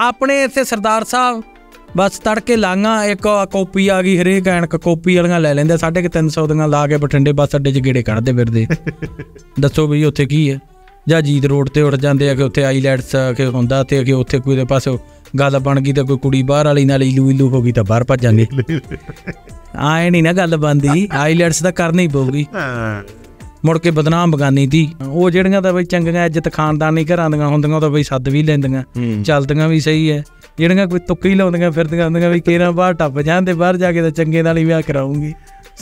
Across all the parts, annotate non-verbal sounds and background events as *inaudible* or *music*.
ਆਪਣੇ ਇੱਥੇ ਸਰਦਾਰ ਸਾਹਿਬ ਬਸ ਤੜਕੇ ਲਾਂਗਾ ਇੱਕ ਕਾਪੀ ਆ ਗਈ ਹਰੇਕ ਐਨਕ ਕਾਪੀ ਵਾਲੀਆਂ ਲੈ ਲੈਂਦੇ 350 ਦੀਆਂ ਲਾ ਕੇ ਬਠਿੰਡੇ ਬੱਸ ਅੱਡੇ 'ਚ ਗੇੜੇ ਕੱਢਦੇ ਫਿਰਦੇ *laughs* ਦੱਸੋ ਵੀ ਉੱਥੇ ਕੀ ਹੈ ਜਾਂ ਜੀਤ ਰੋਡ ਤੇ ਉੱਠ ਜਾਂਦੇ ਆ ਕਿ ਉੱਥੇ ਆਈਲੈਟਸ ਕਿ ਹੁੰਦਾ ਤੇ ਕਿ ਉੱਥੇ ਕੋਈ ਦੇ ਪਾਸੋਂ ਗੱਲ ਬਣ ਗਈ ਤੇ ਕੋਈ ਕੁੜੀ ਬਾਹਰ ਵਾਲੀ ਨਾਲ ਇਲੂ ਇਲੂ ਹੋ ਗਈ ਤਾਂ ਬਾਹਰ ਭੱਜ ਜਾਂਦੀ ਆਏ ਨਹੀਂ ਨਾ ਗੱਲ ਬੰਦੀ ਆਈਲੈਟਸ ਤਾਂ ਕਰਨੀ ਪਊਗੀ ਹਾਂ ਮੁੜ ਕੇ ਬਦਨਾਮ ਬਗਾਨੀ ਦੀ ਉਹ ਜਿਹੜੀਆਂ ਤਾਂ ਬਈ ਚੰਗੀਆਂ ਇੱਜ਼ਤ ਖਾਨਦਾਨੀ ਘਰਾਂ ਦੀਆਂ ਹੁੰਦੀਆਂ ਉਹ ਤਾਂ ਬਈ ਸੱਦ ਵੀ ਲੈਂਦੀਆਂ ਚੱਲਦੀਆਂ ਵੀ ਸਹੀ ਐ ਜਿਹੜੀਆਂ ਕੋਈ ਤੁੱਕੀ ਲਾਉਂਦੀਆਂ ਫਿਰਦੀਆਂ ਹੁੰਦੀਆਂ ਵੀ ਕੇਰਾ ਬਾਹਰ ਟੱਪ ਜਾਂਦੇ ਬਾਹਰ ਜਾ ਕੇ ਤਾਂ ਚੰਗੇ ਨਾਲ ਹੀ ਵਿਆਹ ਕਰਾਉਂਗੀ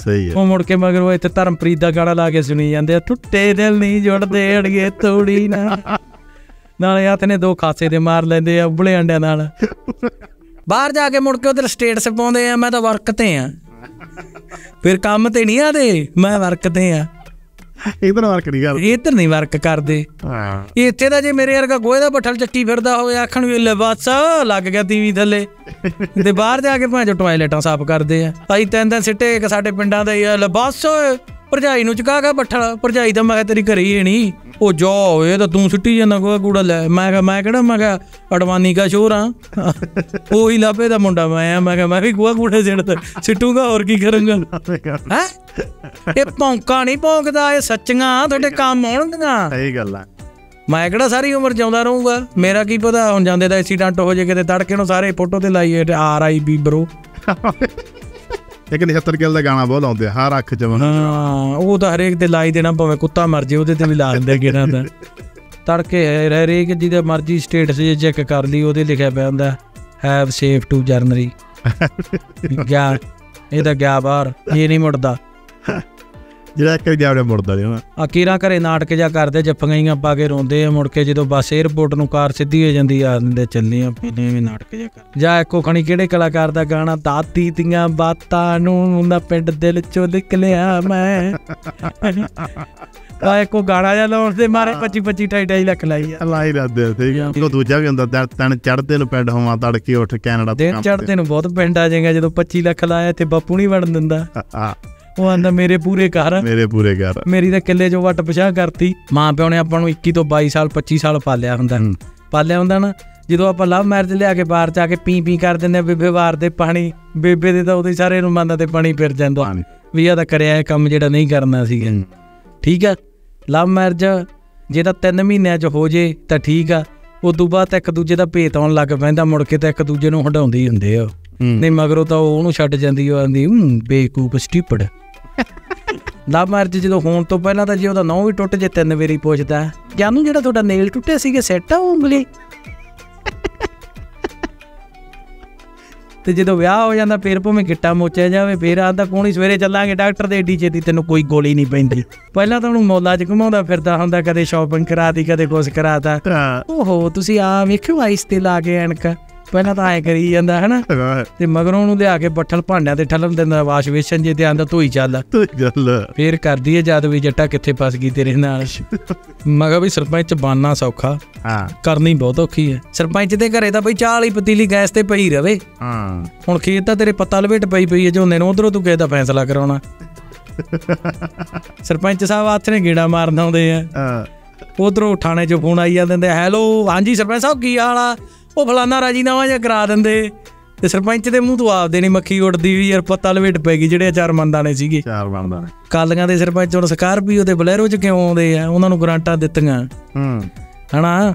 ਸਹੀ ਹੈ ਉਹ ਮੁੜ ਕੇ ਮਗਰ ਉਹ ਇੱਥੇ ਧਰਮਪ੍ਰੀਤ ਦਾ ਗਾਣਾ ਲਾ ਕੇ ਸੁਣੀ ਜਾਂਦੇ ਆ ਟੁੱਟੇ ਦਿਲ ਨਹੀਂ ਜੁੜਦੇ ਅੜੀਏ ਥੋੜੀ ਨਾ ਨਾਲੇ ਆ ਨੇ ਦੋ ਖਾਸੇ ਦੇ ਮਾਰ ਲੈਂਦੇ ਆ ਉਬਲੇ ਅੰਡਿਆਂ ਨਾਲ ਬਾਹਰ ਜਾ ਕੇ ਮੁੜ ਕੇ ਉਧਰ ਸਟੇਟਸ ਪਾਉਂਦੇ ਆ ਮੈਂ ਤਾਂ ਵਰਕ ਤੇ ਆ ਫਿਰ ਕੰਮ ਤੇ ਨਹੀਂ ਆਦੇ ਮੈਂ ਵਰਕ ਤੇ ਆ ਇਧਰ ਮਾਰਕ ਨਹੀਂ ਕਰਦੇ ਇਧਰ ਨਹੀਂ ਮਾਰਕ ਕਰਦੇ ਹਾਂ ਇੱਥੇ ਦਾ ਜੇ ਮੇਰੇ ਵਰਗਾ ਗੋਹੇ ਦਾ ਬੱਠਲ ਚੱਕੀ ਫਿਰਦਾ ਹੋਵੇ ਆਖਣ ਵੀ ਲੈ ਬਾਦਸ਼ਾਹ ਲੱਗ ਗਿਆ ਦੀਵੀ ਥੱਲੇ ਦੇ ਬਾਹਰ ਦੇ ਆ ਕੇ ਭਾਂਜੋ ਟਾਇਲਟਾਂ ਸਾਫ਼ ਕਰਦੇ ਆ ਭਾਈ ਤਿੰਨ ਦਿਨ ਸਿੱਟੇ ਇੱਕ ਸਾਡੇ ਪਿੰਡਾਂ ਦਾ ਹੀ ਆ ਬੱਸ ਭਰਜਾਈ ਨੂੰ ਚੁਕਾ ਕੇ ਬੱਠਲ ਭਰਜਾਈ ਦਾ ਮੈਂ ਤੇਰੀ ਘਰੇ ਹੀ ਨਹੀਂ ਉਹ ਜਾ ਓਏ ਤਾਂ ਤੂੰ ਸਿੱਟੀ ਜਾਂਦਾ ਕੋਈ ਕੂੜਾ ਲੈ ਮੈਂ ਕਿਹਾ ਮੈਂ ਕਿਹੜਾ ਮੈਂ ਕਿਹਾ ਅਡਵਾਨੀ ਦਾ ਸ਼ੋਰ ਆ *laughs* ਹੀ ਲਾਪੇ ਦਾ ਮੁੰਡਾ ਮੈਂ ਆ ਮੈਂ ਕਿਹਾ ਮੈਂ ਵੀ ਗੂਆ ਕੂੜਾ ਸਿੱਟਦਾ ਸਿੱਟੂਗਾ ਹੋਰ ਕੀ ਕਰੂੰਗਾ *laughs* ਹੈ ਇਹ ਪੌਂਕਾ ਨਹੀਂ ਪੌਂਕਦਾ ਇਹ ਸੱਚੀਆਂ ਤੁਹਾਡੇ ਕੰਮ ਆਉਣਗੀਆਂ ਸਹੀ ਗੱਲ ਆ ਮੈਂ ਕਿਹੜਾ ساری ਉਮਰ ਜਾਉਂਦਾ ਰਹੂੰਗਾ ਮੇਰਾ ਕੀ ਪਤਾ ਹੁਣ ਜਾਂਦੇ ਦਾ ਐਕਸੀਡੈਂਟ ਹੋ ਜੇ ਕਿਤੇ ਤੜਕੇ ਨੂੰ ਸਾਰੇ ਫੋਟੋ ਤੇ ਲਾਈਏ ਆਰ ਆਈ ਬੀ ਬ్రో ਇੱਕ 79 ਕਿਲ ਦਾ ਗਾਣਾ ਬਹੁਤ ਆਉਂਦੇ ਹਰ ਅੱਖ ਚ ਹਾਂ ਉਹ ਤਾਂ ਹਰੇਕ ਤੇ ਲਾਈ ਦੇਣਾ ਭਾਵੇਂ ਕੁੱਤਾ ਮਰ ਜੇ ਉਹਦੇ ਤੇ ਵੀ ਲਾ ਦਿੰਦੇ ਕਿਹੜਾ ਤਾਂ ਤੜਕੇ ਰਹਿ ਰਹੀ ਕਿ ਜਿਹਦੇ ਮਰਜ਼ੀ ਸਟੇਟਸ ਜੇ ਚੈੱਕ ਕਰ ਲਈ ਉਹਦੇ ਲਿਖਿਆ ਪਿਆ ਹੁੰਦਾ ਹੈਵ ਸੇਫ ਟੂ ਜਰਨਰੀ ਗਿਆ ਇਹ ਤਾਂ ਗਿਆ ਬਾਹਰ ਇਹ ਨਹੀਂ ਮੁੜਦਾ ਜਿਹੜਾ ਇੱਕ ਵੀ ਆਪਣੇ ਮੁੜਦਾ ਨਹੀਂ ਆ ਕੀਰਾ ਘਰੇ ਨਾਟਕ ਜਾਂ ਕਰਦੇ ਹੀ ਪਾ ਕੇ ਰੋਂਦੇ ਆ ਮੁੜ ਕੇ ਜਦੋਂ ਬੱਸ 에ਅਰਪੋਰਟ ਨੂੰ ਕਾਰ ਸਿੱਧੀ ਹੋ ਜਾਂਦੀ ਆ ਦੇ ਚੱਲਨੀ ਆ ਪਹਿਲੇ ਵੀ ਨਾਟਕ ਜਾਂ ਕਰ ਜਾਂ ਇੱਕੋ ਖਣੀ ਕਿਹੜੇ ਕਲਾਕਾਰ ਦਾ ਗਾਣਾ ਦਾਤੀ ਦੀਆਂ ਬਾਤਾਂ ਨੂੰ ਉਹਦਾ ਪਿੰਡ ਦਿਲ ਚੋਂ ਨਿਕਲਿਆ ਮੈਂ ਆ ਇੱਕੋ ਗਾਣਾ ਜਾਂ ਲਾਉਣ ਦੇ ਮਾਰੇ 25 25 ਟਾਈ ਟਾਈ ਲੱਖ ਲਾਈ ਆ ਲਾਈ ਰੱਦੇ ਠੀਕ ਆ ਕੋ ਦੂਜਾ ਵੀ ਹੁੰਦਾ ਤਣ ਚੜਦੇ ਨੂੰ ਪਿੰਡ ਹੋਵਾਂ ਤੜਕੇ ਉੱਠ ਕੈਨੇਡਾ ਤੋਂ ਕੰਮ ਚੜਦੇ ਨੂੰ ਬਹੁਤ ਪਿੰਡ ਆ ਜਾਏਗਾ ਜਦੋਂ 25 ਲੱਖ ਲਾਇਆ ਤੇ ਬਾਪੂ ਨਹੀਂ ਵੜਨ ਦਿੰਦਾ ਉਹ ਆਂਦਾ ਮੇਰੇ ਪੂਰੇ ਘਰ ਮੇਰੇ ਪੂਰੇ ਘਰ ਮੇਰੀ ਤਾਂ ਕਿੱਲੇ ਜੋ ਵੱਟ ਪਛਾਹ ਕਰਤੀ ਮਾਂ ਪਿਓ ਨੇ ਆਪਾਂ ਨੂੰ 21 ਤੋਂ 22 ਸਾਲ 25 ਸਾਲ ਪਾਲਿਆ ਹੁੰਦਾ ਪਾਲਿਆ ਹੁੰਦਾ ਨਾ ਜਦੋਂ ਆਪਾਂ ਲਵ ਮੈਰਿਜ ਲਿਆ ਕੇ ਬਾਹਰ ਜਾ ਕੇ ਪੀ ਪੀ ਕਰ ਦਿੰਦੇ ਬੇਬੇ ਵਾਰ ਦੇ ਪਾਣੀ ਬੇਬੇ ਦੇ ਤਾਂ ਉਹਦੇ ਸਾਰੇ ਰੁਮਾਨਾਂ ਤੇ ਪਾਣੀ ਫਿਰ ਜਾਂਦਾ ਵੀ ਆ ਤਾਂ ਕਰਿਆ ਇਹ ਕੰਮ ਜਿਹੜਾ ਨਹੀਂ ਕਰਨਾ ਸੀਗਾ ਠੀਕ ਆ ਲਵ ਮੈਰਿਜ ਜੇ ਤਾਂ 3 ਮਹੀਨਿਆਂ 'ਚ ਹੋ ਜੇ ਤਾਂ ਠੀਕ ਆ ਉਸ ਤੋਂ ਬਾਅਦ ਇੱਕ ਦੂਜੇ ਦਾ ਭੇਤ ਆਉਣ ਲੱਗ ਪੈਂਦਾ ਮੁੜ ਕੇ ਤਾਂ ਇੱਕ ਦੂਜੇ ਨੂੰ ਹਟਾਉਂਦੇ ਹੀ ਹੁੰਦੇ ਆ ਨਹੀਂ ਮਗਰੋਂ ਤਾਂ ਉਹ ਉਹਨੂੰ ਛੱਡ ਜਾਂਦੀ ਉਹ ਆਂਦੀ ਬੇਕੂਪ ਸਟਿਪਡ ਲਵ ਮੈਰਿਜ ਜਦੋਂ ਹੋਣ ਤੋਂ ਪਹਿਲਾਂ ਤਾਂ ਜੇ ਉਹਦਾ ਨੌ ਵੀ ਟੁੱਟ ਜੇ ਤਿੰਨ ਵਾਰੀ ਪੁੱਛਦਾ ਜਾਨੂੰ ਜਿਹੜਾ ਤੁਹਾਡਾ ਨੇਲ ਟੁੱਟੇ ਸੀਗੇ ਸੈੱਟ ਆ ਉਹ ਉਂਗਲੀ ਤੇ ਜਦੋਂ ਵਿਆਹ ਹੋ ਜਾਂਦਾ ਫੇਰ ਭਵੇਂ ਗਿੱਟਾ ਮੋਚਿਆ ਜਾਵੇ ਫੇਰ ਆਂਦਾ ਕੋਣੀ ਸਵੇਰੇ ਚੱਲਾਂਗੇ ਡਾਕਟਰ ਦੇ ਏਡੀ ਛੇਤੀ ਤੈਨੂੰ ਕੋਈ ਗੋਲੀ ਨਹੀਂ ਪੈਂਦੀ ਪਹਿਲਾਂ ਤਾਂ ਉਹਨੂੰ ਮੌਲਾ 'ਚ ਘੁਮਾਉਂਦਾ ਫਿਰਦਾ ਹੁੰਦਾ ਕਦੇ ਸ਼ਾਪਿੰਗ ਕਰਾਤੀ ਕਦੇ ਕੁਝ ਕਰਾਤਾ ਓਹੋ ਤੁਸੀਂ ਆ ਵੇਖਿਓ ਆਈਸ ਤੇ ਲਾ ਕੇ ਐਨਕਾ ਪਹਿਲਾਂ ਤਾਂ ਐ ਕਰੀ ਜਾਂਦਾ ਹਨਾ ਤੇ ਮਗਰੋਂ ਉਹਨੂੰ ਲਿਆ ਕੇ ਬੱਠਲ ਭਾਂਡਿਆਂ ਤੇ ਠੱਲਣ ਦਿੰਦਾ ਵਾਸ਼ ਵੇਸ਼ਨ ਜੇ ਤੇ ਆਂਦਾ ਧੋਈ ਚੱਲ ਧੋਈ ਚੱਲ ਫੇਰ ਕਰਦੀ ਐ ਜਦ ਵੀ ਜੱਟਾ ਕਿੱਥੇ ਫਸ ਗਈ ਤੇਰੇ ਨਾਲ ਮਗਾ ਵੀ ਸਰਪੰਚ ਬਾਨਣਾ ਸੌਖਾ ਹਾਂ ਕਰਨੀ ਬਹੁਤ ਔਖੀ ਐ ਸਰਪੰਚ ਦੇ ਘਰੇ ਤਾਂ ਬਈ 40 ਪਤੀਲੀ ਗੈਸ ਤੇ ਪਈ ਰਵੇ ਹਾਂ ਹੁਣ ਖੇਤ ਤਾਂ ਤੇਰੇ ਪੱਤਾ ਲਵੇਟ ਪਈ ਪਈ ਐ ਝੋਨੇ ਨੂੰ ਉਧਰੋਂ ਤੂੰ ਕਿਹਦਾ ਫੈਸਲਾ ਕਰਾਉਣਾ ਸਰਪੰਚ ਸਾਹਿਬ ਆਥਰੇ ਗੇੜਾ ਮਾਰਨ ਆਉਂਦੇ ਆ ਹਾਂ ਉਧਰੋਂ ਥਾਣੇ 'ਚ ਫੋਨ ਆਈ ਜਾਂਦੇ ਹੈਲੋ ਹਾਂਜੀ ਸਰਪੰਚ ਸਾਹਿਬ ਕੀ ਹਾਲ ਆ ਉਹ ਫਲਾਨਾ ਰਾਜੀਨਾਮਾ ਜਾਂ ਕਰਾ ਦਿੰਦੇ ਤੇ ਸਰਪੰਚ ਦੇ ਮੂੰਹ ਤੋਂ ਆਪਦੇ ਨਹੀਂ ਮੱਖੀ ਉੱਡਦੀ ਵੀ ਯਾਰ ਪੱਤਾ ਲਵੇਟ ਪੈ ਗਈ ਜਿਹੜੇ ਚਾਰ ਨੇ ਸੀਗੇ ਚਾਰ ਮੰਦਾਂ ਕਾਲੀਆਂ ਦੇ ਸਰਪੰਚ ਹੁਣ ਸਕਾਰਪੀਓ ਤੇ ਬਲੇਰੋ ਚ ਕਿਉਂ ਆਉਂਦੇ ਆ ਉਹਨਾਂ ਨੂੰ ਗਰਾਂਟਾਂ ਦਿੱਤੀਆਂ ਹੂੰ ਹਨਾ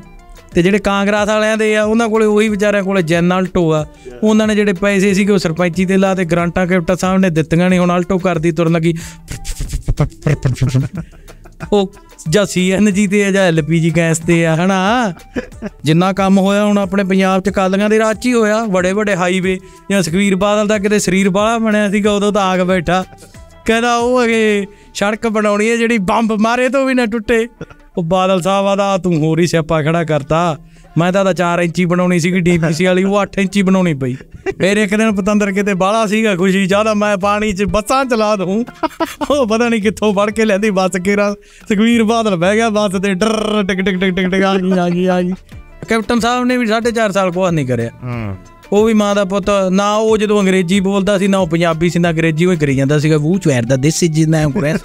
ਤੇ ਜਿਹੜੇ ਕਾਂਗਰਸ ਵਾਲਿਆਂ ਦੇ ਆ ਉਹਨਾਂ ਕੋਲੇ ਉਹੀ ਵਿਚਾਰਿਆਂ ਕੋਲੇ ਜੈਨ ਆਲਟੋ ਆ ਉਹਨਾਂ ਨੇ ਜਿਹੜੇ ਪੈਸੇ ਸੀਗੇ ਉਹ ਸਰਪੰਚੀ ਤੇ ਲਾ ਤੇ ਗਰਾਂਟਾਂ ਕੈਪਟਾ ਸਾਹਿਬ ਨੇ ਦਿੱਤੀਆਂ ਨਹੀਂ ਹੁਣ ਆਲਟੋ ਕਰਦੀ ਤੁਰਨ ਲੱਗੀ *laughs* ਉਹ ਜਾਂ ਸੀਐਨਜੀ ਤੇ ਆ ਜਾਂ ਐਲਪੀਜੀ ਗੈਸ ਤੇ ਆ ਹਨਾ ਜਿੰਨਾ ਕੰਮ ਹੋਇਆ ਹੁਣ ਆਪਣੇ ਪੰਜਾਬ 'ਚ ਕਾਲੀਆਂ ਦੇ ਰਾਜ 'ਚ ਹੀ ਹੋਇਆ ਵੱਡੇ ਵੱਡੇ ਹਾਈਵੇ ਜਾਂ ਸੁਖਵੀਰ ਬਾਦਲ ਦਾ ਕਿਤੇ ਸਰੀਰ ਬਾਲਾ ਬਣਿਆ ਸੀਗਾ ਉਦੋਂ ਤਾਂ ਆਗ ਬੈਠਾ ਕਹਿੰਦਾ ਉਹ ਅਗੇ ਸੜਕ ਬਣਾਉਣੀ ਹੈ ਜਿਹੜੀ ਬੰਬ ਮਾਰੇ ਤੋਂ ਵੀ ਨਾ ਟੁੱਟੇ ਉਹ ਬਾਦਲ ਸਾਹਿਬ ਆਦਾ ਤੂੰ ਹੋਰ ਹੀ ਸਿਆਪਾ ਖੜਾ ਕਰਤਾ ਮੈਂ ਤਾਂ 4 ਇੰਚੀ ਬਣਾਉਣੀ ਸੀਗੀ ਡੀਪੀਸੀ ਵਾਲੀ ਉਹ 8 ਇੰਚੀ ਬਣਾਉਣੀ ਪਈ ਫਿਰ ਇੱਕ ਦਿਨ ਪਤੰਦਰ ਕਿਤੇ ਬਾਲਾ ਸੀਗਾ ਖੁਸ਼ੀ ਜਿਆਦਾ ਮੈਂ ਪਾਣੀ 'ਚ ਬੱਸਾਂ ਚਲਾ ਦੂੰ ਉਹ ਪਤਾ ਨਹੀਂ ਕਿੱਥੋਂ ਵੜ ਕੇ ਲੈਂਦੀ ਬੱਸ ਕੇਰਾ ਸੁਖਵੀਰ ਬਾਦਲ ਬਹਿ ਗਿਆ ਬੱਸ ਤੇ ਡਰ ਟਿਕ ਟਿਕ ਟਿਕ ਟਿਕ ਆ ਗਈ ਆ ਗਈ ਆ ਗਈ ਕੈਪਟਨ ਸਾਹਿਬ ਨੇ ਵੀ 4.5 ਸਾਲ ਕੋਹ ਨਹੀਂ ਕਰਿਆ ਹਾਂ ਉਹ ਵੀ ਮਾਂ ਦਾ ਪੁੱਤ ਨਾ ਉਹ ਜਦੋਂ ਅੰਗਰੇਜ਼ੀ ਬੋਲਦਾ ਸੀ ਨਾ ਉਹ ਪੰਜਾਬੀ ਸੀ ਨਾ ਅੰਗਰੇਜ਼ੀ ਉਹ ਕਰੀ ਜਾਂਦਾ ਸੀਗਾ ਵੂ ਚੁਆਰ ਦਾ ਦਿਸ ਇਜ਼ ਨਾ ਕੁਰੈਸ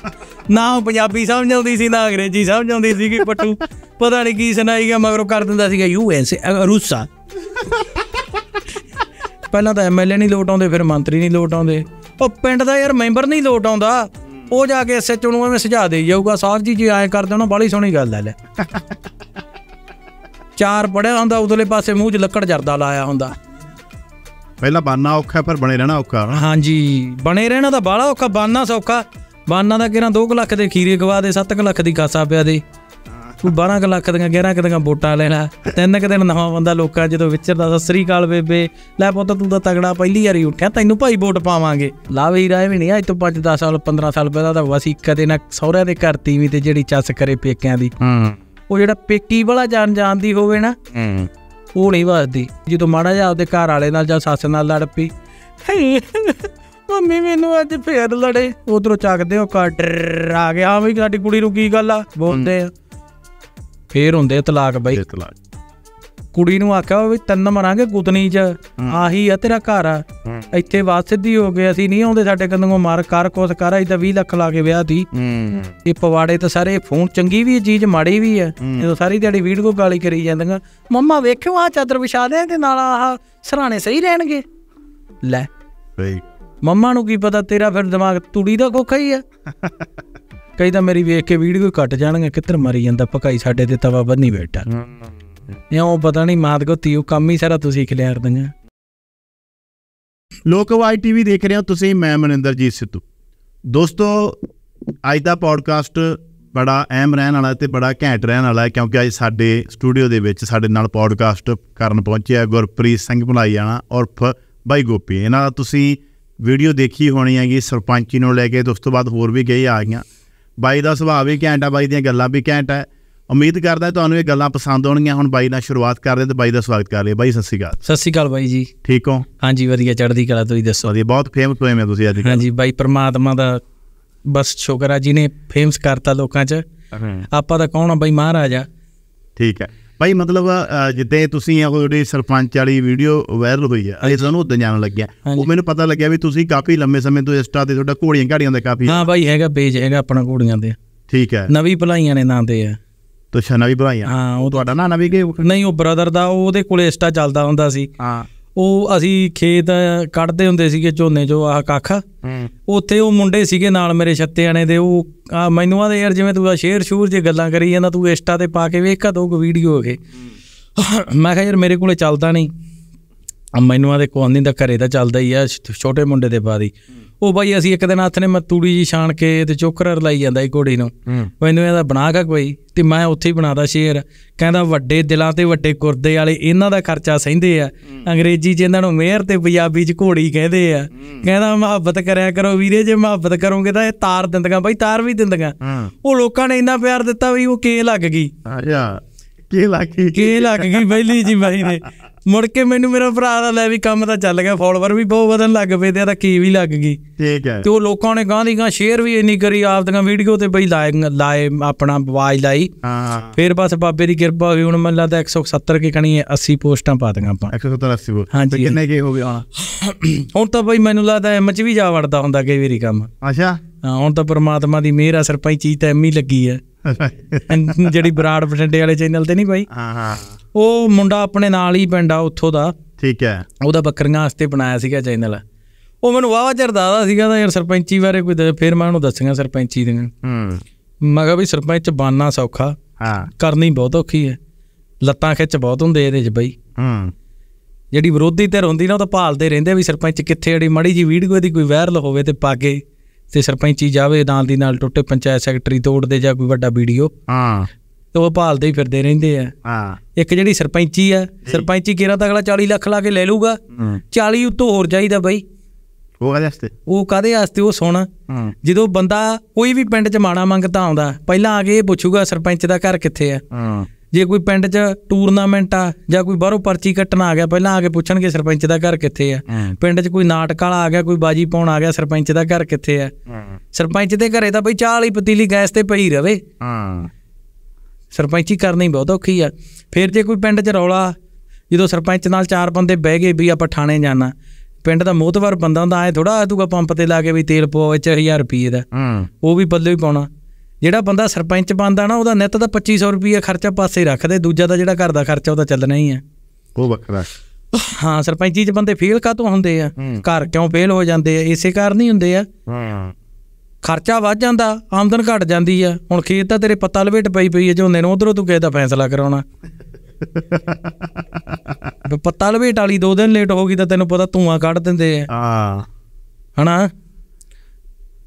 ਨਾ ਉਹ ਪੰਜਾਬੀ ਸਮਝ ਆਉਂਦੀ ਸੀ ਨਾ ਅੰਗਰੇਜ਼ੀ ਸਮਝ ਆਉਂਦੀ ਸੀ ਕਿ ਪੱਟੂ ਪਤਾ ਨਹੀਂ ਕੀ ਸੁਣਾਈ ਗਿਆ ਮਗਰੋਂ ਕਰ ਦਿੰਦਾ ਸੀਗਾ ਯੂ ਐਸ ਰੂਸਾ ਪਹਿਲਾਂ ਤਾਂ ਐਮਐਲਏ ਨਹੀਂ ਲੋਟ ਆਉਂਦੇ ਫਿਰ ਮੰਤਰੀ ਨਹੀਂ ਲੋਟ ਆਉਂਦੇ ਉਹ ਪਿੰਡ ਦਾ ਯਾਰ ਮੈਂਬਰ ਨਹੀਂ ਲੋਟ ਆਉਂਦਾ ਉਹ ਜਾ ਕੇ ਐਸਐਚ ਨੂੰ ਐਵੇਂ ਸੁਝਾ ਦੇ ਜਾਊਗਾ ਸਾਹਿਬ ਜੀ ਜੀ ਆਏ ਕਰਦੇ ਉਹਨਾਂ ਬਾਲੀ ਸੋਹਣੀ ਗੱਲ ਹੈ ਲੈ ਚਾਰ ਪੜਿਆ ਹੁੰਦਾ ਉਦਲੇ ਪਾਸੇ ਮੂੰਹ 'ਚ ਲੱਕੜ ਜਰਦਾ ਲਾਇਆ ਹੁੰਦਾ ਪਹਿਲਾਂ ਬਾਨਾ ਔਖਾ ਪਰ ਬਣੇ ਰਹਿਣਾ ਔਖਾ ਹਾਂਜੀ ਬਣੇ ਰਹਿਣਾ ਤਾਂ ਬਾਲਾ ਔਖਾ ਬਾਨਾ ਸੌਖਾ ਬਾਨਾ ਦਾ ਕਿਰਾਂ 2 ਲੱਖ ਦੇ ਖੀਰੇ ਗਵਾ ਦੇ 7 ਲੱਖ ਦੀ ਕਾਸਾ ਪਿਆ ਦੇ ਤੂੰ 12 ਲੱਖ ਦੀਆਂ 11 ਦੀਆਂ ਵੋਟਾਂ ਲੈਣਾ ਤਿੰਨ ਕਿ ਦਿਨ ਨਵਾਂ ਬੰਦਾ ਲੋਕਾਂ ਜਦੋਂ ਵਿਚਰਦਾ ਸਸਰੀ ਕਾਲ ਬੇਬੇ ਲੈ ਪੁੱਤ ਤੂੰ ਤਾਂ ਤਗੜਾ ਪਹਿਲੀ ਵਾਰੀ ਉੱਠਿਆ ਤੈਨੂੰ ਭਾਈ ਵੋਟ ਪਾਵਾਂਗੇ ਲਾਵੇ ਹੀ ਰਾਏ ਵੀ ਨਹੀਂ ਅੱਜ ਤੋਂ 5-10 ਸਾਲ 15 ਸਾਲ ਪਹਿਲਾਂ ਤਾਂ ਵਸੀ ਕਦੇ ਨਾ ਸਹੁਰਿਆਂ ਦੇ ਘਰ ਤੀਵੀਂ ਤੇ ਜਿਹੜੀ ਚੱਸ ਕਰੇ ਪੇਕਿਆਂ ਦੀ ਹੂੰ ਉਹ ਜਿਹੜਾ ਪੇਕੀ ਵਾਲਾ ਜਾਣ ਜਾਣਦੀ ਹੋਵੇ ਨਾ ਹੂੰ ਉਹ ਨਹੀਂ ਵਸਦੀ ਜਦੋਂ ਮਾੜਾ ਜਿਹਾ ਆਪਦੇ ਘਰ ਵਾਲੇ ਨਾਲ ਜਾਂ ਸੱਸ ਨਾਲ ਲੜ ਪਈ ਮੰਮੀ ਮੈਨੂੰ ਅੱਜ ਫੇਰ ਲੜੇ ਉਧਰੋਂ ਚੱਕਦੇ ਹੋ ਕਾਟਰ ਆ ਗਿਆ ਵੀ ਸਾਡੀ ਕੁੜੀ ਨੂੰ ਕੀ ਗੱਲ ਆ ਬੋਲਦੇ ਆ ਫੇਰ ਹੁੰਦੇ ਤਲਾਕ ਬਾਈ ਤਲਾਕ ਕੁੜੀ ਨੂੰ ਆਖਿਆ ਵੀ ਤਿੰਨ ਮਰਾਂਗੇ ਗੁਤਨੀ ਚ ਆਹੀ ਆ ਤੇਰਾ ਘਰ ਆ ਇੱਥੇ ਬਾਤ ਸਿੱਧੀ ਹੋ ਗਈ ਅਸੀਂ ਨਹੀਂ ਆਉਂਦੇ ਸਾਡੇ ਕੰਦੋਂ ਮਾਰ ਕਰ ਕੋਸ ਕਰ ਅਜ ਤਾਂ 20 ਲੱਖ ਲਾ ਕੇ ਵਿਆਹ ਦੀ ਇਹ ਪਵਾੜੇ ਤਾਂ ਸਾਰੇ ਫੋਨ ਚੰਗੀ ਵੀ ਚੀਜ਼ ਮਾੜੀ ਵੀ ਆ ਜਦੋਂ ਸਾਰੀ ਦਿਹਾੜੀ ਵੀਡੀਓ ਗਾਲੀ ਕਰੀ ਜਾਂਦੀਆਂ ਮੰਮਾ ਵੇਖਿਓ ਆ ਚਾਦਰ ਵਿਛਾ ਦੇ ਤੇ ਨਾਲ ਆਹ ਸਰਾਣੇ ਸਹੀ ਰਹਿਣਗੇ ਲੈ ਮੰਮਾ ਨੂੰ ਕੀ ਪਤਾ ਤੇਰਾ ਫਿਰ ਦਿਮਾਗ ਤੂੜੀ ਦਾ ਕੋਖਾ ਹੀ ਆ *laughs* ਕਈ ਤਾਂ ਮੇਰੀ ਵੇਖ ਕੇ ਵੀਡੀਓ ਕੱਟ ਜਾਣਗੇ ਕਿੱਧਰ ਮਰੀ ਜਾਂਦਾ ਪਕਾਈ ਸਾਡੇ ਤੇ ਤਵਾ ਬੰਨੀ ਬੈਠਾ ਇਉਂ ਪਤਾ ਨਹੀਂ ਮਾਤ ਕੋ ਤੀਉ ਕੰਮ ਹੀ ਸਾਰਾ ਤੁਸੀਂ ਖਿਲਿਆਰ ਲੋਕ ਵਾਈ ਟੀਵੀ ਦੇਖ ਰਹੇ ਹੋ ਤੁਸੀਂ ਮੈਂ ਮਨਿੰਦਰਜੀਤ ਸਿੱਧੂ ਦੋਸਤੋ ਅੱਜ ਦਾ ਪੋਡਕਾਸਟ ਬੜਾ ਅਹਿਮ ਰਹਿਣ ਵਾਲਾ ਤੇ ਬੜਾ ਘੈਂਟ ਰਹਿਣ ਵਾਲਾ ਹੈ ਕਿਉਂਕਿ ਅੱਜ ਸਾਡੇ ਸਟੂਡੀਓ ਦੇ ਵਿੱਚ ਸਾਡੇ ਨਾਲ ਪੋਡਕਾਸਟ ਕਰਨ ਪਹੁੰਚਿਆ ਗੁਰਪ੍ਰੀਤ ਸਿੰਘ ਭੁਲਾਈ ਜਾਣਾ ਉਰਫ ਬਾਈ ਗੋਪੀ ਇਹਨਾਂ ਦਾ ਤੁਸੀਂ ਵੀਡੀਓ ਦੇਖੀ ਹੋਣੀ ਹੈਗੀ ਸਰਪੰਚੀ ਨੂੰ ਲੈ ਕੇ ਦੋਸਤੋ ਉਸ ਤੋਂ ਬਾਅਦ ਹੋਰ ਵੀ ਗਈ ਆ ਗਈਆਂ ਬਾਈ ਦਾ ਸੁਭਾਅ ਵੀ ਘੈਂਟ ਆ ਬਾਈ ਦੀਆਂ ਗੱਲਾਂ ਵੀ ਘੈਂਟ ਆ ਉਮੀਦ ਕਰਦਾ ਤੁਹਾਨੂੰ ਇਹ ਗੱਲਾਂ ਪਸੰਦ ਆਉਣਗੀਆਂ ਹੁਣ ਬਾਈ ਨਾਲ ਸ਼ੁਰੂਆਤ ਕਰਦੇ ਤੇ ਬਾਈ ਦਾ ਸਵਾਗਤ ਕਰ ਲਿਆ ਬਾਈ ਸਤਿ ਸ੍ਰੀ ਅਕਾਲ ਸਤਿ ਸ੍ਰੀ ਅਕਾਲ ਬਾਈ ਜੀ ਠੀਕ ਹੋ ਹਾਂਜੀ ਵਧੀਆ ਚੜ੍ਹਦੀ ਕਲਾ ਤੁਸੀਂ ਦੱਸੋ ਵਧੀਆ ਬਹੁਤ ਫੇਮਸ ਹੋਏ ਮੈਂ ਤੁਸੀਂ ਅੱਜ ਹਾਂਜੀ ਬਾਈ ਪਰਮਾਤਮਾ ਦਾ ਬਸ ਸ਼ੁਕਰ ਆ ਜੀ ਨੇ ਫੇਮਸ ਕਰਤਾ ਲੋਕਾਂ 'ਚ ਆਪਾਂ ਤਾਂ ਕੌਣ ਆ ਬਾਈ ਮਹਾਰਾਜਾ ਠੀਕ ਹੈ ਭਾਈ ਮਤਲਬ ਜਿੱਦੇ ਤੁਸੀਂ ਉਹਦੇ ਸਰਪੰਚ ਵਾਲੀ ਵੀਡੀਓ ਵਾਇਰਲ ਹੋਈ ਆ ਇਹ ਤੁਹਾਨੂੰ ਉਦੋਂ ਜਾਣ ਲੱਗਿਆ ਉਹ ਮੈਨੂੰ ਪਤਾ ਲੱਗਿਆ ਵੀ ਤੁਸੀਂ ਕਾਫੀ ਲੰਮੇ ਸਮੇਂ ਤੋਂ ਇੰਸਟਾ ਤੇ ਤੁਹਾਡਾ ਘੋੜੀਆਂ ਘਾੜੀਆਂ ਦਾ ਕਾਫੀ ਹਾਂ ਭਾਈ ਹੈਗਾ ਪੇਜ ਹੈਗਾ ਆਪਣਾ ਘੋੜੀਆਂ ਦੇ ਠੀਕ ਹੈ ਨਵੀਂ ਭਲਾਈਆਂ ਨੇ ਨਾਂ ਤੇ ਆ ਦੁਸ਼ਮਣਾਂ ਵੀ ਆ ਹਾਂ ਉਹ ਤੁਹਾਡਾ ਨਾ ਵੀ ਕਿ ਨਹੀਂ ਉਹ ਬ੍ਰਦਰ ਦਾ ਉਹਦੇ ਕੋਲੇ ਇਸਟਾ ਚੱਲਦਾ ਹੁੰਦਾ ਸੀ ਹਾਂ ਉਹ ਅਸੀਂ ਖੇਤ ਕੱਢਦੇ ਹੁੰਦੇ ਸੀਗੇ ਝੋਨੇ ਜੋ ਆਹ ਕੱਖ ਹੂੰ ਉੱਥੇ ਉਹ ਮੁੰਡੇ ਸੀਗੇ ਨਾਲ ਮੇਰੇ ਛੱਤਿਆਣੇ ਦੇ ਉਹ ਮੈਨੂੰ ਆਦੇ ਯਾਰ ਜਿਵੇਂ ਤੂੰ ਆ ਸ਼ੇਰ ਸ਼ੂਰ ਜੇ ਗੱਲਾਂ ਕਰੀ ਜਾਂਦਾ ਤੂੰ ਇਸਟਾ ਤੇ ਪਾ ਕੇ ਵੇਖ ਕਦੋਂ ਵੀਡੀਓ ਹੋਗੇ ਮੈਂ ਕਿਹਾ ਯਾਰ ਮੇਰੇ ਕੋਲੇ ਚੱਲਦਾ ਨਹੀਂ ਮੈਨੂੰ ਦੇ ਕੋਲ ਨਹੀਂ ਦਾ ਘਰੇ ਦਾ ਚੱਲਦਾ ਹੀ ਆ ਛੋਟੇ ਮੁੰਡੇ ਦੇ ਬਾਦੀ ਉਹ ਬਾਈ ਅਸੀਂ ਇੱਕ ਦਿਨ ਹੱਥ ਨੇ ਮਤੂੜੀ ਜੀ ਛਾਣ ਕੇ ਤੇ ਚੋਕਰ ਲਾਈ ਜਾਂਦਾ ਈ ਘੋੜੀ ਨੂੰ ਮੈਨੂੰ ਇਹਦਾ ਬਣਾ ਕੇ ਕੋਈ ਤੇ ਮੈਂ ਉੱਥੇ ਹੀ ਬਣਾਦਾ ਸ਼ੇਰ ਕਹਿੰਦਾ ਵੱਡੇ ਦਿਲਾਂ ਤੇ ਵੱਡੇ ਗੁਰਦੇ ਵਾਲੇ ਇਹਨਾਂ ਦਾ ਖਰਚਾ ਸਹਿੰਦੇ ਆ ਅੰਗਰੇਜ਼ੀ ਚ ਇਹਨਾਂ ਨੂੰ ਮਿਹਰ ਤੇ ਪੰਜਾਬੀ ਚ ਘੋੜੀ ਕਹਿੰਦੇ ਆ ਕਹਿੰਦਾ ਮੁਹੱਬਤ ਕਰਿਆ ਕਰੋ ਵੀਰੇ ਜੇ ਮੁਹੱਬਤ ਕਰੋਗੇ ਤਾਂ ਇਹ ਤਾਰ ਦਿੰਦਗਾ ਬਾਈ ਤਾਰ ਵੀ ਦਿੰਦਗਾ ਉਹ ਲੋਕਾਂ ਨੇ ਇੰਨਾ ਪਿਆਰ ਦਿੱਤਾ ਵੀ ਉਹ ਕੇ ਲੱਗ ਗਈ ਹਾਂ ਯਾ ਕੇ ਲੱਗ ਗਈ ਕੇ ਲੱਗ ਗਈ ਪਹਿਲੀ ਜੀ ਬਾਈ ਨੇ ਮੁੜ ਕੇ ਮੈਨੂੰ ਮੇਰਾ ਭਰਾ ਦਾ ਲੈ ਵੀ ਕੰਮ ਤਾਂ ਚੱਲ ਗਿਆ ਫਾਲੋਅਰ ਵੀ ਬਹੁਤ ਵਧਣ ਲੱਗ ਪਏ ਤੇ ਆ ਤਾਂ ਕੀ ਵੀ ਲੱਗ ਗਈ ਠੀਕ ਹੈ ਤੇ ਉਹ ਲੋਕਾਂ ਨੇ ਗਾਂ ਦੀ ਗਾਂ ਸ਼ੇਅਰ ਵੀ ਇੰਨੀ ਕਰੀ ਆਪ ਦੀਆਂ ਵੀਡੀਓ ਤੇ ਬਈ ਲਾਏ ਲਾਏ ਆਪਣਾ ਆਵਾਜ਼ ਲਾਈ ਹਾਂ ਫਿਰ ਬਸ ਬਾਬੇ ਦੀ ਕਿਰਪਾ ਹੋਈ ਹੁਣ ਮੈਨੂੰ ਲੱਗਦਾ 170 ਕੀ ਕਣੀ 80 ਪੋਸਟਾਂ ਪਾ ਦਿੰਗਾ ਆਪਾਂ 170 80 ਪੋਸਟ ਹਾਂਜੀ ਕਿੰਨੇ ਕੇ ਹੋ ਗਏ ਹੁਣ ਹੁਣ ਤਾਂ ਬਈ ਮੈਨੂੰ ਲੱਗਦਾ ਐਮ ਚ ਵੀ ਜਾ ਵੜਦਾ ਹੁੰਦਾ ਕਈ ਵਾਰੀ ਕੰਮ ਅੱਛਾ ਹੁਣ ਤਾਂ ਪਰਮਾਤਮਾ ਦੀ ਮਿਹਰ ਆ ਚੀਜ਼ ਤਾਂ ਐਮੀ ਲੱਗੀ ਆ ਜਿਹੜੀ ਬਰਾੜ ਬਟੰਡੇ ਵਾਲੇ ਚੈਨਲ ਤੇ ਨਹੀਂ ਬਾਈ ਹਾਂ ਹਾਂ ਉਹ ਮੁੰਡਾ ਆਪਣੇ ਨਾਲ ਹੀ ਪਿੰਡ ਆ ਉੱਥੋਂ ਦਾ ਠੀਕ ਹੈ ਉਹਦਾ ਬੱਕਰੀਆਂ ਵਾਸਤੇ ਬਣਾਇਆ ਸੀਗਾ ਚੈਨਲ ਉਹ ਮੈਨੂੰ ਵਾਵਾ ਚਿਰ ਦਾਦਾ ਸੀਗਾ ਤਾਂ ਯਾਰ ਸਰਪੰਚੀ ਬਾਰੇ ਕੋਈ ਫੇਰ ਮੈਂ ਉਹਨੂੰ ਦੱਸਿਆ ਸਰਪੰਚੀ ਦੀਆਂ ਹੂੰ ਮੈਂ ਕਿਹਾ ਵੀ ਸਰਪੰਚ ਬਾਨਾ ਸੌਖਾ ਹਾਂ ਕਰਨੀ ਬਹੁਤ ਔਖੀ ਹੈ ਲੱਤਾਂ ਖਿੱਚ ਬਹੁਤ ਹੁੰਦੇ ਇਹਦੇ 'ਚ ਬਈ ਹੂੰ ਜਿਹੜੀ ਵਿਰੋਧੀ ਧਿਰ ਹੁੰਦੀ ਨਾ ਉਹ ਤਾਂ ਭਾਲਦੇ ਰਹਿੰਦੇ ਵੀ ਸਰਪੰਚ ਕਿੱਥੇ ਜਿਹੜੀ ਮੜੀ ਜੀ ਵੀਡੀਓ ਦੀ ਕੋਈ ਵਾਇਰਲ ਹੋਵੇ ਤੇ ਪਾ ਕੇ ਤੇ ਸਰਪੰਚੀ ਜਾਵੇ ਨਾਲ ਦੀ ਨਾਲ ਟੁੱਟੇ ਪੰਚਾਇਤ ਸੈਕਟਰੀ ਤੋੜਦੇ ਜਾਂ ਕੋਈ ਵੱਡਾ ਵੀਡੀਓ ਹਾਂ ਤੇ ਉਹ ਭਾਲਦੇ ਹੀ ਫਿਰਦੇ ਰਹਿੰਦੇ ਆ ਹਾਂ ਇੱਕ ਜਿਹੜੀ ਸਰਪੰਚੀ ਆ ਸਰਪੰਚੀ ਕਿਹੜਾ ਤਾਂ ਅਗਲਾ 40 ਲੱਖ ਲਾ ਕੇ ਲੈ ਲੂਗਾ 40 ਉੱਤੋਂ ਹੋਰ ਚਾਹੀਦਾ ਬਾਈ ਉਹ ਕਾਦੇ ਆਸਤੇ ਉਹ ਕਾਦੇ ਆਸਤੇ ਉਹ ਸੁਣ ਜਦੋਂ ਬੰਦਾ ਕੋਈ ਵੀ ਪਿੰਡ 'ਚ ਮਾਣਾ ਮੰਗਦਾ ਆਉਂਦਾ ਪਹਿਲਾਂ ਆ ਕੇ ਇਹ ਪੁੱਛੂਗਾ ਸਰਪੰਚ ਦਾ ਘਰ ਕਿੱਥੇ ਆ ਹਾਂ ਜੇ ਕੋਈ ਪਿੰਡ 'ਚ ਟੂਰਨਾਮੈਂਟ ਆ ਜਾਂ ਕੋਈ ਬਾਹਰੋਂ ਪਰਚੀ ਕੱਟਣ ਆ ਗਿਆ ਪਹਿਲਾਂ ਆ ਕੇ ਪੁੱਛਣਗੇ ਸਰਪੰਚ ਦਾ ਘਰ ਕਿੱਥੇ ਆ ਪਿੰਡ 'ਚ ਕੋਈ ਨਾਟਕ ਵਾਲਾ ਆ ਗਿਆ ਕੋਈ ਬਾਜੀ ਪਾਉਣ ਆ ਗਿਆ ਸਰਪੰਚ ਦਾ ਘਰ ਕਿੱਥੇ ਆ ਸਰਪੰਚ ਦੇ ਘਰੇ ਤਾਂ ਬਈ 40 ਪਤੀਲੀ ਗੈਸ ਤੇ ਪਈ ਰਵੇ ਹਾਂ ਸਰਪੰਚੀ ਕਰਨੀ ਬਹੁਤ ਔਖੀ ਆ ਫਿਰ ਜੇ ਕੋਈ ਪਿੰਡ 'ਚ ਰੌਲਾ ਜਦੋਂ ਸਰਪੰਚ ਨਾਲ ਚਾਰ ਬੰਦੇ ਬਹਿ ਗਏ ਵੀ ਆਪਾਂ ਥਾਣੇ ਜਾਣਾ ਪਿੰਡ ਦਾ ਮੋਤਵਾਰ ਬੰਦਾ ਹੁੰਦਾ ਐ ਥੋੜਾ ਤੂਗਾ ਪੰਪ ਤੇ ਲਾ ਕੇ ਵੀ ਤੇਲ ਵਿੱਚ 1000 ਰੁਪਏ ਦਾ ਉਹ ਵੀ ਬੱਲੇ ਹੀ ਪਾਉਣਾ ਜਿਹੜਾ ਬੰਦਾ ਸਰਪੰਚ ਬੰਦਾ ਨਾ ਉਹਦਾ ਨਿੱਤ ਦਾ 2500 ਰੁਪਏ ਖਰਚਾ ਪਾਸੇ ਰੱਖਦੇ ਦੂਜਾ ਦਾ ਜਿਹੜਾ ਘਰ ਦਾ ਖਰਚਾ ਉਹਦਾ ਚੱਲਣਾ ਹੀ ਹੈ ਉਹ ਵੱਖਰਾ ਹਾਂ ਸਰਪੰਚੀ ਚ ਬੰਦੇ ਫੇਲ ਤੋਂ ਹੁੰਦੇ ਆ ਘਰ ਕਿਉਂ ਫੇਲ ਹੋ ਜਾਂਦੇ ਆ ਇਸੇ ਕਾਰਨ ਹੀ ਹੁੰਦੇ ਆ ਹਾਂ ਖਰਚਾ ਵੱਧ ਜਾਂਦਾ ਆਮਦਨ ਘਟ ਜਾਂਦੀ ਆ ਹੁਣ ਖੇਤ ਤਾਂ ਤੇਰੇ ਪੱਤਾ ਲਵੇਟ ਪਈ ਪਈ ਹੈ ਜੋ ਨੇ ਉਧਰੋਂ ਤੂੰ ਕਿਸੇ ਦਾ ਫੈਸਲਾ ਕਰਾਉਣਾ *laughs* ਪੱਤਾ ਲਵੇਟ ਵਾਲੀ 2 ਦਿਨ ਲੇਟ ਹੋ ਗਈ ਤਾਂ ਤੈਨੂੰ ਪਤਾ ਧੂਆਂ ਕੱਢ ਦਿੰਦੇ ਆ ਹਾਂ ਹਨਾ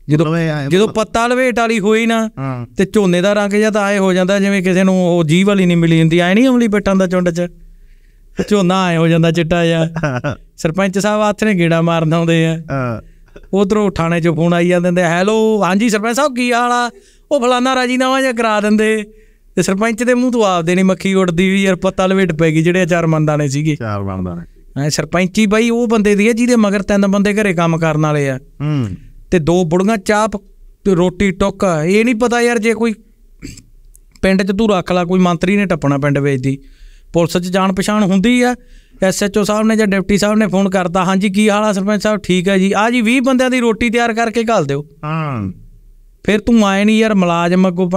ਜਦੋਂ ਜਦੋਂ ਪੱਤਾ ਲਵੇਟ ਵਾਲੀ ਹੋਈ ਨਾ ਤੇ ਝੋਨੇ ਦਾ ਰੰਗ ਜਦ ਆਏ ਹੋ ਜਾਂਦਾ ਜਿਵੇਂ ਕਿਸੇ ਨੂੰ ਉਹ ਜੀਵ ਵਾਲੀ ਨਹੀਂ ਮਿਲੀ ਹੁੰਦੀ ਐ ਨਹੀਂ ਅਮਲੀ ਪੱਟਾਂ ਦਾ ਚੁੰਡ 'ਚ ਝੋਨਾ ਆਏ ਹੋ ਜਾਂਦਾ ਚਿੱਟਾ ਜਿਹਾ *laughs* ਸਰਪੰਚ ਸਾਹਿਬ ਆਥਰੇ ਨੇ ਗੇੜਾ ਮਾਰਨ ਆਉਂਦੇ ਆ ਉਧਰੋਂ ਥਾਣੇ 'ਚ ਫੋਨ ਆਈ ਜਾਂਦੇ ਹੈਲੋ ਹਾਂਜੀ ਸਰਪੰਚ ਸਾਹਿਬ ਕੀ ਹਾਲ ਆ ਉਹ ਫਲਾਨਾ ਰਾਜੀਨਾਮਾ ਜਾਂ ਕਰਾ ਦਿੰਦੇ ਤੇ ਸਰਪੰਚ ਦੇ ਮੂੰਹ ਤੋਂ ਆਪਦੇ ਨਹੀਂ ਮੱਖੀ ਉੱਡਦੀ ਵੀ ਯਾਰ ਪੱਤਾ ਲਵੇਟ ਪੈ ਗਈ ਜਿਹੜੇ ਚਾਰ ਨੇ ਸੀਗੇ ਚਾਰ ਮੰਦਾਨੇ ਐ ਸਰਪੰਚੀ ਬਾਈ ਉਹ ਬੰਦੇ ਦੀ ਹੈ ਜਿਹਦੇ ਮਗਰ ਤਿੰਨ ਬੰਦੇ ਘਰੇ ਕੰਮ ਕਰਨ ਵਾਲੇ ਆ ਹੂੰ ਤੇ ਦੋ ਬੁੜੀਆਂ ਚਾਪ ਤੇ ਰੋਟੀ ਟੁੱਕ ਇਹ ਨਹੀਂ ਪਤਾ ਯਾਰ ਜੇ ਕੋਈ ਪਿੰਡ 'ਚ ਤੂੰ ਰੱਖ ਲਾ ਕੋਈ ਮੰਤਰੀ ਨੇ ਟੱਪਣਾ ਪਿੰਡ ਵੇਚਦੀ ਪੁਲਿਸ 'ਚ ਜਾਣ ਪਛਾਣ ਹੁੰਦੀ ਆ ਐਸਐਚਓ ਸਾਹਿਬ ਨੇ ਜਾਂ ਡਿਪਟੀ ਸਾਹਿਬ ਨੇ ਫੋਨ ਕਰਤਾ ਹਾਂਜੀ ਕੀ ਹਾਲ ਆ ਸਰਪੰਚ ਸਾਹਿਬ ਠੀਕ ਆ ਜੀ ਆ ਜੀ 20 ਬੰਦਿਆਂ ਦੀ ਰੋਟੀ ਤਿਆਰ ਕਰਕੇ ਘੱਲ ਦਿਓ ਹਾਂ ਫਿਰ ਤੂੰ ਆਏ ਨਹੀਂ ਯਾਰ ਮੁਲਾਜ਼ਮ ਅੱਗੋਂ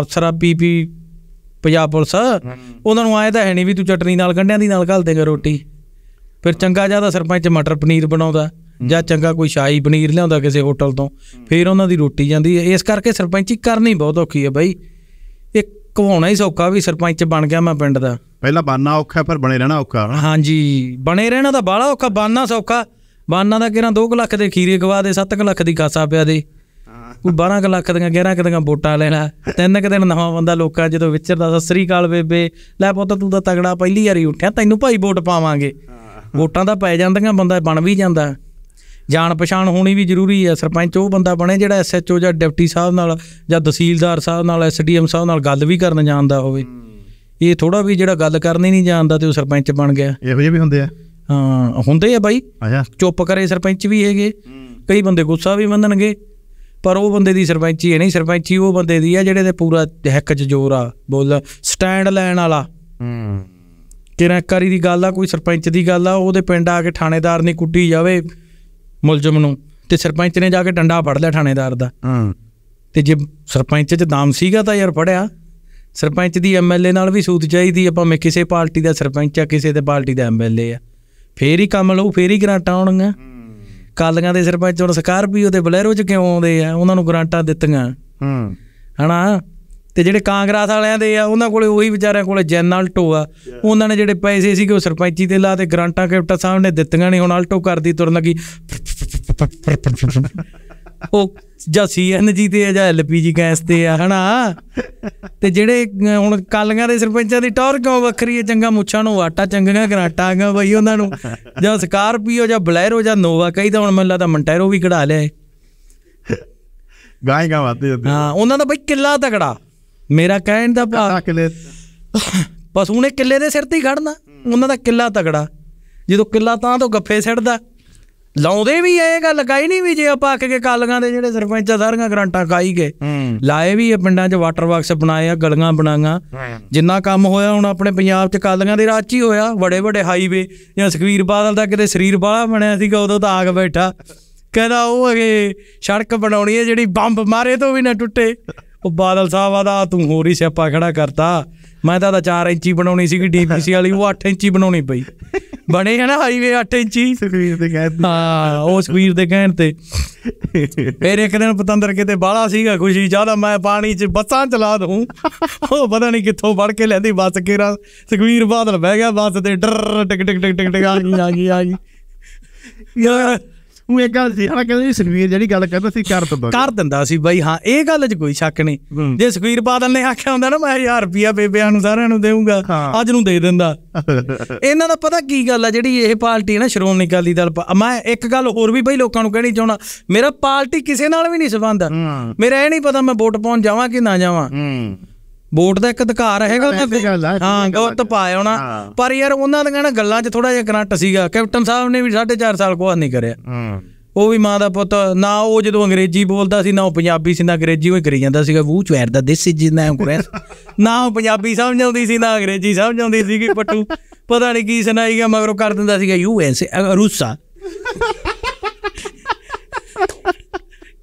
ਅਫਸਰ ਆ ਪੀਪੀ ਪੰਜਾਬ ਪੁਲਿਸ ਉਹਨਾਂ ਨੂੰ ਆਏ ਤਾਂ ਹੈ ਨਹੀਂ ਵੀ ਤੂੰ ਚਟਨੀ ਨਾਲ ਗੰਡਿਆਂ ਦੀ ਨਾਲ ਘੱਲ ਦੇਗਾ ਰੋਟੀ ਫਿਰ ਚੰਗਾ ਜਿਆਦਾ ਸਰਪੰਚ ਮਟਰ ਪਨੀਰ ਬਣਾਉਂਦਾ ਜਾਂ ਚੰਗਾ ਕੋਈ ਸ਼ਾਹੀ ਪਨੀਰ ਲਿਆਉਂਦਾ ਕਿਸੇ ਹੋਟਲ ਤੋਂ ਫਿਰ ਉਹਨਾਂ ਦੀ ਰੋਟੀ ਜਾਂਦੀ ਹੈ ਇਸ ਕਰਕੇ ਸਰਪੰਚੀ ਕਰਨੀ ਬਹੁਤ ਔਖੀ ਹੈ ਬਾਈ ਇਹ ਕਵਾਉਣਾ ਹੀ ਸੌਖਾ ਵੀ ਸਰਪੰਚ ਬਣ ਗਿਆ ਮੈਂ ਪਿੰਡ ਦਾ ਪਹਿਲਾਂ ਬਾਨਾ ਔਖਾ ਪਰ ਬਣੇ ਰਹਿਣਾ ਔਖਾ ਹਾਂਜੀ ਬਣੇ ਰਹਿਣਾ ਤਾਂ ਬਾਲਾ ਔਖਾ ਬਾਨਾ ਸੌਖਾ ਬਾਨਾ ਦਾ ਕਿਰਾਂ 2 ਲੱਖ ਦੇ ਖੀਰੇ ਗਵਾ ਦੇ 7 ਲੱਖ ਦੀ ਕਾਸਾ ਪਿਆ ਦੇ ਕੋਈ 12 ਲੱਖ ਦੀਆਂ 11 ਦੀਆਂ ਵੋਟਾਂ ਲੈਣਾ ਤਿੰਨ ਕ ਦਿਨ ਨਵਾਂ ਬੰਦਾ ਲੋਕਾਂ ਜਦੋਂ ਵਿਚਰਦਾ ਸਸਰੀ ਕਾਲ ਬੇਬੇ ਲੈ ਪੁੱਤ ਤੂੰ ਤਾਂ ਤਗੜਾ ਪਹਿਲੀ ਵਾਰੀ ਉੱਠਿਆ ਤੈਨੂੰ ਭਾਈ ਵੋਟ ਪਾਵਾਂਗੇ ਵੋਟਾਂ ਦਾ ਪੈ ਜਾਂਦੀਆਂ ਬੰਦਾ ਬਣ ਵੀ ਜਾਂਦਾ ਜਾਣ ਪਛਾਣ ਹੋਣੀ ਵੀ ਜ਼ਰੂਰੀ ਹੈ ਸਰਪੰਚ ਉਹ ਬੰਦਾ ਬਣੇ ਜਿਹੜਾ ਐਸਐਚਓ ਜਾਂ ਡਿਪਟੀ ਸਾਹਿਬ ਨਾਲ ਜਾਂ ਤਹਿਸੀਲਦਾਰ ਸਾਹਿਬ ਨਾਲ ਐਸਡੀਐਮ ਸਾਹਿਬ ਨਾਲ ਗੱਲ ਵੀ ਕਰਨ ਜਾਣਦਾ ਹੋਵੇ ਇਹ ਥੋੜਾ ਵੀ ਜਿਹੜਾ ਗੱਲ ਕਰਨੀ ਨਹੀਂ ਜਾਣਦਾ ਤੇ ਉਹ ਸਰਪੰਚ ਬਣ ਗਿਆ ਇਹੋ ਜਿਹੇ ਵੀ ਹੁੰਦੇ ਆ ਹਾਂ ਹੁੰਦੇ ਆ ਬਾਈ ਚੁੱਪ ਕਰੇ ਸਰਪੰਚ ਵੀ ਹੈਗੇ ਕਈ ਬੰਦੇ ਗੁੱਸਾ ਵੀ ਮੰਨਣਗੇ ਪਰ ਉਹ ਬੰਦੇ ਦੀ ਸਰਪੰਚੀ ਹੈ ਨਹੀਂ ਸਰਪੰਚੀ ਉਹ ਬੰਦੇ ਦੀ ਆ ਜਿਹੜੇ ਦੇ ਪੂਰਾ ਹੱਕ 'ਚ ਜ਼ੋਰ ਆ ਬੋਲ ਸਟੈਂਡ ਲੈਣ ਵਾਲਾ ਹੂੰ ਕਿਰਾਕਾਰੀ ਦੀ ਗੱਲ ਆ ਕੋਈ ਸਰਪੰਚ ਦੀ ਗੱਲ ਆ ਉਹਦੇ ਪਿੰਡ ਆ ਕੇ ਥਾਣੇਦਾਰ ਨੇ ਕੁੱਟੀ ਜਾਵੇ ਮੁਲਜ਼ਮ ਨੂੰ ਤੇ ਸਰਪੰਚ ਨੇ ਜਾ ਕੇ ਡੰਡਾ ਫੜ ਲਿਆ ਥਾਣੇਦਾਰ ਦਾ ਹੂੰ ਤੇ ਜੇ ਸਰਪੰਚ 'ਚ ਦਾਮ ਸੀਗਾ ਤਾਂ ਯਾਰ ਫੜਿਆ ਸਰਪੰਚ ਦੀ ਐਮਐਲਏ ਨਾਲ ਵੀ ਸੂਤ ਚਾਹੀਦੀ ਆਪਾਂ ਮੈਂ ਕਿਸੇ ਪਾਰਟੀ ਦਾ ਸਰਪੰਚ ਆ ਕਿਸੇ ਦੇ ਪਾਰਟੀ ਦਾ ਐਮਐਲਏ ਆ ਫੇਰ ਹੀ ਕੰਮ ਲਊ ਫੇਰ ਹੀ ਗ੍ਰਾਂਟਾਂ ਆਉਣਗੀਆਂ ਕਾਲੀਆਂ ਦੇ ਸਰਪੰਚ ਹੁਣ ਸਕਾਰਪੀਓ ਤੇ ਬਲੈਰੋ 'ਚ ਕਿਉਂ ਆਉਂਦੇ ਆ ਉਹਨਾਂ ਨੂੰ ਗ੍ਰਾਂਟਾਂ ਦਿੱਤੀਆਂ ਹੂੰ ਹਨਾ ਤੇ ਜਿਹੜੇ ਕਾਂਗਰਸ ਵਾਲਿਆਂ ਦੇ ਆ ਉਹਨਾਂ ਕੋਲੇ ਉਹੀ ਵਿਚਾਰਿਆਂ ਕੋਲੇ ਜੈਨ ਆਲਟੋ ਆ ਉਹਨਾਂ ਨੇ ਜਿਹੜੇ ਪੈਸੇ ਸੀਗੇ ਉਹ ਸਰਪੰਚੀ ਤੇ ਲਾ ਤੇ ਗ੍ਰਾਂਟਾਂ ਕੈਪਟਨ ਸਾਹਿਬ ਨੇ ਦਿੱਤੀਆਂ ਨਹੀਂ ਹੁਣ ਆਲਟੋ ਕਰਦੀ ਤੁਰਨ ਲੱਗੀ ਉਹ ਜਾਂ ਸੀਐਨਜੀ ਤੇ ਆ ਜਾਂ ਐਲਪੀਜੀ ਗੈਸ ਤੇ ਆ ਹਨਾ ਤੇ ਜਿਹੜੇ ਹੁਣ ਕਾਲੀਆਂ ਦੇ ਸਰਪੰਚਾਂ ਦੀ ਟੌਰ ਕਿਉਂ ਵੱਖਰੀ ਹੈ ਚੰਗਾ ਮੁੱਛਾਂ ਨੂੰ ਆਟਾ ਚੰਗੀਆਂ ਗਰਾਟਾਂਗਾ ਬਈ ਉਹਨਾਂ ਨੂੰ ਜਾਂ ਸਕਾਰਪੀਓ ਜਾਂ ਬਲੈਰੋ ਜਾਂ ਨੋਵਾ ਕਈ ਤਾਂ ਹੁਣ ਮੈਨੂੰ ਲੱਗਦਾ ਮੰਟੈਰੋ ਵੀ ਕਢਾ ਲਿਆ ਏ ਗਾਂ ਗਾਂ ਆਤੇ ਜਾਂਦੇ ਹਾਂ ਉਹਨਾਂ ਦਾ ਬਈ ਕਿੱਲਾ ਤਕੜਾ ਮੇਰਾ ਕਹਿਣ ਦਾ ਭਾਅ ਕਿੱਲੇ ਬਸ ਕਿੱਲੇ ਦੇ ਸਿਰ ਤੇ ਹੀ ਖੜਨਾ ਉਹਨਾਂ ਦਾ ਕਿੱਲਾ ਤਕੜਾ ਜਦੋਂ ਕਿੱਲਾ ਤਾਂ ਤੋਂ ਗੱਫੇ ਸਿੱੜਦਾ ਲਾਉਂਦੇ ਵੀ ਇਹ ਗੱਲ ਕਾਈ ਨਹੀਂ ਵੀ ਜੇ ਆਪਾਂ ਅੱਕ ਕੇ ਕਾਲੀਆਂ ਦੇ ਜਿਹੜੇ ਸਰਪੰਚ ਆ ਸਾਰੀਆਂ ਗਰੰਟਾਂ ਕਾਈ ਕੇ ਲਾਏ ਵੀ ਇਹ ਪਿੰਡਾਂ 'ਚ ਵਾਟਰ ਵਰਕਸ ਬਣਾਏ ਆ ਗਲੀਆਂ ਬਣਾਈਆਂ ਜਿੰਨਾ ਕੰਮ ਹੋਇਆ ਹੁਣ ਆਪਣੇ ਪੰਜਾਬ 'ਚ ਕਾਲੀਆਂ ਦੇ ਰਾਜ ਹੀ ਹੋਇਆ ਵੱਡੇ ਵੱਡੇ ਹਾਈਵੇ ਜਾਂ ਸੁਖਵੀਰ ਬਾਦਲ ਦਾ ਕਿਤੇ ਸਰੀਰ ਬਾਲਾ ਬਣਿਆ ਸੀਗਾ ਉਦੋਂ ਤਾਂ ਆਗ ਬੈਠਾ ਕਹਿੰਦਾ ਉਹ ਅਗੇ ਸੜਕ ਬਣਾਉਣੀ ਹੈ ਜਿਹੜੀ ਬੰਬ ਮਾਰੇ ਤੋਂ ਵੀ ਨਾ ਟੁੱਟੇ ਉਹ ਬਾਦਲ ਸਾਹਿਬ ਆਦਾ ਤੂੰ ਹੋਰ ਹੀ ਸਿਆਪਾ ਖੜਾ ਕਰਤਾ ਮੈਂ ਤਾਂ 4 ਇੰਚੀ ਬਣਾਉਣੀ ਸੀਗੀ ਡੀਪੀਸੀ ਵਾਲੀ ਉਹ 8 ਇੰਚੀ ਬਣਾਉਣੀ ਪਈ ਬਣੇ ਹੈ ਨਾ ਹਾਈਵੇ 8 ਇੰਚੀ ਸੁਖਵੀਰ ਦੇ ਕਹਿਣ ਤੇ ਹਾਂ ਉਹ ਸੁਖਵੀਰ ਦੇ ਕਹਿਣ ਤੇ ਫਿਰ ਇੱਕ ਦਿਨ ਪਤੰਦਰ ਕਿਤੇ ਬਾਲਾ ਸੀਗਾ ਖੁਸ਼ੀ ਜਿਆਦਾ ਮੈਂ ਪਾਣੀ 'ਚ ਬੱਸਾਂ ਚਲਾ ਦੂੰ ਉਹ ਪਤਾ ਨਹੀਂ ਕਿੱਥੋਂ ਵੜ ਕੇ ਲੈਂਦੀ ਬੱਸ ਕੇਰਾ ਸੁਖਵੀਰ ਬਾਦਲ ਬਹਿ ਗਿਆ ਬੱਸ ਤੇ ਡਰ ਟਿਕ ਟਿਕ ਟਿਕ ਟਿਕ ਆ ਗਈ ਆ ਗਈ ਆ ਗਈ ਯਾਰ ਉਹ ਇੱਕ ਗੱਲ ਸੀ ਹਾਂ ਕਹਿੰਦੇ ਸੁਖਵੀਰ ਜਿਹੜੀ ਗੱਲ ਕਰਦਾ ਸੀ ਕਰ ਦਿੰਦਾ ਕਰ ਦਿੰਦਾ ਸੀ ਬਾਈ ਹਾਂ ਇਹ ਗੱਲ 'ਚ ਕੋਈ ਸ਼ੱਕ ਨਹੀਂ ਜੇ ਸੁਖਵੀਰ ਬਾਦਲ ਨੇ ਆਖਿਆ ਹੁੰਦਾ ਨਾ ਮੈਂ 1000 ਰੁਪਿਆ ਬੇਬਿਆਂ ਨੂੰ ਸਾਰਿਆਂ ਨੂੰ ਦੇਵਾਂਗਾ ਅੱਜ ਨੂੰ ਦੇ ਦਿੰਦਾ *laughs* ਇਹਨਾਂ ਦਾ ਪਤਾ ਕੀ ਗੱਲ ਆ ਜਿਹੜੀ ਇਹ ਪਾਰਟੀ ਨਾ ਸ਼੍ਰੋਮਣੀ ਅਕਾਲੀ ਦਲ ਮੈਂ ਇੱਕ ਗੱਲ ਹੋਰ ਵੀ ਬਾਈ ਲੋਕਾਂ ਨੂੰ ਕਹਿਣੀ ਚਾਹਣਾ ਮੇਰਾ ਪਾਰਟੀ ਕਿਸੇ ਨਾਲ ਵੀ ਨਹੀਂ ਸੰਬੰਧ ਮੇਰਾ ਇਹ ਨਹੀਂ ਪਤਾ ਮੈਂ ਵੋਟ ਪਾਉਣ ਜਾਵਾਂ ਕਿ ਨਾ ਜਾਵਾਂ ਵੋਟ ਦਾ ਇੱਕ ਅਧਿਕਾਰ ਹੈਗਾ ਉਹਨਾਂ ਹਾਂ ਉਹ ਤਾਂ ਪਾਇਆ ਹੋਣਾ ਪਰ ਯਾਰ ਉਹਨਾਂ ਦੀਆਂ ਨਾ ਗੱਲਾਂ 'ਚ ਥੋੜਾ ਜਿਹਾ ਕਰੰਟ ਸੀਗਾ ਕੈਪਟਨ ਸਾਹਿਬ ਨੇ ਵੀ 4.5 ਸਾਲ ਕੋਹ ਨਹੀਂ ਕਰਿਆ ਉਹ ਵੀ ਮਾਂ ਦਾ ਪੁੱਤ ਨਾ ਉਹ ਜਦੋਂ ਅੰਗਰੇਜ਼ੀ ਬੋਲਦਾ ਸੀ ਨਾ ਉਹ ਪੰਜਾਬੀ ਸੀ ਨਾ ਅੰਗਰੇਜ਼ੀ ਉਹ ਕਰੀ ਜਾਂਦਾ ਸੀਗਾ ਵੂ ਚੁਆਰ ਦਾ ਦਿਸ ਇਜ ਨਾ ਅੰਗਰੇਜ਼ ਨਾ ਉਹ ਪੰਜਾਬੀ ਸਮਝ ਆਉਂਦੀ ਸੀ ਨਾ ਅੰਗਰੇਜ਼ੀ ਸਮਝ ਆਉਂਦੀ ਸੀ ਕਿ ਪੱਟੂ ਪਤਾ ਨਹੀਂ ਕੀ ਸੁਣਾਈ ਗਿਆ ਮਗਰੋਂ ਕਰ ਦਿੰਦਾ ਸੀਗਾ ਯੂ ਐਸ ਰੂਸਾ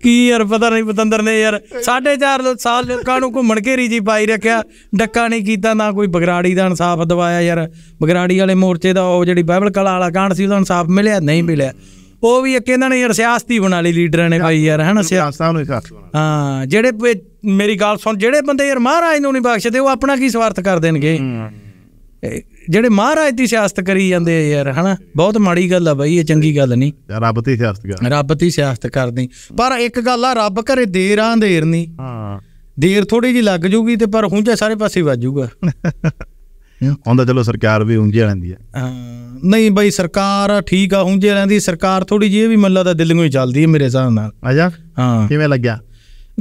ਕੀ ਯਾਰ ਪਤਾ ਨਹੀਂ ਪਤੰਦਰ ਨੇ ਯਾਰ 4.5 ਸਾਲ ਲੋਕਾਂ ਨੂੰ ਘੁੰਮਣ ਘੇਰੀ ਜੀ ਪਾਈ ਰੱਖਿਆ ਡੱਕਾ ਨਹੀਂ ਕੀਤਾ ਨਾ ਕੋਈ ਬਗਰਾੜੀ ਦਾ ਇਨਸਾਫ ਦਵਾਇਆ ਯਾਰ ਬਗਰਾੜੀ ਵਾਲੇ ਮੋਰਚੇ ਦਾ ਉਹ ਜਿਹੜੀ ਬਾਈਬਲ ਕਲਾ ਵਾਲਾ ਕਾਂਡ ਸੀ ਉਹਦਾ ਇਨਸਾਫ ਮਿਲਿਆ ਨਹੀਂ ਮਿਲਿਆ ਉਹ ਵੀ ਇੱਕ ਇਹਨਾਂ ਨੇ ਯਾਰ ਸਿਆਸਤੀ ਬਣਾ ਲਈ ਲੀਡਰਾਂ ਨੇ ਭਾਈ ਯਾਰ ਹਨਾ ਸਿਆਸਤਾਂ ਨੂੰ ਇੱਕ ਹਾਂ ਜਿਹੜੇ ਮੇਰੀ ਗੱਲ ਸੁਣ ਜਿਹੜੇ ਬੰਦੇ ਯਾਰ ਮਹਾਰਾਜ ਨੂੰ ਨਹੀਂ ਬਖਸ਼ਦੇ ਉਹ ਆਪਣਾ ਕੀ ਸਵਾਰਥ ਕਰ ਦੇਣਗੇ ਜਿਹੜੇ ਮਹਾਰਾਜ ਦੀ ਸਿਆਸਤ ਕਰੀ ਜਾਂਦੇ ਆ ਯਾਰ ਹਨਾ ਬਹੁਤ ਮਾੜੀ ਗੱਲ ਆ ਬਾਈ ਇਹ ਚੰਗੀ ਗੱਲ ਨਹੀਂ ਰੱਬ ਤੇ ਸਿਆਸਤ ਕਰ ਰੱਬ ਤੇ ਸਿਆਸਤ ਕਰਦੀ ਪਰ ਇੱਕ ਗੱਲ ਆ ਰੱਬ ਘਰੇ ਦੇਰ ਆ ਦੇਰ ਨਹੀਂ ਹਾਂ ਦੇਰ ਥੋੜੀ ਜੀ ਲੱਗ ਜੂਗੀ ਤੇ ਪਰ ਹੁੰਜਾ ਸਾਰੇ ਪਾਸੇ ਵੱਜੂਗਾ *laughs* ਹੁੰਦਾ ਚਲੋ ਸਰਕਾਰ ਵੀ ਹੁੰਜੇ ਲੈਂਦੀ ਆ ਹਾਂ ਨਹੀਂ ਬਾਈ ਸਰਕਾਰ ਠੀਕ ਆ ਹੁੰਜੇ ਲੈਂਦੀ ਸਰਕਾਰ ਥੋੜੀ ਜੀ ਇਹ ਵੀ ਮੱਲਾ ਦਾ ਦਿਲੋਂ ਹੀ ਚੱਲਦੀ ਹੈ ਮੇਰੇ ਹਿਸਾਬ ਨਾਲ ਆਜਾ ਹਾਂ ਕਿਵੇਂ ਲੱਗਿਆ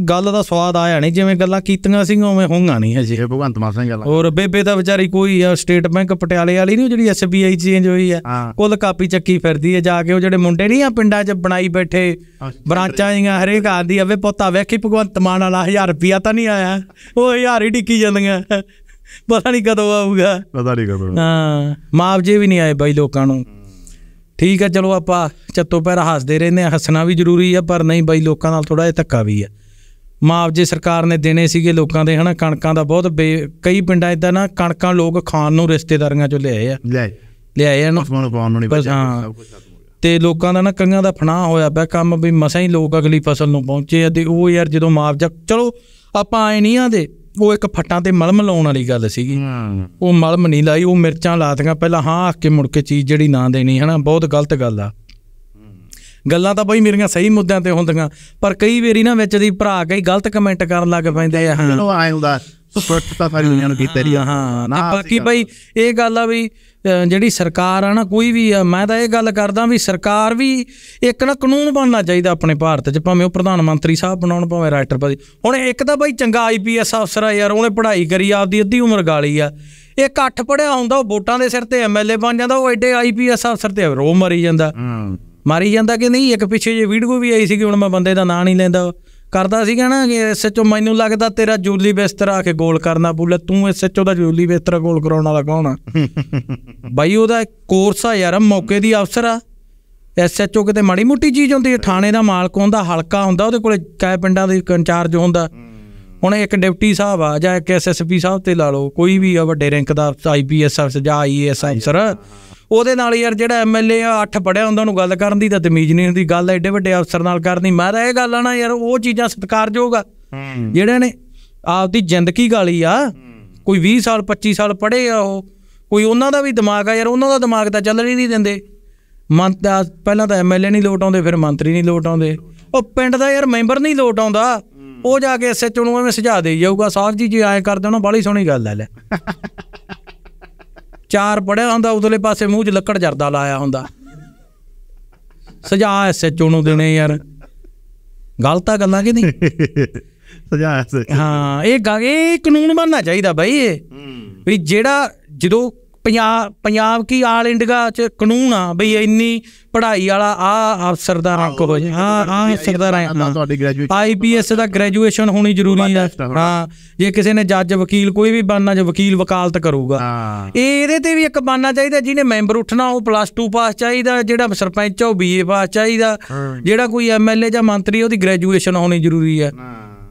ਗੱਲ ਦਾ ਸਵਾਦ ਆਇਆ ਨਹੀਂ ਜਿਵੇਂ ਗੱਲਾਂ ਕੀਤੀਆਂ ਸੀ ਉਵੇਂ ਹੋਂਗਾ ਨਹੀਂ ਹਜੇ ਇਹ ਭਗਵੰਤ ਮਾਨ ਸਿੰਘ ਗੱਲਾਂ ਹੋਰ ਬੇਬੇ ਤਾਂ ਵਿਚਾਰੀ ਕੋਈ ਆ ਸਟੇਟ ਬੈਂਕ ਪਟਿਆਲੇ ਵਾਲੀ ਨਹੀਂ ਜਿਹੜੀ ਐਸਬੀਆਈ ਚੇਂਜ ਹੋਈ ਆ ਕੁੱਲ ਕਾਪੀ ਚੱਕੀ ਫਿਰਦੀ ਆ ਜਾ ਕੇ ਉਹ ਜਿਹੜੇ ਮੁੰਡੇ ਨਹੀਂ ਆ ਪਿੰਡਾਂ 'ਚ ਬਣਾਈ ਬੈਠੇ ਬ੍ਰਾਂਚਾਂ ਜੀਆਂ ਹਰੇਕ ਆਦੀ ਆਵੇ ਪੁੱਤਾ ਵੇਖੀ ਭਗਵੰਤ ਮਾਨ ਵਾਲਾ 1000 ਰੁਪਿਆ ਤਾਂ ਨਹੀਂ ਆਇਆ ਉਹ 1000 ਹੀ ਡਿੱਕੀ ਜਾਂਦੀਆਂ ਪਤਾ ਨਹੀਂ ਕਦੋਂ ਆਊਗਾ ਪਤਾ ਨਹੀਂ ਕਦੋਂ ਹਾਂ ਮਾਪਜੇ ਵੀ ਨਹੀਂ ਆਏ ਬਾਈ ਲੋਕਾਂ ਨੂੰ ਠੀਕ ਹੈ ਚਲੋ ਆਪਾਂ ਚੱਤੋ ਪੈਰ ਹੱਸਦੇ ਰਹਿੰਦੇ ਆ ਹੱਸਣਾ ਵੀ ਜ਼ਰੂਰੀ ਆ ਪਰ ਨਹੀਂ ਬਾਈ ਲੋਕਾਂ ਨਾਲ ਥੋੜਾ ਜਿਹਾ ਧੱਕਾ ਵੀ ਆ ਮਾਵਜੇ ਸਰਕਾਰ ਨੇ ਦੇਣੇ ਸੀਗੇ ਲੋਕਾਂ ਦੇ ਹਨਾ ਕਣਕਾਂ ਦਾ ਬਹੁਤ ਕਈ ਪਿੰਡਾਂ ਇਦਾਂ ਨਾ ਕਣਕਾਂ ਲੋਕ ਖਾਣ ਨੂੰ ਰਿਸ਼ਤੇਦਾਰੀਆਂ ਚੋਂ ਲਿਆਏ ਆ ਲਿਆਏ ਆ ਨਾ ਪਾਉਣ ਨੂੰ ਨਹੀਂ ਤੇ ਲੋਕਾਂ ਦਾ ਨਾ ਕਈਆਂ ਦਾ ਫਨਾਹ ਹੋਇਆ ਪਿਆ ਕੰਮ ਵੀ ਮਸਾਂ ਹੀ ਲੋਕ ਅਗਲੀ ਫਸਲ ਨੂੰ ਪਹੁੰਚੇ ਆ ਤੇ ਉਹ ਯਾਰ ਜਦੋਂ ਮਾਵਜਾ ਚਲੋ ਆਪਾਂ ਆਏ ਨਹੀਂ ਆਦੇ ਉਹ ਇੱਕ ਫੱਟਾਂ ਤੇ ਮਲਮ ਲਾਉਣ ਵਾਲੀ ਗੱਲ ਸੀਗੀ ਉਹ ਮਲਮ ਨਹੀਂ ਲਾਈ ਉਹ ਮਿਰਚਾਂ ਲਾਤੀਆਂ ਪਹਿਲਾਂ ਹਾਂ ਆ ਕੇ ਮੁੜ ਕੇ ਚੀਜ਼ ਜਿਹੜੀ ਨਾ ਦੇਣੀ ਹਨਾ ਬਹੁਤ ਗਲਤ ਗੱਲ ਆ ਗੱਲਾਂ ਤਾਂ ਬਈ ਮੇਰੀਆਂ ਸਹੀ ਮੁੱਦਿਆਂ ਤੇ ਹੁੰਦੀਆਂ ਪਰ ਕਈ ਵਾਰੀ ਨਾ ਵਿੱਚ ਦੀ ਭਰਾ ਕਈ ਗਲਤ ਕਮੈਂਟ ਕਰਨ ਲੱਗ ਪੈਂਦੇ ਆ ਹਾਂ ਚਲੋ ਆਏ ਹੁੰਦਾ ਸਪੋਰਟ ਤਾਂ ਸਾਰੀ ਦੁਨੀਆ ਨੂੰ ਕੀਤਾ ਰਹੀ ਹਾਂ ਨਾ ਬਾਕੀ ਬਈ ਇਹ ਗੱਲ ਆ ਵੀ ਜਿਹੜੀ ਸਰਕਾਰ ਆ ਨਾ ਕੋਈ ਵੀ ਆ ਮੈਂ ਤਾਂ ਇਹ ਗੱਲ ਕਰਦਾ ਵੀ ਸਰਕਾਰ ਵੀ ਇੱਕ ਨਾ ਕਾਨੂੰਨ ਬਣਨਾ ਚਾਹੀਦਾ ਆਪਣੇ ਭਾਰਤ 'ਚ ਭਾਵੇਂ ਉਹ ਪ੍ਰਧਾਨ ਮੰਤਰੀ ਸਾਹਿਬ ਬਣਾਉਣ ਭਾਵੇਂ ਰਾਸ਼ਟਰਪਤੀ ਹੁਣ ਇੱਕ ਤਾਂ ਬਈ ਚੰਗਾ ਆਈਪੀਐਸ ਅਫਸਰ ਆ ਯਾਰ ਉਹਨੇ ਪੜ੍ਹਾਈ ਕਰੀ ਆਪਦੀ ਅੱਧੀ ਉਮਰ ਗਾਲੀ ਆ ਇਹ ਅੱਠ ਪੜਿਆ ਹੁੰਦਾ ਉਹ ਵੋਟਾਂ ਦੇ ਸਿਰ ਤੇ ਐਮਐਲਏ ਬਣ ਜਾਂਦਾ ਉਹ ਐਡੇ ਆਈਪੀਐਸ ਅਫਸਰ ਤੇ ਰੋ ਮਰੀ ਜਾਂਦਾ ਮਾਰੀ ਜਾਂਦਾ ਕਿ ਨਹੀਂ ਇੱਕ ਪਿੱਛੇ ਜੇ ਵੀਡੀਓ ਵੀ ਆਈ ਸੀ ਕਿ ਹੁਣ ਮੈਂ ਬੰਦੇ ਦਾ ਨਾਂ ਨਹੀਂ ਲੈਂਦਾ ਕਰਦਾ ਸੀਗਾ ਨਾ ਕਿ ਐਸਐਚਓ ਮੈਨੂੰ ਲੱਗਦਾ ਤੇਰਾ ਜੂਲੀ ਬਿਸਤਰਾ ਆ ਕੇ ਗੋਲ ਕਰਨਾ ਬੁੱਲੇ ਤੂੰ ਐਸਐਚਓ ਦਾ ਜੂਲੀ ਬਿਸਤਰਾ ਗੋਲ ਕਰਾਉਣ ਵਾਲਾ ਕੌਣ ਆ *laughs* ਬਾਈ ਉਹਦਾ ਕੋਰਸ ਆ ਯਾਰ ਮੌਕੇ ਦੀ ਅਫਸਰ ਆ ਐਸਐਚਓ ਕਿਤੇ ਮਾੜੀ ਮੁੱਟੀ ਚੀਜ਼ ਹੁੰਦੀ ਹੈ ਥਾਣੇ ਦਾ ਮਾਲਕ ਹੁੰਦਾ ਹਲਕਾ ਹੁੰਦਾ ਉਹਦੇ ਕੋਲੇ ਕਾਇ ਪਿੰਡਾਂ ਦੇ ਇਨਚਾਰਜ ਹੁੰਦਾ ਹੁਣ ਇੱਕ ਡਿਪਟੀ ਸਾਹਿਬ ਆ ਜਾਂ ਇੱਕ ਐਸਐਸਪੀ ਸਾਹਿਬ ਤੇ ਲਾ ਲਓ ਕੋਈ ਵੀ ਆ ਵੱਡੇ ਰੈਂਕ ਦਾ ਆਈਪੀਐਸ ਅਫਸਰ ਜਾਂ ਆਈਏਐਸ ਅਫਸਰ ਉਹਦੇ ਨਾਲ ਯਾਰ ਜਿਹੜਾ ਐਮਐਲਏ ਆ ਅੱਠ ਪੜਿਆ ਹੁੰਦਾ ਉਹਨੂੰ ਗੱਲ ਕਰਨ ਦੀ ਤਾਂ ਤਮੀਜ਼ ਨਹੀਂ ਹੁੰਦੀ ਗੱਲ ਐਡੇ ਵੱਡੇ ਅਫਸਰ ਨਾਲ ਕਰਨੀ ਮਾਰਾ ਇਹ ਗੱਲ ਆ ਨਾ ਯਾਰ ਉਹ ਚੀਜ਼ਾਂ ਸਤਿਕਾਰਯੋਗ ਆ ਜਿਹੜੇ ਨੇ ਆਪਦੀ ਜ਼ਿੰਦਗੀ ਗਾਲੀ ਆ ਕੋਈ 20 ਸਾਲ 25 ਸਾਲ ਪੜ੍ਹੇ ਆ ਉਹ ਕੋਈ ਉਹਨਾਂ ਦਾ ਵੀ ਦਿਮਾਗ ਆ ਯਾਰ ਉਹਨਾਂ ਦਾ ਦਿਮਾਗ ਤਾਂ ਚੱਲ ਰਹੀ ਨਹੀਂ ਦਿੰਦੇ ਮੰਤ ਪਹਿਲਾਂ ਤਾਂ ਐਮਐਲਏ ਨਹੀਂ ਲੋਟ ਆਉਂਦੇ ਫਿਰ ਮੰਤਰੀ ਨਹੀਂ ਲੋਟ ਆਉਂਦੇ ਉਹ ਪਿੰਡ ਦਾ ਯਾਰ ਮੈਂਬਰ ਨਹੀਂ ਲੋਟ ਆਉਂਦਾ ਉਹ ਜਾ ਕੇ ਐਸਐਚਓ ਨੂੰ ਐਵੇਂ ਸੁਝਾ ਦੇ ਜਾਊਗਾ ਸਾਹਿਬ ਜੀ ਜੇ ਐ ਕਰਦੇ ਉਹਨਾਂ ਬਾਲੀ ਸੋਹਣੀ ਗੱਲ ਹੈ ਲੈ *laughs* ਚਾਰ ਪੜਿਆ ਹੁੰਦਾ ਉਧਰਲੇ ਪਾਸੇ ਮੂੰਹ 'ਚ ਲੱਕੜ ਜਰਦਾ ਲਾਇਆ ਹੁੰਦਾ ਸਜ਼ਾ ਐਸਐਚਓ ਨੂੰ ਦੇਣੇ ਯਾਰ ਗਲਤਾ ਗੱਲਾਂ ਕਿ ਨਹੀਂ *laughs* ਸਜ਼ਾ ਐਸੇ ਹਾਂ ਇਹ ਇਹ ਕਾਨੂੰਨ ਬਣਨਾ ਚਾਹੀਦਾ ਬਾਈ ਇਹ ਵੀ ਜਿਹੜਾ ਜਦੋਂ ਪੰਜਾਬ ਪੰਜਾਬ ਕੀ ਆਲ ਇੰਡੀਆ ਚ ਕਾਨੂੰਨ ਆ ਬਈ ਇੰਨੀ ਪੜ੍ਹਾਈ ਵਾਲਾ ਆ ਅਫਸਰ ਦਾ ਰੰਕ ਹੋ ਜਾ ਹਾਂ ਆ ਅਫਸਰ ਦਾ ਰੰਕ ਤੁਹਾਡੀ ਗ੍ਰੈਜੂਏਸ਼ਨ ਆਈਪੀਐਸ ਦਾ ਗ੍ਰੈਜੂਏਸ਼ਨ ਹੋਣੀ ਜ਼ਰੂਰੀ ਹੈ ਹਾਂ ਜੇ ਕਿਸੇ ਨੇ ਜੱਜ ਵਕੀਲ ਕੋਈ ਵੀ ਬਣਨਾ ਜੇ ਵਕੀਲ ਵਕਾਲਤ ਕਰੂਗਾ ਇਹ ਇਹਦੇ ਤੇ ਵੀ ਇੱਕ ਬਣਨਾ ਚਾਹੀਦਾ ਜਿਹਨੇ ਮੈਂਬਰ ਉੱਠਣਾ ਉਹ ਪਲੱਸ 2 ਪਾਸ ਚਾਹੀਦਾ ਜਿਹੜਾ ਸਰਪੰਚ ਉਹ ਬੀਏ ਪਾਸ ਚਾਹੀਦਾ ਜਿਹੜਾ ਕੋਈ ਐਮਐਲਏ ਜਾਂ ਮੰਤਰੀ ਉਹਦੀ ਗ੍ਰੈਜੂਏਸ਼ਨ ਹੋਣੀ ਜ਼ਰੂਰੀ ਹੈ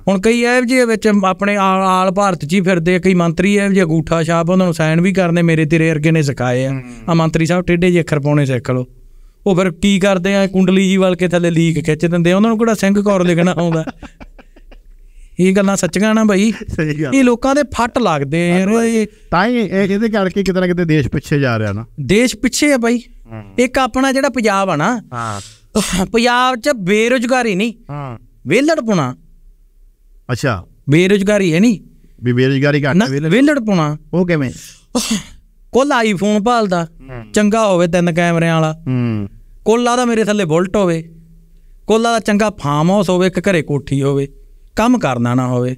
ਹੁਣ ਕਈ ਐਬ ਜੀ ਵਿੱਚ ਆਪਣੇ ਆਲ ਭਾਰਤ 'ਚ ਹੀ ਫਿਰਦੇ ਕਈ ਮੰਤਰੀ ਐਬ ਜੀ ਅਗੂਠਾ ਛਾਪ ਉਹਨਾਂ ਨੂੰ ਸਾਈਨ ਵੀ ਕਰਨੇ ਮੇਰੇ ਤੇਰੇ ਅਰਗੇ ਨੇ ਸਿਖਾਏ ਆ ਆ ਮੰਤਰੀ ਸਾਹਿਬ ਟੇਡੇ ਜੇ ਅੱਖਰ ਪਾਉਣੇ ਸਿੱਖ ਲੋ ਉਹ ਫਿਰ ਕੀ ਕਰਦੇ ਆ ਕੁੰਡਲੀ ਜੀ ਵਾਲ ਕੇ ਥੱਲੇ ਲੀਕ ਖਿੱਚ ਦਿੰਦੇ ਉਹਨਾਂ ਨੂੰ ਕਿਹੜਾ ਸਿੰਘ ਕੌਰ ਲਿਖਣਾ ਆਉਂਦਾ ਇਹ ਗੱਲਾਂ ਸੱਚੀਆਂ ਨਾ ਬਾਈ ਇਹ ਲੋਕਾਂ ਦੇ ਫੱਟ ਲੱਗਦੇ ਯਾਰ ਇਹ ਤਾਂ ਹੀ ਇਹਦੇ ਕਰਕੇ ਕਿਤੇ ਨਾ ਕਿਤੇ ਦੇਸ਼ ਪਿੱਛੇ ਜਾ ਰਿਹਾ ਨਾ ਦੇਸ਼ ਪਿੱਛੇ ਆ ਬਾਈ ਇੱਕ ਆਪਣਾ ਜਿਹੜਾ ਪੰਜਾਬ ਆ ਨਾ ਹਾਂ ਪੰਜਾਬ 'ਚ ਬੇਰੋਜ਼ਗਾਰੀ ਨਹੀਂ ਹਾਂ ਪੁਣਾ ਅੱਛਾ ਬੇਰੋਜ਼ਗਾਰੀ ਹੈ ਨਹੀਂ ਵੀ ਬੇਰੋਜ਼ਗਾਰੀ ਘੱਟ ਵੇਲੜ ਪੁਣਾ ਉਹ ਕਿਵੇਂ ਕੋਲ ਆਈਫੋਨ ਭਾਲਦਾ ਚੰਗਾ ਹੋਵੇ ਤਿੰਨ ਕੈਮਰਿਆਂ ਵਾਲਾ ਹੂੰ ਕੋਲਾ ਆਦਾ ਮੇਰੇ ਥੱਲੇ ਬੁਲਟ ਹੋਵੇ ਕੋਲਾ ਆਦਾ ਚੰਗਾ ਫਾਰਮ ਹਾਊਸ ਹੋਵੇ ਇੱਕ ਘਰੇ ਕੋਠੀ ਹੋਵੇ ਕੰਮ ਕਰਨਾ ਨਾ ਹੋਵੇ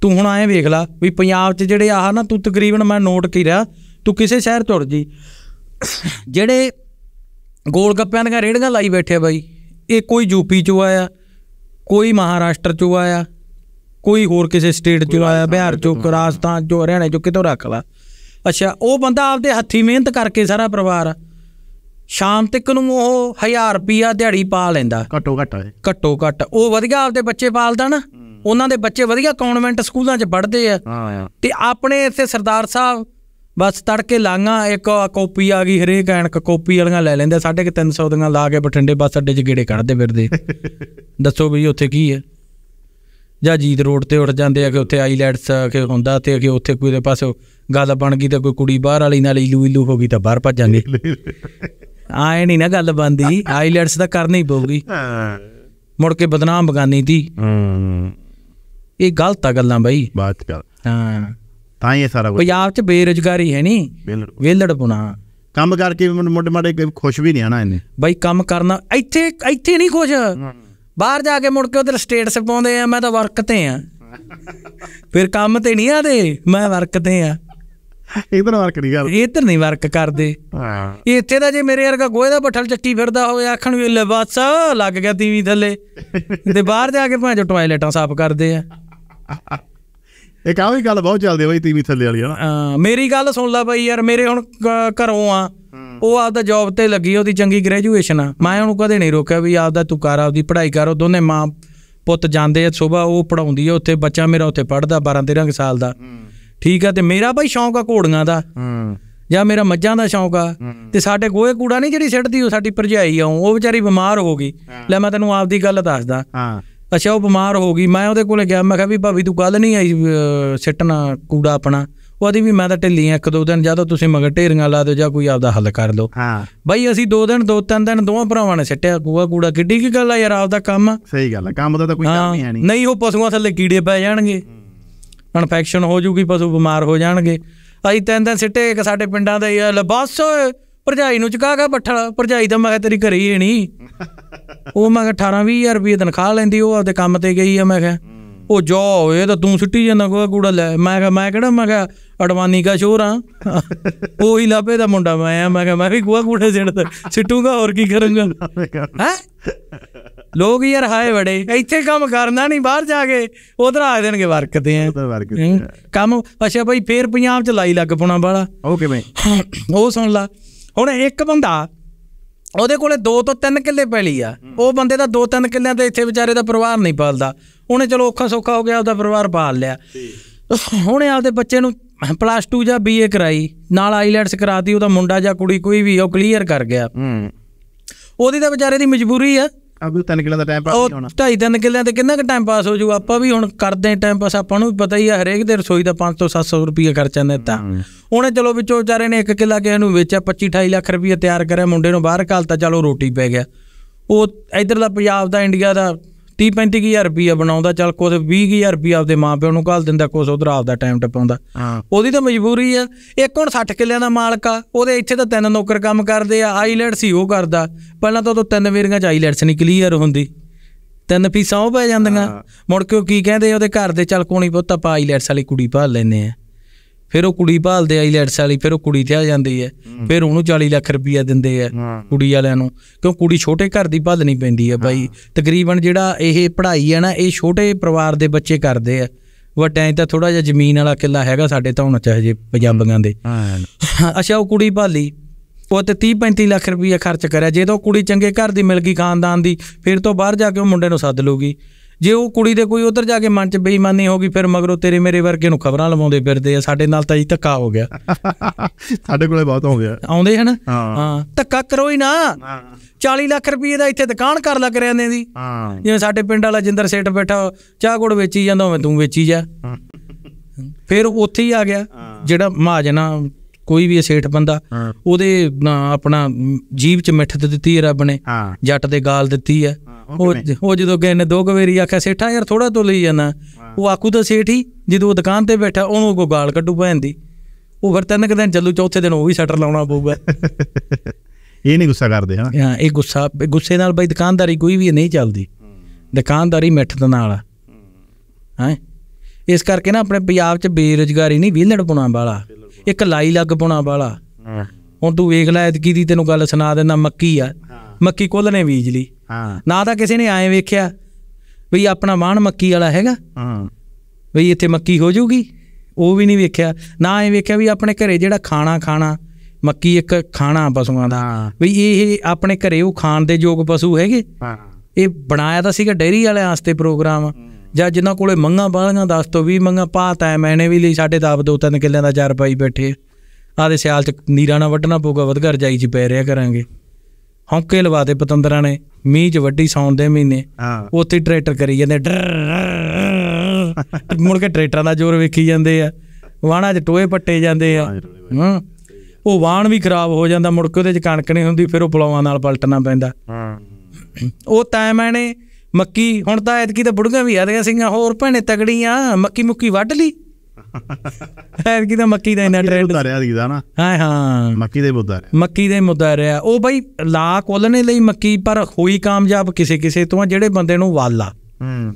ਤੂੰ ਹੁਣ ਐਂ ਵੇਖ ਲੈ ਵੀ ਪੰਜਾਬ 'ਚ ਜਿਹੜੇ ਆਹ ਨਾ ਤੂੰ ਤਕਰੀਬਨ ਮੈਂ ਨੋਟ ਕੀ ਰਿਹਾ ਤੂੰ ਕਿਸੇ ਸ਼ਹਿਰ ਤੁਰ ਜੀ ਜਿਹੜੇ ਗੋਲ ਗੱਪਿਆਂ ਦੀਆਂ ਰੇੜੀਆਂ ਲਾਈ ਬੈਠੇ ਬਾਈ ਇਹ ਕੋਈ ਯੂਪੀ 'ਚੋਂ ਆਇਆ ਕੋਈ ਮਹਾਰਾਸ਼ਟਰ 'ਚੋਂ ਆਇਆ ਕੋਈ ਹੋਰ ਕਿਸੇ ਸਟੇਟ ਚੋਂ ਆਇਆ ਬਿਹਾਰ ਚੋਂ ਰਾਜਸਥਾਨ ਚੋਂ ਹਰਿਆਣਾ ਚੋਂ ਕਿਤੋਂ ਰੱਖ ਲਾ ਅੱਛਾ ਉਹ ਬੰਦਾ ਆਪਦੇ ਹੱਥੀ ਮਿਹਨਤ ਕਰਕੇ ਸਾਰਾ ਪਰਿਵਾਰ ਸ਼ਾਮ ਤੱਕ ਨੂੰ ਉਹ 1000 ਰੁਪਿਆ ਦਿਹਾੜੀ ਪਾ ਲੈਂਦਾ ਘੱਟੋ ਘੱਟ ਘੱਟੋ ਘੱਟ ਉਹ ਵਧੀਆ ਆਪਦੇ ਬੱਚੇ ਪਾਲਦਾ ਨਾ ਉਹਨਾਂ ਦੇ ਬੱਚੇ ਵਧੀਆ ਕਾਨਵੈਂਟ ਸਕੂਲਾਂ 'ਚ ਪੜ੍ਹਦੇ ਆ ਤੇ ਆਪਣੇ ਇੱਥੇ ਸਰਦਾਰ ਸਾਹਿਬ ਬਸ ਤੜਕੇ ਲਾਂਗਾ ਇੱਕ ਕਾਪੀ ਆ ਗਈ ਹਰੇਕ ਐਨਕ ਕਾਪੀ ਵਾਲੀਆਂ ਲੈ ਲੈਂਦੇ 350 ਦੀਆਂ ਲਾ ਕੇ ਬਠਿੰਡੇ ਬੱਸ ਅੱਡੇ 'ਚ ਗੇੜੇ ਕੱਢਦੇ ਫਿਰਦੇ *laughs* ਦੱਸੋ ਵੀ ਉੱਥੇ ਕੀ ਹੈ ਜਾਂ ਜੀਤ ਰੋਡ ਤੇ ਉੱਠ ਜਾਂਦੇ ਆ ਕਿ ਉੱਥੇ ਆਈਲੈਟਸ ਕਿ ਹੁੰਦਾ ਤੇ ਕਿ ਉੱਥੇ ਕੋਈ ਦੇ ਪਾਸੇ ਗੱਲ ਬਣ ਗਈ ਤੇ ਕੋਈ ਕੁੜੀ ਬਾਹਰ ਵਾਲੀ ਨਾਲ ਇਲੂ ਇਲੂ ਹੋ ਗਈ ਤਾਂ ਬਾਹਰ ਭੱਜਾਂਗੇ ਆਏ ਨਹੀਂ ਨਾ ਗੱਲ ਬੰਦੀ ਆਈਲੈਟਸ ਤਾਂ ਕਰਨੀ ਹੀ ਪਊਗੀ ਹਾਂ ਮੁੜ ਕੇ ਬਦਨਾਮ ਬਗਾਨੀ ਦੀ ਹੂੰ ਇਹ ਗਲਤ ਆ ਗੱਲਾਂ ਬਾਈ ਬਾਤ ਕਰ ਹਾਂ ਤਾਂ ਇਹ ਸਾਰਾ ਕੁਝ ਪੰਜਾਬ 'ਚ ਬੇਰੋਜ਼ਗਾਰੀ ਹੈ ਨਹੀਂ ਵੇਲੜਪੁਣਾ ਕੰਮ ਕਰਕੇ ਮੁੰਡੇ ਮਾੜੇ ਖੁਸ਼ ਵੀ ਨਹੀਂ ਆਣਾ ਇਹਨੇ ਬਾਈ ਕੰਮ ਕਰਨਾ ਇੱਥੇ ਇੱਥੇ ਨਹੀਂ ਖੁਸ਼ ਬਾਹਰ ਜਾ ਕੇ ਮੁੜ ਕੇ ਉਧਰ ਸਟੇਟਸ ਪਾਉਂਦੇ ਆ ਮੈਂ ਤਾਂ ਵਰਕ ਤੇ ਆ ਫਿਰ ਕੰਮ ਤੇ ਨਹੀਂ ਆਦੇ ਮੈਂ ਵਰਕ ਤੇ ਆ ਇਧਰ ਵਰਕ ਨਹੀਂ ਕਰਦੇ ਇਧਰ ਨਹੀਂ ਵਰਕ ਕਰਦੇ ਹਾਂ ਇੱਥੇ ਦਾ ਜੇ ਮੇਰੇ ਵਰਗਾ ਗੋਹੇ ਦਾ ਬੱਠਲ ਚੱਕੀ ਫਿਰਦਾ ਹੋਵੇ ਆਖਣ ਵੀ ਲੈ ਬਾਸ ਲੱਗ ਗਿਆ ਤੀਵੀ ਥੱਲੇ ਤੇ ਬਾਹਰ ਜਾ ਕੇ ਭਾਂਜੋ ਟਾਇਲਟਾਂ ਸਾਫ਼ ਕਰਦੇ ਆ ਇੱਕ ਆਹੀ ਗੱਲ ਬਹੁਤ ਚੱਲਦੀ ਬਈ ਤੀਵੀ ਥੱਲੇ ਵਾਲੀ ਹਾਂ ਮੇਰੀ ਗੱਲ ਸੁਣ ਲੈ ਬਾਈ ਯਾਰ ਮੇਰੇ ਹੁਣ ਘਰੋਂ ਆ ਉਹ ਆਪਦਾ ਜੌਬ ਤੇ ਲੱਗੀ ਉਹਦੀ ਚੰਗੀ ਗ੍ਰੈਜੂਏਸ਼ਨ ਆ ਮੈਂ ਉਹਨੂੰ ਕਦੇ ਨਹੀਂ ਰੋਕਿਆ ਵੀ ਆਪਦਾ ਤੂੰ ਕਰ ਆਪਦੀ ਪੜ੍ਹਾਈ ਕਰ ਉਹ ਦੋਨੇ ਮਾਂ ਪੁੱਤ ਜਾਂਦੇ ਆ ਸਵੇਰ ਉਹ ਪੜਾਉਂਦੀ ਆ ਉੱਥੇ ਬੱਚਾ ਮੇਰਾ ਉੱਥੇ ਪੜਦਾ 12 13 ਸਾਲ ਦਾ ਠੀਕ ਆ ਤੇ ਮੇਰਾ ਭਾਈ ਸ਼ੌਂਕ ਆ ਘੋੜੀਆਂ ਦਾ ਜਾਂ ਮੇਰਾ ਮੱਝਾਂ ਦਾ ਸ਼ੌਂਕ ਆ ਤੇ ਸਾਡੇ ਕੋਏ ਕੂੜਾ ਨਹੀਂ ਜਿਹੜੀ ਸਿੱਟਦੀ ਉਹ ਸਾਡੀ ਭਰਜਾਈ ਆ ਉਹ ਵਿਚਾਰੀ ਬਿਮਾਰ ਹੋ ਗਈ ਲੈ ਮੈਂ ਤੈਨੂੰ ਆਪਦੀ ਗੱਲ ਦੱਸਦਾ ਹਾਂ ਅੱਛਾ ਉਹ ਬਿਮਾਰ ਹੋ ਗਈ ਮੈਂ ਉਹਦੇ ਕੋਲੇ ਗਿਆ ਮੈਂ ਕਿਹਾ ਵੀ ਭਾਬੀ ਤੂੰ ਕੱਲ ਨਹੀਂ ਆਈ ਸਿੱਟਣਾ ਕੂੜਾ ਆਪਣਾ ਉਹਦੀ ਵੀ ਮੈਂ ਤਾਂ ਢਿੱਲੀ ਆ ਇੱਕ ਦੋ ਦਿਨ ਜਾਂ ਤਾਂ ਤੁਸੀਂ ਮਗਰ ਢੇਰੀਆਂ ਲਾ ਦਿਓ ਜਾਂ ਕੋਈ ਆਪਦਾ ਹੱਲ ਕਰ ਲਓ ਹਾਂ ਬਾਈ ਅਸੀਂ ਦੋ ਦਿਨ ਦੋ ਤਿੰਨ ਦਿਨ ਦੋਵਾਂ ਭਰਾਵਾਂ ਨੇ ਸਿੱਟਿਆ ਗੂਆ ਕੂੜਾ ਕਿੱਡੀ ਕੀ ਗੱਲ ਆ ਯਾਰ ਆਪਦਾ ਕੰਮ ਸਹੀ ਗੱਲ ਆ ਕੰਮ ਦਾ ਤਾਂ ਕੋਈ ਕੰਮ ਨਹੀਂ ਆਣੀ ਨਹੀਂ ਉਹ ਪਸ਼ੂਆਂ ਥੱਲੇ ਕੀੜੇ ਪੈ ਜਾਣਗੇ ਇਨਫੈਕਸ਼ਨ ਹੋ ਜੂਗੀ ਪਸ਼ੂ ਬਿਮਾਰ ਹੋ ਜਾਣਗੇ ਅਸੀਂ ਤਿੰਨ ਦਿਨ ਸਿੱਟੇ ਇੱਕ ਸਾਡੇ ਪਿੰਡਾਂ ਦਾ ਯਾਰ ਬੱਸ ਭਰਜਾਈ ਨੂੰ ਚੁਕਾ ਕੇ ਬੱਠਲ ਭਰਜਾਈ ਤਾਂ ਮੈਂ ਕਿਹਾ ਤੇਰੀ ਘਰੇ ਹੀ ਨਹੀਂ ਉਹ ਮੈਂ ਕਿਹਾ 18 20000 ਰੁਪਏ ਤਨਖਾਹ ਲੈਂਦੀ ਉਹ ਆਪਦੇ ਕੰਮ ਤੇ ਗਈ ਆ ਮੈਂ ਕਿਹਾ ਉਹ ਜੋ ਹੋਏ ਤਾਂ ਤੂੰ ਸਿੱਟੀ ਜਾਂਦਾ ਕੋਈ ਕੂੜਾ ਲੈ ਮੈਂ ਕਿਹਾ ਮੈਂ ਕਿਹੜਾ ਮੈਂ ਕਿਹਾ ਅਡਵਾਨੀ ਦਾ ਸ਼ੋਰ ਆ ਹੀ ਲਾਪੇ ਦਾ ਮੁੰਡਾ ਮੈਂ ਆ ਮੈਂ ਕਿਹਾ ਮੈਂ ਵੀ ਗੂਆ ਜਿੰਦ ਤੇ ਸਿੱਟੂਗਾ ਹੋਰ ਕੀ ਕਰੂੰਗਾ ਹੈ ਲੋਕ ਯਾਰ ਹਾਏ ਬੜੇ ਇੱਥੇ ਕੰਮ ਕਰਨਾ ਨਹੀਂ ਬਾਹਰ ਜਾ ਕੇ ਉਧਰ ਆ ਦੇਣਗੇ ਵਰਕਦੇ ਆ ਉਧਰ ਵਰਕਦੇ ਕੰਮ ਅੱਛਾ ਭਾਈ ਫੇਰ ਪੰਜਾਬ ਚ ਲਾਈ ਲੱਗ ਪੋਣਾ ਬਾਲਾ ਉਹ ਕਿਵੇਂ ਉਹ ਸੁਣ ਲਾ ਹੁਣ ਇੱਕ ਬੰਦਾ ਉਹਦੇ ਕੋਲੇ 2 ਤੋਂ 3 ਕਿੱਲੇ ਪੈਲੀ ਆ ਉਹ ਬੰਦੇ ਦਾ 2-3 ਕਿੱਲਿਆਂ ਤੇ ਇੱਥੇ ਵਿਚਾਰੇ ਦਾ ਪਰਿਵਾਰ ਨਹੀਂ ਪਾਲਦਾ ਉਹਨੇ ਚਲੋ ਔਖਾ ਸੌਖਾ ਹੋ ਗਿਆ ਉਹਦਾ ਪਰਿਵਾਰ ਪਾਲ ਲਿਆ ਹੁਣੇ ਆਪਦੇ ਬੱਚੇ ਨੂੰ ਪਲੱਸ 2 ਜਾਂ ਬੀਏ ਕਰਾਈ ਨਾਲ ਆਈਲੈਂਡਸ ਕਰਾਤੀ ਉਹਦਾ ਮੁੰਡਾ ਜਾਂ ਕੁੜੀ ਕੋਈ ਵੀ ਉਹ ਕਲੀਅਰ ਕਰ ਗਿਆ ਹੂੰ ਉਹਦੀ ਤਾਂ ਵਿਚਾਰੇ ਦੀ ਮਜਬੂਰੀ ਆ ਅਬੂ ਤਿੰਨ ਕਿੱਲਿਆਂ ਦਾ ਟਾਈਮ ਪਾਸ ਨਹੀਂ ਹੋਣਾ ਢਾਈ ਤਿੰਨ ਕਿੱਲਿਆਂ ਤੇ ਕਿੰਨਾ ਕੁ ਟਾਈਮ ਪਾਸ ਹੋ ਜੂ ਆਪਾਂ ਵੀ ਹੁਣ ਕਰਦੇ ਟਾਈਮ ਪਾਸ ਆਪਾਂ ਨੂੰ ਵੀ ਪਤਾ ਹੀ ਆ ਹਰੇਕ ਦੇ ਰਸੋਈ ਦਾ 500 700 ਰੁਪਏ ਖਰਚਾ ਨੇ ਤਾਂ ਉਹਨੇ ਚਲੋ ਵਿੱਚੋਂ ਵਿਚਾਰੇ ਨੇ ਇੱਕ ਕਿੱਲਾ ਕਿਸੇ ਨੂੰ ਵੇਚਿਆ 25 28 ਲੱਖ ਰੁਪਏ ਤਿਆਰ ਕਰਿਆ ਮੁੰਡੇ ਨੂੰ ਬਾਹਰ ਕਾਲਤਾ ਚਲੋ ਰੋਟੀ ਪੈ ਗਿਆ ਉਹ ਇਧਰ ਦਾ ਪੰਜਾਬ ਦਾ ਇੰਡੀਆ ਦਾ 30 35000 ਰੁਪਇਆ ਬਣਾਉਂਦਾ ਚੱਲ ਕੋਸ 20000 ਰੁਪਇਆ ਆਪਦੇ ਮਾਪਿਆਂ ਨੂੰ ਘਾਲ ਦਿੰਦਾ ਕੋਸ ਉਧਰ ਆਪਦਾ ਟਾਈਮ ਟਪਾਉਂਦਾ ਉਹਦੀ ਤਾਂ ਮਜਬੂਰੀ ਆ ਇੱਕ ਹੁਣ 60 ਕਿੱਲਿਆਂ ਦਾ ਮਾਲਕ ਆ ਉਹਦੇ ਇੱਥੇ ਤਾਂ ਤਿੰਨ ਨੌਕਰ ਕੰਮ ਕਰਦੇ ਆ ਆਈਲੈਂਡ ਸੀ ਉਹ ਕਰਦਾ ਪਹਿਲਾਂ ਤਾਂ ਉਹ ਤਿੰਨ ਵੇਰੀਆਂ ਚ ਆਈਲੈਂਡਸ ਨਹੀਂ ਕਲੀਅਰ ਹੁੰਦੀ ਤਿੰਨ ਫੀਸਾਂ ਉਹ ਪੈ ਜਾਂਦੀਆਂ ਮੁੜ ਕੇ ਉਹ ਕੀ ਕਹਿੰਦੇ ਉਹਦੇ ਘਰ ਦੇ ਚੱਲ ਕੋਣੀ ਪੁੱਤ ਆਪਾਂ ਆਈਲੈਂਡਸ ਵਾਲੀ ਕੁੜੀ ਭਾਲ ਲੈਨੇ ਆ ਫਿਰ ਉਹ ਕੁੜੀ ਭਾਲਦੇ ਲੈਟਸ ਵਾਲੀ ਫਿਰ ਉਹ ਕੁੜੀ ਤੇ ਆ ਜਾਂਦੀ ਹੈ ਫਿਰ ਉਹਨੂੰ 40 ਲੱਖ ਰੁਪਈਆ ਦਿੰਦੇ ਆ ਕੁੜੀ ਵਾਲਿਆਂ ਨੂੰ ਕਿਉਂ ਕੁੜੀ ਛੋਟੇ ਘਰ ਦੀ ਭਾਲਣੀ ਪੈਂਦੀ ਹੈ ਬਾਈ ਤਕਰੀਬਨ ਜਿਹੜਾ ਇਹ ਪੜ੍ਹਾਈ ਹੈ ਨਾ ਇਹ ਛੋਟੇ ਪਰਿਵਾਰ ਦੇ ਬੱਚੇ ਕਰਦੇ ਆ ਵਟਾਂ ਤਾਂ ਥੋੜਾ ਜਿਹਾ ਜ਼ਮੀਨ ਵਾਲਾ ਕਿੱਲਾ ਹੈਗਾ ਸਾਡੇ ਤਾਂ ਹੁਣ ਚਾਹੇ ਜੇ ਪੰਜਾਬੀਆਂ ਦੇ ਅੱਛਾ ਉਹ ਕੁੜੀ ਭਾਲੀ ਉਹ ਤੇ 30 35 ਲੱਖ ਰੁਪਈਆ ਖਰਚ ਕਰਿਆ ਜੇ ਤਾਂ ਕੁੜੀ ਚੰਗੇ ਘਰ ਦੀ ਮਿਲ ਗਈ ਖਾਨਦਾਨ ਦੀ ਫਿਰ ਤੋਂ ਬਾਹਰ ਜਾ ਕੇ ਉਹ ਮੁੰਡੇ ਨੂੰ ਸੱਦ ਲੂਗੀ ਜੇ ਉਹ ਕੁੜੀ ਦੇ ਕੋਈ ਉਧਰ ਜਾ ਕੇ ਮਨ 'ਚ ਬੇਈਮਾਨੀ ਹੋ ਗਈ ਫਿਰ ਮਗਰੋਂ ਤੇਰੇ ਮੇਰੇ ਵਰਗੇ ਨੂੰ ਖਬਰਾਂ ਲਵਾਉਂਦੇ ਫਿਰਦੇ ਆ ਸਾਡੇ ਨਾਲ ਤਾਂ ਜੀ ਧੱਕਾ ਹੋ ਗਿਆ *laughs* ਸਾਡੇ ਕੋਲੇ ਬਹੁਤ ਆਉਂਦੇ ਆ ਆਉਂਦੇ ਹਨ ਹਾਂ ਧੱਕਾ ਕਰੋ ਹੀ ਨਾ ਹਾਂ 40 ਲੱਖ ਰੁਪਏ ਦਾ ਇੱਥੇ ਦੁਕਾਨ ਕਰ ਲੱਗ ਨੇ ਦੀ ਹਾਂ ਜਿਵੇਂ ਸਾਡੇ ਪਿੰਡ ਵਾਲਾ ਜਿੰਦਰ ਸੇਠ ਬੈਠਾ ਚਾਹ ਗੁੜ ਵੇਚੀ ਜਾਂਦਾ ਹੋਵੇਂ ਤੂੰ ਵੇਚੀ ਜਾ ਫਿਰ ਉੱਥੇ ਹੀ ਆ ਗਿਆ ਜਿਹੜਾ ਮਹਾਜਨਾ ਕੋਈ ਵੀ ਸੇਠ ਬੰਦਾ ਉਹਦੇ ਆਪਣਾ ਜੀਬ ਚ ਮਿੱਠ ਦਿੱਤੀ ਰੱਬ ਨੇ ਜੱਟ ਦੇ ਗਾਲ ਦਿੱਤੀ ਐ ਉਹ ਉਹ ਜਦੋਂ ਗਏ ਨੇ ਦੋ ਗਵੇਰੀ ਆਖਿਆ ਸੇਠਾ ਯਾਰ ਥੋੜਾ ਤੋਂ ਲਈ ਜਾਣਾ ਉਹ ਆਕੂ ਤਾਂ ਸੇਠ ਹੀ ਜਦੋਂ ਦੁਕਾਨ ਤੇ ਬੈਠਾ ਉਹਨੂੰ ਕੋ ਗਾਲ ਕੱਢੂ ਭੈਣ ਦੀ ਉਹ ਫਿਰ ਤਿੰਨ ਦਿਨ ਜੱਲੂ ਚੌਥੇ ਦਿਨ ਉਹ ਵੀ ਸ਼ਟਰ ਲਾਉਣਾ ਪਊਗਾ ਇਹ ਨਹੀਂ ਗੁੱਸਾ ਕਰਦੇ ਹਾਂ ਹਾਂ ਇਹ ਗੁੱਸਾ ਗੁੱਸੇ ਨਾਲ ਬਈ ਦੁਕਾਨਦਾਰੀ ਕੋਈ ਵੀ ਨਹੀਂ ਚੱਲਦੀ ਦੁਕਾਨਦਾਰੀ ਮਿੱਠਤ ਨਾਲ ਹੈ ਇਸ ਕਰਕੇ ਨਾ ਆਪਣੇ ਪੰਜਾਬ 'ਚ ਬੇਰੋਜ਼ਗਾਰੀ ਨਹੀਂ ਵਿਹਲੜ ਪੁਣਾ ਵਾਲਾ ਇੱਕ ਲਾਈ ਲੱਗ ਪੁਣਾ ਵਾਲਾ ਹੁਣ ਤੂੰ ਵੇਖ ਲੈ ਐਤਕੀ ਦੀ ਤੈਨੂੰ ਗੱਲ ਸੁਣਾ ਦਿੰਦਾ ਮੱਕੀ ਆ ਮੱਕੀ ਕੋਲ ਬੀਜ ਲਈ ਹਾਂ ਨਾ ਤਾਂ ਕਿਸੇ ਨੇ ਐਂ ਵੇਖਿਆ ਵੀ ਆਪਣਾ ਮਾਣ ਮੱਕੀ ਵਾਲਾ ਹੈਗਾ ਹਾਂ ਵੀ ਇੱਥੇ ਮੱਕੀ ਹੋ ਜਾਊਗੀ ਉਹ ਵੀ ਨਹੀਂ ਵੇਖਿਆ ਨਾ ਐਂ ਵੇਖਿਆ ਵੀ ਆਪਣੇ ਘਰੇ ਜਿਹੜਾ ਖਾਣਾ ਖਾਣਾ ਮੱਕੀ ਇੱਕ ਖਾਣਾ ਪਸ਼ੂਆਂ ਦਾ ਵੀ ਇਹ ਆਪਣੇ ਘਰੇ ਉਹ ਖਾਣ ਦੇ ਯੋਗ ਪਸ਼ੂ ਹੈਗੇ ਹਾਂ ਇਹ ਬਣਾਇਆ ਤਾਂ ਸੀਗਾ ਡੇਰੀ ਵਾਲੇ ਆਸਤੇ ਪ੍ਰੋਗਰਾਮ ਜਾਂ ਜਿਨ੍ਹਾਂ ਕੋਲੇ ਮੰਗਾ ਬਾਲੀਆਂ 10 ਤੋਂ 20 ਮੰਗਾ ਪਾਤਾ ਮੈਨੇ ਵੀ ਲਈ ਸਾਡੇ ਦਾਬ ਦੋ ਤਿੰਨ ਕਿੱਲਿਆਂ ਦਾ ਚਾਰ ਪਾਈ ਬੈਠੇ ਆਦੇ ਸਿਆਲ ਚ ਨੀਰਾ ਨਾ ਵੱਢਣਾ ਪਊਗਾ ਵਧਗਰ ਜਾਈ ਚ ਪੈ ਰਿਆ ਕਰਾਂਗੇ ਹੌਂਕੇ ਲਵਾਦੇ ਪਤੰਦਰਾਂ ਨੇ ਮੀਂਹ 'ਚ ਵੱਡੀ ਸੌਣ ਦੇ ਮਹੀਨੇ ਹਾਂ ਉੱਥੇ ਟਰੈਕਟਰ ਕਰੀ ਜਾਂਦੇ ਮੁੜ ਕੇ ਟਰੈਕਟਰਾਂ ਦਾ ਜ਼ੋਰ ਵੇਖੀ ਜਾਂਦੇ ਆ ਵਾਣਾ 'ਚ ਟੋਏ ਪੱਟੇ ਜਾਂਦੇ ਆ ਹਾਂ ਉਹ ਵਾਣ ਵੀ ਖਰਾਬ ਹੋ ਜਾਂਦਾ ਮੁੜ ਕੇ ਉਹਦੇ 'ਚ ਕਣਕ ਨਹੀਂ ਹੁੰਦੀ ਫਿਰ ਉਹ ਪਲਾਵਾਂ ਨਾਲ ਪਲਟਣਾ ਪੈਂਦਾ ਹਾਂ ਉਹ ਟਾਈਮ ਮੈਨੇ ਮੱਕੀ ਹੁਣ ਤਾਂ ਐਤਕੀ ਤਾਂ ਬੁੜੀਆਂ ਵੀ ਆ ਰਹੀਆਂ ਸੀਗੀਆਂ ਹੋਰ ਭੈਣੇ ਤਗੜੀਆਂ ਮੱਕੀ ਮੁੱਕੀ ਵੱਢ ਲਈ ਐਰ ਕਿਦਾ ਮੱਕੀ ਦਾ ਇਹਨਾਂ ਟ੍ਰੈਂਡ ਉਤਾਰਿਆ ਦੀਦਾ ਨਾ ਹਾਂ ਹਾਂ ਮੱਕੀ ਦੇ ਮੁੱਦਾ ਰਿਹਾ ਮੱਕੀ ਦੇ ਮੁੱਦਾ ਰਿਹਾ ਉਹ ਬਈ ਲਾ ਕੋਲਨੇ ਲਈ ਮੱਕੀ ਪਰ ਹੋਈ ਕਾਮਯਾਬ ਕਿਸੇ ਕਿਸੇ ਤੋਂ ਜਿਹੜੇ ਬੰਦੇ ਨੂੰ ਵਾਲਾ ਹੂੰ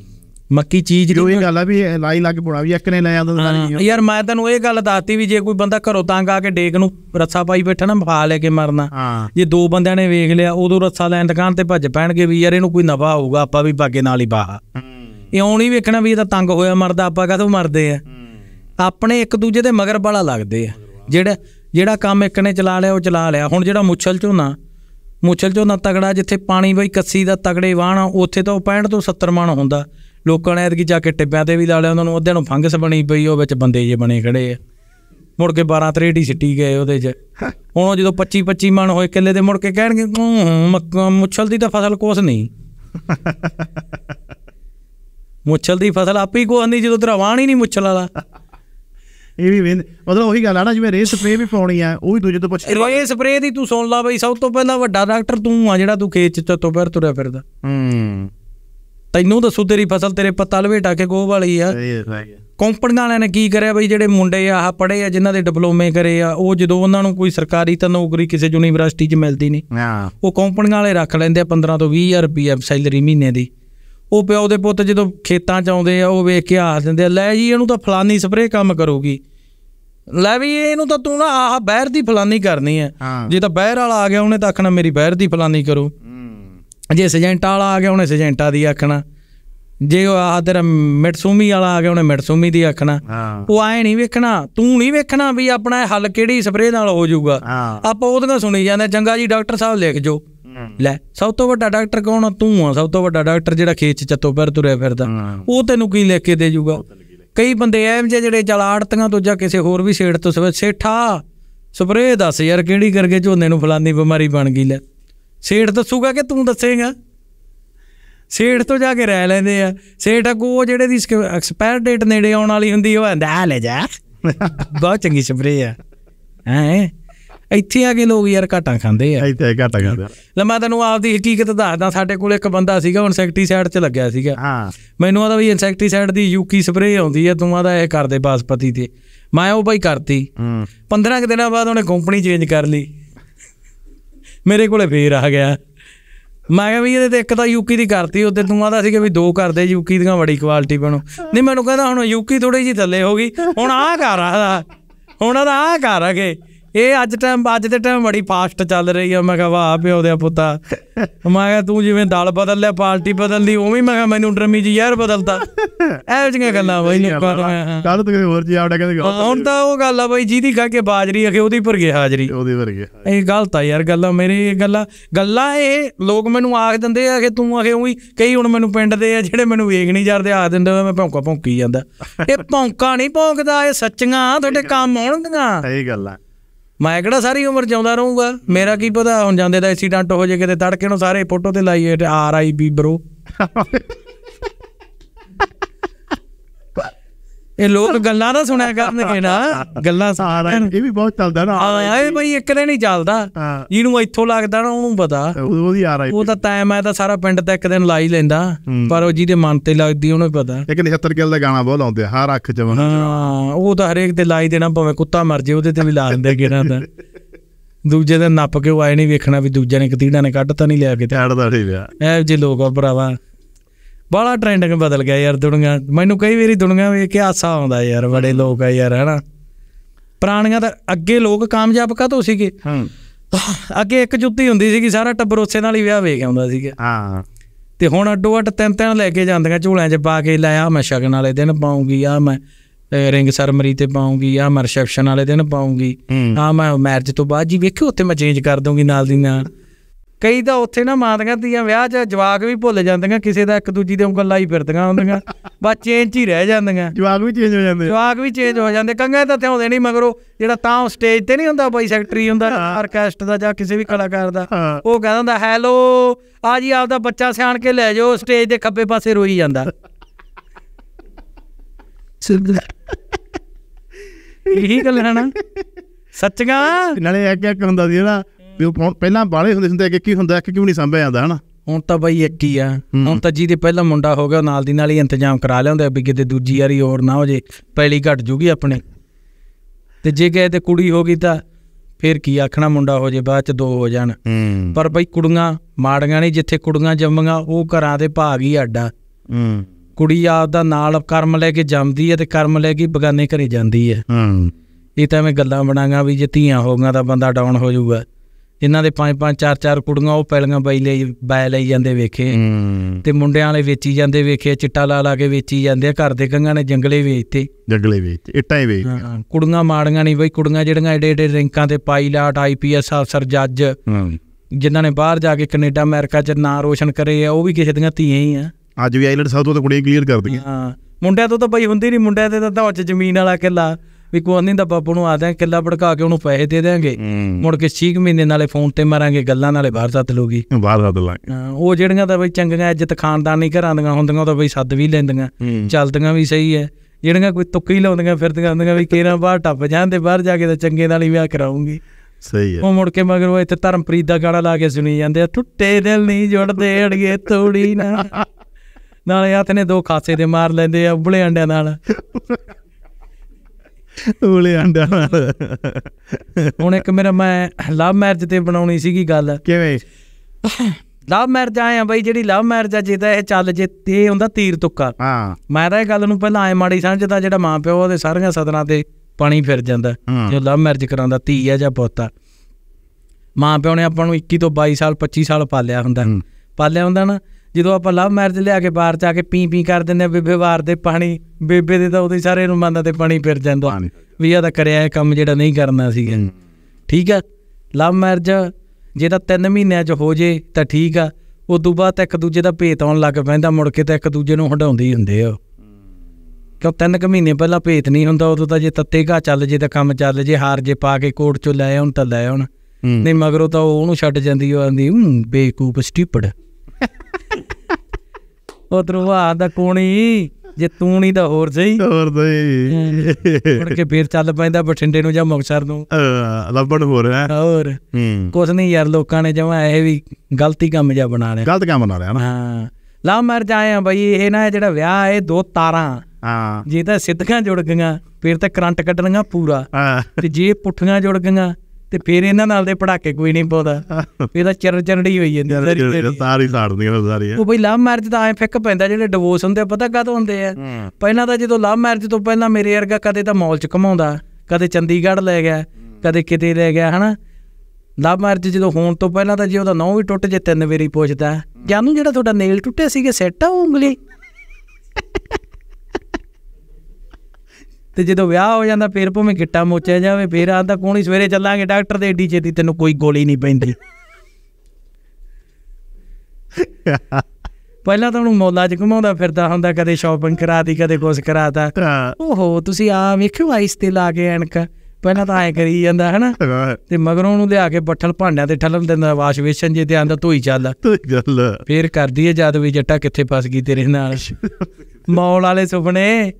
ਮੱਕੀ ਚੀਜ਼ ਨਹੀਂ ਇਹ ਗੱਲ ਆ ਵੀ ਲਾਈ ਲਾ ਕੇ ਪੁਣਾ ਵੀ ਇੱਕ ਨੇ ਲੈ ਆਂਦਾ ਨਹੀਂ ਯਾਰ ਮੈਂ ਤੈਨੂੰ ਇਹ ਗੱਲ ਦੱਸਤੀ ਵੀ ਜੇ ਕੋਈ ਬੰਦਾ ਘਰੋਂ ਤੰਗ ਆ ਕੇ ਡੇਕ ਨੂੰ ਰੱਸਾ ਪਾਈ ਬੈਠਾ ਨਾ ਮਖਾ ਲੈ ਕੇ ਮਰਨਾ ਜੇ ਦੋ ਬੰਦਿਆਂ ਨੇ ਵੇਖ ਲਿਆ ਉਦੋਂ ਰੱਸਾ ਲੈਣ ਦੁਕਾਨ ਤੇ ਭੱਜ ਪੈਣਗੇ ਵੀ ਯਾਰ ਇਹਨੂੰ ਕੋਈ ਨਫਾ ਹੋਊਗਾ ਆਪਾਂ ਵੀ ਬਾਗੇ ਨਾਲ ਹੀ ਬਾਹਾ ਇਹ ਆਉਣੀ ਵੇਖਣਾ ਵੀ ਇਹ ਤਾਂ ਤੰਗ ਹੋਇਆ ਮਰਦਾ ਆਪਾਂ ਕਾਹਤੋਂ ਮਰਦੇ ਆ ਆਪਣੇ ਇੱਕ ਦੂਜੇ ਦੇ ਮਗਰ ਬਾਲਾ ਲੱਗਦੇ ਆ ਜਿਹੜਾ ਜਿਹੜਾ ਕੰਮ ਇੱਕ ਨੇ ਚਲਾ ਲਿਆ ਉਹ ਚਲਾ ਲਿਆ ਹੁਣ ਜਿਹੜਾ ਮੁੱਛਲ ਝੋਨਾ ਮੁੱਛਲ ਝੋਨਾ ਤਗੜਾ ਜਿੱਥੇ ਪਾਣੀ ਬਈ ਕੱਸੀ ਦਾ ਤਗੜੇ ਵਾਹਣ ਉੱਥੇ ਤਾਂ 65 ਤੋਂ 70 ਮਣ ਹੁੰਦਾ ਲੋਕਾਂ ਨੇ ਐਤਕੀ ਜਾ ਕੇ ਟਿੱਬਿਆਂ ਤੇ ਵੀ ਲਾ ਲਿਆ ਉਹਨਾਂ ਨੂੰ ਅੱਧਿਆਂ ਨੂੰ ਫੰਗਸ ਬਣੀ ਪਈ ਉਹ ਵਿੱਚ ਬੰਦੇ ਜੇ ਬਣੇ ਖੜੇ ਆ ਮੁੜ ਕੇ 12 ਤਰੇਟ ਹੀ ਸਿੱਟੀ ਗਏ ਉਹਦੇ 'ਚ ਹੁਣ ਉਹ ਜਦੋਂ 25 25 ਮਣ ਹੋਏ ਕਿੱਲੇ ਦੇ ਮੁੜ ਕੇ ਕਹਿਣਗੇ ਮੁੱਛਲ ਦੀ ਤਾਂ ਫਸਲ ਕੋਸ ਨਹੀਂ *laughs* ਮੁੱਛਲ ਦੀ ਫਸਲ ਆਪੇ ਹੀ ਕੋਸ ਨਹੀਂ ਜਦੋਂ ਤੇਰਾ ਹੀ ਨਹੀਂ ਮੁੱਛਲ ਵਾਲਾ ਇਹ ਵੀ ਵੇਂਦ ਮਤਲਬ ਉਹੀ ਗੱਲ ਆ ਨਾ ਜਿਵੇਂ ਰੇ ਸਪਰੇ ਵੀ ਪਾਉਣੀ ਆ ਉਹ ਵੀ ਦੂਜੇ ਤੋਂ ਪੁੱਛ ਰੇ ਸਪਰੇ ਦੀ ਤੂੰ ਸੁਣ ਲਾ ਬਈ ਸਭ ਤੋਂ ਪਹਿਲਾਂ ਵੱਡਾ ਡਾਕਟਰ ਤੂੰ ਆ ਜਿਹੜਾ ਤੂੰ ਖੇਤ ਚ ਤੋਂ ਬਰ ਤੁਰਿਆ ਫਿਰਦਾ ਹੂੰ ਤੈਨੂੰ ਦੱਸੂ ਤੇਰੀ ਫਸਲ ਤੇਰੇ ਪੱਤਾ ਲਵੇਟਾ ਕੇ ਗੋਹ ਵਾਲੀ ਆ ਕੰਪਨੀਆਂ ਵਾਲਿਆਂ ਨੇ ਕੀ ਕਰਿਆ ਬਈ ਜਿਹੜੇ ਮੁੰਡੇ ਆ ਆ ਪੜ੍ਹੇ ਆ ਜਿਨ੍ਹਾਂ ਦੇ ਡਿਪਲੋਮੇ ਕਰੇ ਆ ਉਹ ਜਦੋਂ ਉਹਨਾਂ ਨੂੰ ਕੋਈ ਸਰਕਾਰੀ ਤਾਂ ਨੌਕਰੀ ਕਿਸੇ ਯੂਨੀਵਰਸਿਟੀ 'ਚ ਮਿਲਦੀ ਨਹੀਂ ਹਾਂ ਉਹ ਕੰਪਨੀਆਂ ਵਾਲੇ ਰੱਖ ਲੈਂਦੇ ਆ 15 ਤੋਂ 20000 ਰੁਪਏ ਸੈਲਰੀ ਮਹੀਨੇ ਦੀ ਉਹ ਪਿਓ ਦੇ ਪੁੱਤ ਜਦੋਂ ਖੇਤਾਂ 'ਚ ਆਉਂਦੇ ਆ ਉਹ ਵੇਖ ਕੇ ਹਾਸ ਦਿੰਦੇ ਆ ਲੈ ਜੀ ਇਹਨੂੰ ਤਾਂ ਫਲਾਨੀ ਸਪਰੇਅ ਕੰਮ ਕਰੂਗੀ ਲੈ ਵੀ ਇਹਨੂੰ ਤਾਂ ਤੂੰ ਨਾ ਆਹ ਬਹਿਰ ਦੀ ਫਲਾਨੀ ਕਰਨੀ ਹੈ ਜੇ ਤਾਂ ਬਹਿਰ ਵਾਲਾ ਆ ਗਿਆ ਉਹਨੇ ਤਾਂ ਆਖਣਾ ਮੇਰੀ ਬਹਿਰ ਦੀ ਫਲਾਨੀ ਕਰੋ ਜੇ ਸਜੈਂਟਾ ਵਾਲਾ ਆ ਗਿਆ ਉਹਨੇ ਸਜੈਂਟਾ ਦੀ ਆਖਣਾ ਜੇ ਉਹ ਆ ਤੇਰਾ ਮਿਟਸੂਮੀ ਵਾਲਾ ਆ ਗਿਆ ਉਹਨੇ ਮਿਟਸੂਮੀ ਦੀ ਆਖਣਾ ਉਹ ਆਏ ਨਹੀਂ ਵੇਖਣਾ ਤੂੰ ਨਹੀਂ ਵੇਖਣਾ ਵੀ ਆਪਣਾ ਹੱਲ ਕਿਹੜੀ ਸਪਰੇਅ ਨਾਲ ਹੋ ਜਾਊਗਾ ਆਪਾਂ ਉਹਦਾਂ ਸੁਣੀ ਜਾਂਦੇ ਚੰਗਾ ਜੀ ਡਾਕਟਰ ਸਾਹਿਬ ਲਿਖ ਜੋ ਲੈ ਸਭ ਤੋਂ ਵੱਡਾ ਡਾਕਟਰ ਕੌਣ ਆ ਤੂੰ ਆ ਸਭ ਤੋਂ ਵੱਡਾ ਡਾਕਟਰ ਜਿਹੜਾ ਖੇਤ 'ਚ ਚੱਤੋ ਪੈਰ ਤੁਰਿਆ ਫਿਰਦਾ ਉਹ ਤੈਨੂੰ ਕੀ ਲੈ ਕੇ ਦੇ ਜੂਗਾ ਕਈ ਬੰਦੇ ਐਵੇਂ ਜਿਹੜੇ ਚਲਾੜਤੀਆਂ ਤੋਂ ਜਾਂ ਕਿਸੇ ਹੋਰ ਵੀ ਛੇੜ ਤੋਂ ਸਵੇ ਸੇਠਾ ਸਪਰੇਅ ਦੱਸ ਯਾਰ ਕਿਹੜੀ ਕਰਕੇ ਝੋਨੇ ਨੂੰ ਫਲਾਨੀ ਬਿਮਾਰੀ ਬਣ ਗਈ ਲੈ ਛੇੜ ਦੱਸੂਗਾ ਕਿ ਤੂੰ ਦੱਸੇਗਾ ਛੇੜ ਤੋਂ ਜਾ ਕੇ ਰਹਿ ਲੈਂਦੇ ਆ ਸੇਠਾ ਕੋ ਜਿਹੜੇ ਦੀ ਐਕਸਪਾਇਰ ਡੇਟ ਨੇੜੇ ਆਉਣ ਵਾਲੀ ਹੁੰਦੀ ਉਹ ਆਂਦਾ ਲੈ ਜਾ ਬਹੁਤ ਚੰਗੀ ਸਪਰੇਅ ਆ ਹੈ ਇੱਥੇ ਆ ਕੇ ਲੋਕ ਯਾਰ ਘਾਟਾਂ ਖਾਂਦੇ ਆ ਇੱਥੇ ਘਾਟਾਂ ਖਾਂਦੇ ਲੈ ਮੈਂ ਤੈਨੂੰ ਆਪਦੀ ਹਕੀਕਤ ਦੱਸਦਾ ਸਾਡੇ ਕੋਲ ਇੱਕ ਬੰਦਾ ਸੀਗਾ ਇਨਸੈਕਟੀਸਾਈਡ 'ਚ ਲੱਗਿਆ ਸੀਗਾ ਹਾਂ ਮੈਨੂੰ ਆਦਾ ਵੀ ਇਨਸੈਕਟੀਸਾਈਡ ਦੀ ਯੂਕੀ ਸਪਰੇਅ ਆਉਂਦੀ ਆ ਤੂੰ ਆਦਾ ਇਹ ਕਰਦੇ ਬਾਸਪਤੀ ਤੇ ਮੈਂ ਉਹ ਬਾਈ ਕਰਤੀ ਹੂੰ 15 ਕਿ ਦਿਨਾਂ ਬਾਅਦ ਉਹਨੇ ਕੰਪਨੀ ਚੇਂਜ ਕਰ ਲਈ ਮੇਰੇ ਕੋਲੇ ਫੇਰ ਆ ਗਿਆ ਮੈਂ ਕਿਹਾ ਵੀ ਇਹਦੇ ਤੇ ਇੱਕ ਤਾਂ ਯੂਕੀ ਦੀ ਕਰਤੀ ਉੱਤੇ ਤੂੰ ਆਦਾ ਸੀਗਾ ਵੀ ਦੋ ਕਰਦੇ ਯੂਕੀ ਦੀਆਂ ਬੜੀ ਕੁਆਲਿਟੀ ਬਣੋ ਨਹੀਂ ਮੈਨੂੰ ਕਹਿੰਦਾ ਹੁਣ ਯੂਕੀ ਥੋੜੀ ਜੀ ਥੱਲੇ ਹੋ ਗਈ ਹੁਣ ਆਹ ਕਰ ਆਦਾ ਹੁਣ ਆਦਾ ਆਹ ਕਰ ਅਗੇ ਇਹ ਅੱਜ ਟਾਈਮ ਅੱਜ ਦੇ ਟਾਈਮ ਬੜੀ ਫਾਸਟ ਚੱਲ ਰਹੀ ਆ ਮੈਂ ਕਿਹਾ ਵਾਹ ਪਿਓ ਦੇ ਪੁੱਤਾ ਮੈਂ ਕਿਹਾ ਤੂੰ ਜਿਵੇਂ ਦਲ ਬਦਲ ਲਿਆ ਪਾਰਟੀ ਬਦਲ ਲਈ ਉਵੇਂ ਮੈਂ ਕਿਹਾ ਮੈਨੂੰ ਡਰਮੀ ਜੀ ਯਾਰ ਬਦਲਤਾ ਐ ਜਿਹੀਆਂ ਗੱਲਾਂ ਬਈ ਲੋਕਾਂ ਨੂੰ ਕੱਲ ਤੱਕ ਹੋਰ ਜੀ ਆਵੜਾ ਕਹਿੰਦੇ ਹੁਣ ਤਾਂ ਉਹ ਗੱਲ ਆ ਬਈ ਜਿਹਦੀ ਗਾ ਕੇ ਬਾਜਰੀ ਅਖੇ ਉਹਦੀ ਭਰ ਗਏ ਹਾਜ਼ਰੀ ਉਹਦੀ ਭਰ ਗਏ ਇਹ ਗਲਤ ਆ ਯਾਰ ਗੱਲਾਂ ਮੇਰੀ ਗੱਲਾਂ ਗੱਲਾਂ ਇਹ ਲੋਕ ਮੈਨੂੰ ਆਖ ਦਿੰਦੇ ਆ ਕਿ ਤੂੰ ਅਖੇ ਉਹੀ ਕਈ ਹੁਣ ਮੈਨੂੰ ਪਿੰਡ ਦੇ ਆ ਜਿਹੜੇ ਮੈਨੂੰ ਵੇਖ ਨਹੀਂ ਜਾਂਦੇ ਆਖ ਦਿੰਦੇ ਮੈਂ ਭੌਂਕਾ ਭੌਂਕੀ ਜਾਂਦਾ ਇਹ ਭੌਂਕਾ ਨਹੀਂ ਭੌਂਕਦਾ ਇਹ ਸੱਚੀਆਂ ਤੁਹਾਡੇ ਕੰਮ ਆਉਣਗੀਆਂ ਸਹੀ ਗੱਲ ਆ ਮੈਂ ਕਿਹੜਾ ਸਾਰੀ ਉਮਰ ਜਾਉਂਦਾ ਰਹੂੰਗਾ ਮੇਰਾ ਕੀ ਪਤਾ ਹੁਣ ਜਾਂਦੇ ਦਾ ਐਕਸੀਡੈਂਟ ਹੋ ਜੇ ਕਿਤੇ ਤੜਕੇ ਨੂੰ ਸਾਰੇ ਫੋਟੋ ਤੇ ਲਾਈਏ ਆਰ ਆਈ ਬੀ ਬ్రో ਇਹ ਲੋਕ ਗੱਲਾਂ ਦਾ ਸੁਣਿਆ ਕਰਨਗੇ ਨਾ ਗੱਲਾਂ ਸਾਰਾ ਇਹ ਵੀ ਬਹੁਤ ਚੱਲਦਾ ਨਾ ਆਏ ਬਈ ਇੱਕ ਦਿਨ ਹੀ ਚੱਲਦਾ ਜਿਹਨੂੰ ਇੱਥੋਂ ਲੱਗਦਾ ਨਾ ਉਹਨੂੰ ਪਤਾ ਉਹਦੀ ਆ ਰਹੀ ਉਹ ਤਾਂ ਟਾਈਮ ਆ ਤਾਂ ਸਾਰਾ ਪਿੰਡ ਤਾਂ ਇੱਕ ਦਿਨ ਲਾ ਹੀ ਲੈਂਦਾ ਪਰ ਉਹ ਜਿਹਦੇ ਮਨ ਤੇ ਲੱਗਦੀ ਉਹਨੂੰ ਪਤਾ ਇੱਕ 79 ਕਿਲ ਦਾ ਗਾਣਾ ਬਹੁਤ ਲਾਉਂਦੇ ਹਰ ਅੱਖ ਚ ਹਾਂ ਉਹ ਤਾਂ ਹਰੇਕ ਤੇ ਲਾਈ ਦੇਣਾ ਭਾਵੇਂ ਕੁੱਤਾ ਮਰ ਜੇ ਉਹਦੇ ਤੇ ਵੀ ਲਾ ਦਿੰਦੇ ਕਿਹਨਾਂ ਦਾ ਦੂਜੇ ਦਿਨ ਨੱਪ ਕੇ ਉਹ ਆਏ ਨਹੀਂ ਵੇਖਣਾ ਵੀ ਦੂਜਿਆਂ ਨੇ ਕਤੀੜਾ ਨੇ ਕੱਢ ਤਾਂ ਨਹੀਂ ਲਿਆ ਕਿਤੇ ਛੱਡਦਾ ਠੀਕ ਆ ਇਹ ਜੇ ਲੋਕ ਆ ਭਰਾਵਾ ਬਾਲਾ ਟ੍ਰੈਂਡਿੰਗ ਬਦਲ ਗਿਆ ਯਾਰ ਦੁਨੀਆ ਮੈਨੂੰ ਕਈ ਵਾਰੀ ਦੁਨੀਆ ਵੇਖ ਕੇ ਹਾਸਾ ਆਉਂਦਾ ਯਾਰ ਬੜੇ ਲੋਕ ਆ ਯਾਰ ਹਨਾ ਪ੍ਰਾਣੀਆਂ ਦਾ ਅੱਗੇ ਲੋਕ ਕਾਮਯਾਬ ਕਾਤੋਂ ਸੀਗੇ ਹਾਂ ਅੱਗੇ ਇੱਕ ਜੁੱਤੀ ਹੁੰਦੀ ਸੀਗੀ ਸਾਰਾ ਟੱਬਰ ਉਸੇ ਨਾਲ ਹੀ ਵਿਆਹ ਵੇਖ ਆਉਂਦਾ ਸੀਗਾ ਹਾਂ ਤੇ ਹੁਣ ਅੱਡੋ ਅੱਡ ਤਿੰਨ ਤਿੰਨ ਲੈ ਕੇ ਜਾਂਦੀਆਂ ਝੂਲਿਆਂ 'ਚ ਪਾ ਕੇ ਲਿਆ ਮੈਂ ਸ਼ਗਨ ਵਾਲੇ ਦਿਨ ਪਾਉਂਗੀ ਆ ਮੈਂ ਰਿੰਗ ਸਰਮਰੀ ਤੇ ਪਾਉਂਗੀ ਆ ਮੈਂ ਰਿਸੈਪਸ਼ਨ ਵਾਲੇ ਦਿਨ ਪਾਉਂਗੀ ਆ ਮੈਂ ਮੈਰਿਜ ਤੋਂ ਬਾਅਦ ਜੀ ਵੇਖਿਓ ਉੱਥੇ ਮੈਂ ਚੇਂਜ ਕਰ ਦੂੰਗੀ ਨਾਲ ਦੀ ਨਾਲ ਕਈ ਤਾਂ ਉੱਥੇ ਨਾ ਮਾਂਦੀਆਂ ਦੀਆਂ ਵਿਆਹ 'ਚ ਜਵਾਕ ਵੀ ਭੁੱਲ ਜਾਂਦੀਆਂ ਕਿਸੇ ਦਾ ਇੱਕ ਦੂਜੀ ਦੇ ਉਂਗਲ ਲਾਈ ਫਿਰਦੀਆਂ ਹੁੰਦੀਆਂ *laughs* ਬਸ ਚੇਂਜ ਹੀ ਰਹਿ ਜਾਂਦੀਆਂ ਜਵਾਕ ਵੀ ਚੇਂਜ ਹੋ ਜਾਂਦੇ ਜਵਾਕ ਵੀ ਚੇਂਜ ਹੋ ਜਾਂਦੇ ਕੰਗਾ ਤਾਂ ਤਿਉਂਦੇ ਨਹੀਂ ਮਗਰੋਂ ਜਿਹੜਾ ਤਾਂ ਸਟੇਜ ਤੇ ਨਹੀਂ ਹੁੰਦਾ ਬਾਈ ਸੈਕਟਰੀ ਹੁੰਦਾ ਆਰਕੈਸਟ ਦਾ ਜਾਂ ਕਿਸੇ ਵੀ ਕਲਾਕਾਰ ਦਾ ਉਹ ਕਹਿੰਦਾ ਹੁੰਦਾ ਹੈਲੋ ਆ ਜੀ ਆਪਦਾ ਬੱਚਾ ਸਿਆਣ ਕੇ ਲੈ ਜਾਓ ਸਟੇਜ ਦੇ ਖੱਬੇ ਪਾਸੇ ਰੋਈ ਜਾਂਦਾ *laughs* ਇਹੀ ਗੱਲ ਹੈ ਨਾ ਸੱਚੀਆਂ ਨਾਲੇ ਇੱਕ ਇੱਕ ਹੁੰਦਾ ਸੀ ਨਾ ਵੀ ਉਹ ਪਹਿਲਾਂ ਬਾਲੇ ਹੁੰਦੇ ਹੁੰਦੇ ਕਿ ਕੀ ਹੁੰਦਾ ਕਿ ਕਿਉਂ ਨਹੀਂ ਸੰਭਿਆ ਜਾਂਦਾ ਹਨਾ ਹੁਣ ਤਾਂ ਬਈ ਇੱਕ ਹੀ ਆ ਹੁਣ ਤਾਂ ਜਿਹਦੇ ਪਹਿਲਾਂ ਮੁੰਡਾ ਹੋ ਗਿਆ ਨਾਲ ਦੀ ਨਾਲ ਹੀ ਇੰਤਜ਼ਾਮ ਕਰਾ ਲਿਆਉਂਦੇ ਵੀ ਕਿਤੇ ਦੂਜੀ ਵਾਰੀ ਹੋਰ ਨਾ ਹੋ ਜੇ ਪਹਿਲੀ ਘਟ ਜੂਗੀ ਆਪਣੇ ਤੇ ਜੇ ਗਏ ਤੇ ਕੁੜੀ ਹੋ ਗਈ ਤਾਂ ਫੇਰ ਕੀ ਆਖਣਾ ਮੁੰਡਾ ਹੋ ਜੇ ਬਾਅਦ ਚ ਦੋ ਹੋ ਜਾਣ ਪਰ ਬਈ ਕੁੜੀਆਂ ਮਾੜੀਆਂ ਨਹੀਂ ਜਿੱਥੇ ਕੁੜੀਆਂ ਜੰਮੀਆਂ ਉਹ ਘਰਾਂ ਦੇ ਭਾਗ ਹੀ ਆਡਾ ਕੁੜੀ ਆਪ ਦਾ ਨਾਲ ਕਰਮ ਲੈ ਕੇ ਜੰਮਦੀ ਹੈ ਤੇ ਕਰਮ ਲੈ ਕੇ ਬਗਾਨੇ ਘਰੇ ਜਾਂਦੀ ਹੈ ਇਹ ਤਾਂ ਮੈਂ ਗੱਲਾਂ ਬਣਾਗਾ ਵੀ ਜੇ ਧੀਆਂ ਹੋਗੀਆਂ ਤਾਂ ਬੰਦਾ ਡਾਊਨ ਹੋ ਜਾਊਗਾ ਇਹਨਾਂ ਦੇ ਪੰਜ ਪੰਜ ਚਾਰ ਚਾਰ ਕੁੜੀਆਂ ਉਹ ਪੈਲੀਆਂ ਬਾਈ ਲਈ ਬਾਈ ਲਈ ਜਾਂਦੇ ਵੇਖੇ ਤੇ ਮੁੰਡਿਆਂ ਵਾਲੇ ਵੇਚੀ ਜਾਂਦੇ ਵੇਖੇ ਚਿੱਟਾ ਲਾ ਲਾ ਕੇ ਵੇਚੀ ਜਾਂਦੇ ਆ ਘਰ ਦੇ ਕੰਗਾਂ ਨੇ ਜੰਗਲੇ ਵੇਚਤੇ ਜੰਗਲੇ ਵੇਚ ਇੱਟਾਂ ਹੀ ਵੇਚ ਕੁੜੀਆਂ ਮਾੜੀਆਂ ਨਹੀਂ ਬਈ ਕੁੜੀਆਂ ਜਿਹੜੀਆਂ ਏਡੇ ਏਡੇ ਰਿੰਕਾਂ ਤੇ ਪਾਇਲਟ ਆਈਪੀਐਸ ਅਫਸਰ ਜੱਜ ਜਿਨ੍ਹਾਂ ਨੇ ਬਾਹਰ ਜਾ ਕੇ ਕੈਨੇਡਾ ਅਮਰੀਕਾ 'ਚ ਨਾਂ ਰੋਸ਼ਨ ਕਰੇ ਆ ਉਹ ਵੀ ਕਿਸੇ ਦੀਆਂ ਧੀਆਂ ਹੀ ਆ ਅੱਜ ਵੀ ਆਈਲੈਂਡ ਸਾਊਥ ਤੋਂ ਕੁੜੀਆਂ ਕਲੀਅਰ ਕਰਦੀਆਂ ਹਾਂ ਮੁੰਡਿਆਂ ਤੋਂ ਤਾਂ ਬਈ ਹੁੰਦੀ ਨਹੀਂ ਮੁੰਡਿਆਂ ਤੇ ਤਾਂ ਚ ਜ਼ਮੀਨ ਵਾਲਾ ਕਿੱਲਾ ਵੀ ਕੋਈ ਨਹੀਂ ਦਾ ਬਾਪੂ ਨੂੰ ਆਦਾ ਕਿੱਲਾ ਭੜਕਾ ਕੇ ਉਹਨੂੰ ਪੈਸੇ ਦੇ ਦੇਾਂਗੇ ਮੁੜ ਕੇ 6 ਮਹੀਨੇ ਨਾਲੇ ਫੋਨ ਤੇ ਮਾਰਾਂਗੇ ਗੱਲਾਂ ਨਾਲੇ ਬਾਹਰ ਸੱਤ ਲੋਗੀ ਬਾਹਰ ਸੱਤ ਲਾਂਗੇ ਉਹ ਜਿਹੜੀਆਂ ਤਾਂ ਬਈ ਚੰਗੀਆਂ ਇੱਜ਼ਤ ਖਾਨਦਾਨੀ ਘਰਾਂ ਦੀਆਂ ਹੁੰਦੀਆਂ ਉਹ ਤਾਂ ਬਈ ਸੱਦ ਵੀ ਲੈਂਦੀਆਂ ਚੱਲਦੀਆਂ ਵੀ ਸਹੀ ਹੈ ਜਿਹੜੀਆਂ ਕੋਈ ਤੁੱਕੀ ਲਾਉਂਦੀਆਂ ਫਿਰਦੀਆਂ ਹੁੰਦੀਆਂ ਵੀ ਕੇਰਾਂ ਬਾਹਰ ਟੱਪ ਜਾਂਦੇ ਬਾਹਰ ਜਾ ਕੇ ਤਾਂ ਚੰਗੇ ਨਾਲ ਹੀ ਵਿਆਹ ਕਰਾਉਂਗੀ ਸਹੀ ਹੈ ਉਹ ਮੁੜ ਕੇ ਮਗਰ ਉਹ ਇੱਥੇ ਧਰਮਪ੍ਰੀਤ ਦਾ ਗਾਣਾ ਲਾ ਕੇ ਸੁਣੀ ਜਾਂਦੇ ਆ ਟੁੱਟੇ ਦਿਲ ਨਹੀਂ ਜੁੜਦੇ ਅੜੀਏ ਥੋੜੀ ਨਾ *laughs* ਨਾਲੇ ਆਤਨੇ ਦੋ ਖਾਸੇ ਦੇ ਮਾਰ ਲੈਂਦੇ ਆ ਉਬਲੇ ਅੰਡਿਆਂ ਨਾਲ ਉਲੇ ਅੰਡਾ ਨਾਲ ਹੁਣ ਇੱਕ ਮੇਰਾ ਮੈਂ ਲਵ ਮੈਰਿਜ ਤੇ ਬਣਾਉਣੀ ਸੀਗੀ ਗੱਲ ਕਿਵੇਂ ਲਵ ਮੈਰਿਜ ਆ ਬਈ ਜਿਹੜੀ ਲਵ ਮੈਰਿਜ ਆ ਜਿਹਦਾ ਇਹ ਚੱਲ ਜੇ ਤੇ ਹੁੰਦਾ ਤੀਰ ਤੁੱਕਾ ਹਾਂ ਮੈਂ ਤਾਂ ਇਹ ਗੱਲ ਨੂੰ ਪਹਿਲਾਂ ਐ ਮਾੜੀ ਸਮਝਦਾ ਜਿਹੜਾ ਮਾਂ ਪਿਓ ਉਹਦੇ ਸਾਰੀਆਂ ਸਦਨਾਂ ਤੇ ਪਾਣੀ ਫਿਰ ਜਾਂਦਾ ਜੋ ਲਵ ਮੈਰਿਜ ਕਰਾਉਂਦਾ ਧੀ ਆ ਜਾਂ ਪੁੱਤ ਆ ਮਾਂ ਪਿਓ ਨੇ ਆਪਾਂ ਨੂੰ 21 ਤੋਂ 22 ਸਾਲ 25 ਸਾਲ ਪਾਲਿਆ ਹੁੰਦਾ ਪਾਲਿਆ ਹੁੰਦਾ ਨਾ ਜਦੋਂ ਆਪਾਂ ਲਵ ਮੈਰਿਜ ਲਿਆ ਕੇ ਬਾਹਰ ਜਾ ਕੇ ਪੀ ਪੀ ਕਰ ਦਿੰਦੇ ਆ ਬੇਬੇ ਵਾਰ ਦੇ ਪਾਣੀ ਬੇਬੇ ਦੇ ਤਾਂ ਉਹਦੇ ਸਾਰੇ ਰੁਮਾਨਾਂ ਤੇ ਪਾਣੀ ਫਿਰ ਜਾਂਦਾ ਵੀ ਇਹ ਤਾਂ ਕਰਿਆ ਇਹ ਕੰਮ ਜਿਹੜਾ ਨਹੀਂ ਕਰਨਾ ਸੀਗਾ ਠੀਕ ਆ ਲਵ ਮੈਰਿਜ ਜੇ ਤਾਂ 3 ਮਹੀਨਿਆਂ ਚ ਹੋ ਜੇ ਤਾਂ ਠੀਕ ਆ ਉਸ ਤੋਂ ਬਾਅਦ ਇੱਕ ਦੂਜੇ ਦਾ ਭੇਤ ਆਉਣ ਲੱਗ ਪੈਂਦਾ ਮੁੜ ਕੇ ਤਾਂ ਇੱਕ ਦੂਜੇ ਨੂੰ ਹਟਾਉਂਦੇ ਹੀ ਹੁੰਦੇ ਆ ਕਿਉਂ ਤਿੰਨ ਕੁ ਮਹੀਨੇ ਪਹਿਲਾਂ ਭੇਤ ਨਹੀਂ ਹੁੰਦਾ ਉਦੋਂ ਤਾਂ ਜੇ ਤੱਤੇ ਘਾ ਚੱਲ ਜੇ ਤਾਂ ਕੰਮ ਚੱਲ ਜੇ ਹਾਰ ਜੇ ਪਾ ਕੇ ਕੋਰਟ ਚੋਂ ਲੈ ਆਉਣ ਤਾਂ ਲੈ ਆਉਣ ਨਹੀਂ ਮਗਰੋਂ ਤਾਂ ਉਹਨੂੰ ਛੱਡ ਜਾਂਦੀ ਉਹ ਆਂਦੀ ਬੇਕੂਪ ਸਟਿਪਡ ਉਹ ਧਰਵਾ ਦਾ ਕੋਣੀ ਜੇ ਤੂੰ ਨਹੀਂ ਤਾਂ ਹੋਰ ਸਹੀ ਹੋਰ ਸਹੀ ਮੁੜ ਕੇ ਫੇਰ ਚੱਲ ਪੈਂਦਾ ਬਠਿੰਡੇ ਨੂੰ ਜਾਂ ਮੁਕਸਰ ਨੂੰ ਲੱਭਣ ਹੋ ਹੈ ਹੋਰ ਕੁਛ ਨਹੀਂ ਯਾਰ ਲੋਕਾਂ ਨੇ ਜਮਾ ਇਹ ਵੀ ਗਲਤੀ ਕੰਮ ਜਾਂ ਬਣਾ ਲਿਆ ਗਲਤ ਕੰਮ ਬਣਾ ਲਿਆ ਨਾ ਹਾਂ ਲਾ ਮਰ ਜਾਏ ਆ ਬਈ ਇਹ ਨਾ ਜਿਹੜਾ ਵਿਆਹ ਹੈ ਦੋ ਤਾਰਾਂ ਹਾਂ ਜੇ ਤਾਂ ਸਿੱਧਕਾਂ ਜੁੜ ਗਈਆਂ ਫੇਰ ਤਾਂ ਕਰੰਟ ਕੱਢਣੀਆਂ ਪੂਰਾ ਤੇ ਜੇ ਪੁੱਠੀਆਂ ਜੁੜ ਗਈਆਂ ਤੇ ਫਿਰ ਇਹਨਾਂ ਨਾਲ ਦੇ ਪੜਾਕੇ ਕੋਈ ਨਹੀਂ ਪਾਉਂਦਾ ਤਾਂ ਚਰ ਚਰੜੀ ਹੋਈ ਜਾਂਦੀ ਸਾਰੀ ਸਾੜਦੀਆਂ ਸਾਰੀਆਂ ਉਹ ਬਈ ਲਵ ਮੈਰਿਜ ਦਾ ਐ ਫਿੱਕ ਪੈਂਦਾ ਜਿਹੜੇ ਡਿਵੋਰਸ ਹੁੰਦੇ ਪਤਾ ਕਦ ਹੁੰਦੇ ਆ ਪਹਿਲਾਂ ਤਾਂ ਜਦੋਂ ਲਵ ਮੈਰਿਜ ਤੋਂ ਪਹਿਲਾਂ ਮੇਰੇ ਵਰਗਾ ਕਦੇ ਤਾਂ ਮੌਲ ਚ ਕਮਾਉਂਦਾ ਕਦੇ ਚੰਡੀਗੜ੍ਹ ਲੈ ਗਿਆ ਕਦੇ ਕਿਤੇ ਲੈ ਗਿਆ ਹਨਾ ਲਵ ਮੈਰਿਜ ਜਦੋਂ ਹੋਣ ਤੋਂ ਪਹਿਲਾਂ ਤਾਂ ਜੇ ਉਹਦਾ ਨੌ ਵੀ ਟੁੱਟ ਜੇ ਤਿੰਨ ਵੇਰੀ ਪੁੱਛਦਾ ਜਾਨੂੰ ਜਿਹੜਾ ਤੁਹਾਡਾ ਨੇਲ ਟੁੱਟੇ ਸੀਗੇ ਸੈੱਟ ਆ ਉਹ ਉਂਗਲੀ ਤੇ ਜਦੋਂ ਵਿਆਹ ਹੋ ਜਾਂਦਾ ਫੇਰ ਭਵੇਂ ਗਿੱਟਾ ਮੋਚਿਆ ਜਾਵੇ ਫੇਰ ਆਂਦਾ ਕੋਣੀ ਸਵੇਰੇ ਚੱਲਾਂਗੇ ਡਾਕਟਰ ਦੇ ਏਡੀ ਛੇਤੀ ਤੈਨੂੰ ਕੋਈ ਗੋਲੀ ਨਹੀਂ ਪੈਂਦੀ *laughs* ਪਹਿਲਾਂ ਤਾਂ ਉਹਨੂੰ ਮੌਲਾ ਚ ਘੁਮਾਉਂਦਾ ਫਿਰਦਾ ਹੁੰਦਾ ਕਦੇ ਸ਼ਾਪਿੰਗ ਕਰਾਤੀ ਕਦੇ ਕੁਝ ਕਰਾਤਾ ਓਹੋ ਤੁਸੀਂ ਆ ਵੇਖਿਓ ਆਈਸ ਤੇ ਲਾ ਕੇ ਐਨਕ ਪਹਿਲਾਂ ਤਾਂ ਐ ਕਰੀ ਜਾਂਦਾ ਹਨਾ ਤੇ ਮਗਰੋਂ ਉਹਨੂੰ ਲਿਆ ਕੇ ਬੱਠਲ ਭਾਂਡਿਆਂ ਤੇ ਠਲਣ ਦਿੰਦਾ ਵਾਸ਼ ਵੇਸ਼ਨ ਜੇ ਤੇ ਆਂਦਾ ਧੋਈ ਚੱਲ ਧੋਈ ਚੱਲ ਫੇਰ ਕਰਦੀ ਹੈ ਜਦ ਵੀ ਜੱਟਾ ਕਿੱਥੇ ਫਸ ਗਈ ਤੇਰੇ ਨਾਲ *laughs* ਮੌਲ ਵਾਲੇ ਸੁਪਨੇ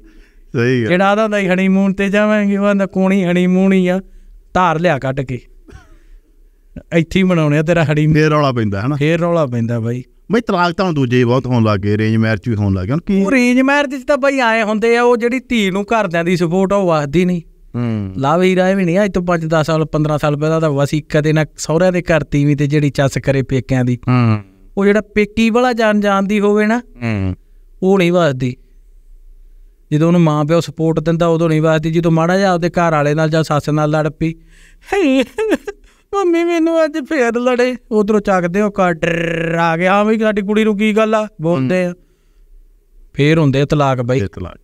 ਸਹੀ ਹੈ ਜਿਹੜਾ ਆਦਾ ਨਹੀਂ ਹਨੀਮੂਨ ਤੇ ਜਾਵਾਂਗੇ ਉਹ ਆਂਦਾ ਕੋਣੀ ਹਨੀਮੂਨ ਹੀ ਆ ਧਾਰ ਲਿਆ ਕੱਢ ਕੇ ਇੱਥੇ ਹੀ ਮਨਾਉਣੇ ਤੇਰਾ ਹੜੀ ਫੇਰ ਰੌਲਾ ਪੈਂਦਾ ਹਨਾ ਫੇਰ ਰੌਲਾ ਪੈਂਦਾ ਬਾਈ ਬਈ ਤਲਾਕ ਤਾਂ ਦੂਜੇ ਬਹੁਤ ਹੋਣ ਲੱਗੇ ਰੇਂਜ ਮੈਰਿਜ ਵੀ ਹੋਣ ਲੱਗੇ ਹਨ ਕੀ ਉਹ ਰੇਂਜ ਮੈਰਿਜ ਚ ਤਾਂ ਬਾਈ ਆਏ ਹੁੰਦੇ ਆ ਉਹ ਜਿਹੜੀ ਧੀ ਨੂੰ ਘਰਦਿਆਂ ਦੀ ਸਪੋਰਟ ਉਹ ਵਸਦੀ ਨਹੀਂ ਹੂੰ ਲਾਵੇ ਹੀ ਰਾਏ ਵੀ ਨਹੀਂ ਅੱਜ ਤੋਂ 5-10 ਸਾਲ 15 ਸਾਲ ਪਹਿਲਾਂ ਤਾਂ ਵਸੀ ਕਦੇ ਨਾ ਸਹੁਰਿਆਂ ਦੇ ਘਰ ਤੀਵੀਂ ਤੇ ਜਿਹੜੀ ਚੱਸ ਕਰੇ ਪੇਕਿਆਂ ਦੀ ਹੂੰ ਉਹ ਜਿਹੜਾ ਪੇਕੀ ਵਾਲਾ ਜਾਣ ਜਾਣਦੀ ਹੋਵੇ ਨਾ ਹੂੰ ਉਹ ਨਹੀਂ ਵਸਦੀ ਜਦੋਂ ਉਹਨੂੰ ਮਾਂ ਪਿਓ ਸਪੋਰਟ ਦਿੰਦਾ ਉਦੋਂ ਨਹੀਂ ਵਾਸਦੀ ਜਦੋਂ ਮਾੜਾ ਜਾ ਆਪਦੇ ਘਰ ਵਾਲੇ ਨਾਲ ਜਾਂ ਸੱਸ ਨਾਲ ਲੜ ਪਈ ਮੰਮੀ ਮੈਨੂੰ ਅੱਜ ਫੇਰ ਲੜੇ ਉਧਰੋਂ ਚੱਕਦੇ ਉਹ ਕਾਡਰ ਆ ਗਿਆ ਆ ਵੀ ਸਾਡੀ ਕੁੜੀ ਨੂੰ ਕੀ ਗੱਲ ਆ ਬੋਲਦੇ ਆ ਫੇਰ ਹੁੰਦੇ ਤਲਾਕ ਬਈ ਤਲਾਕ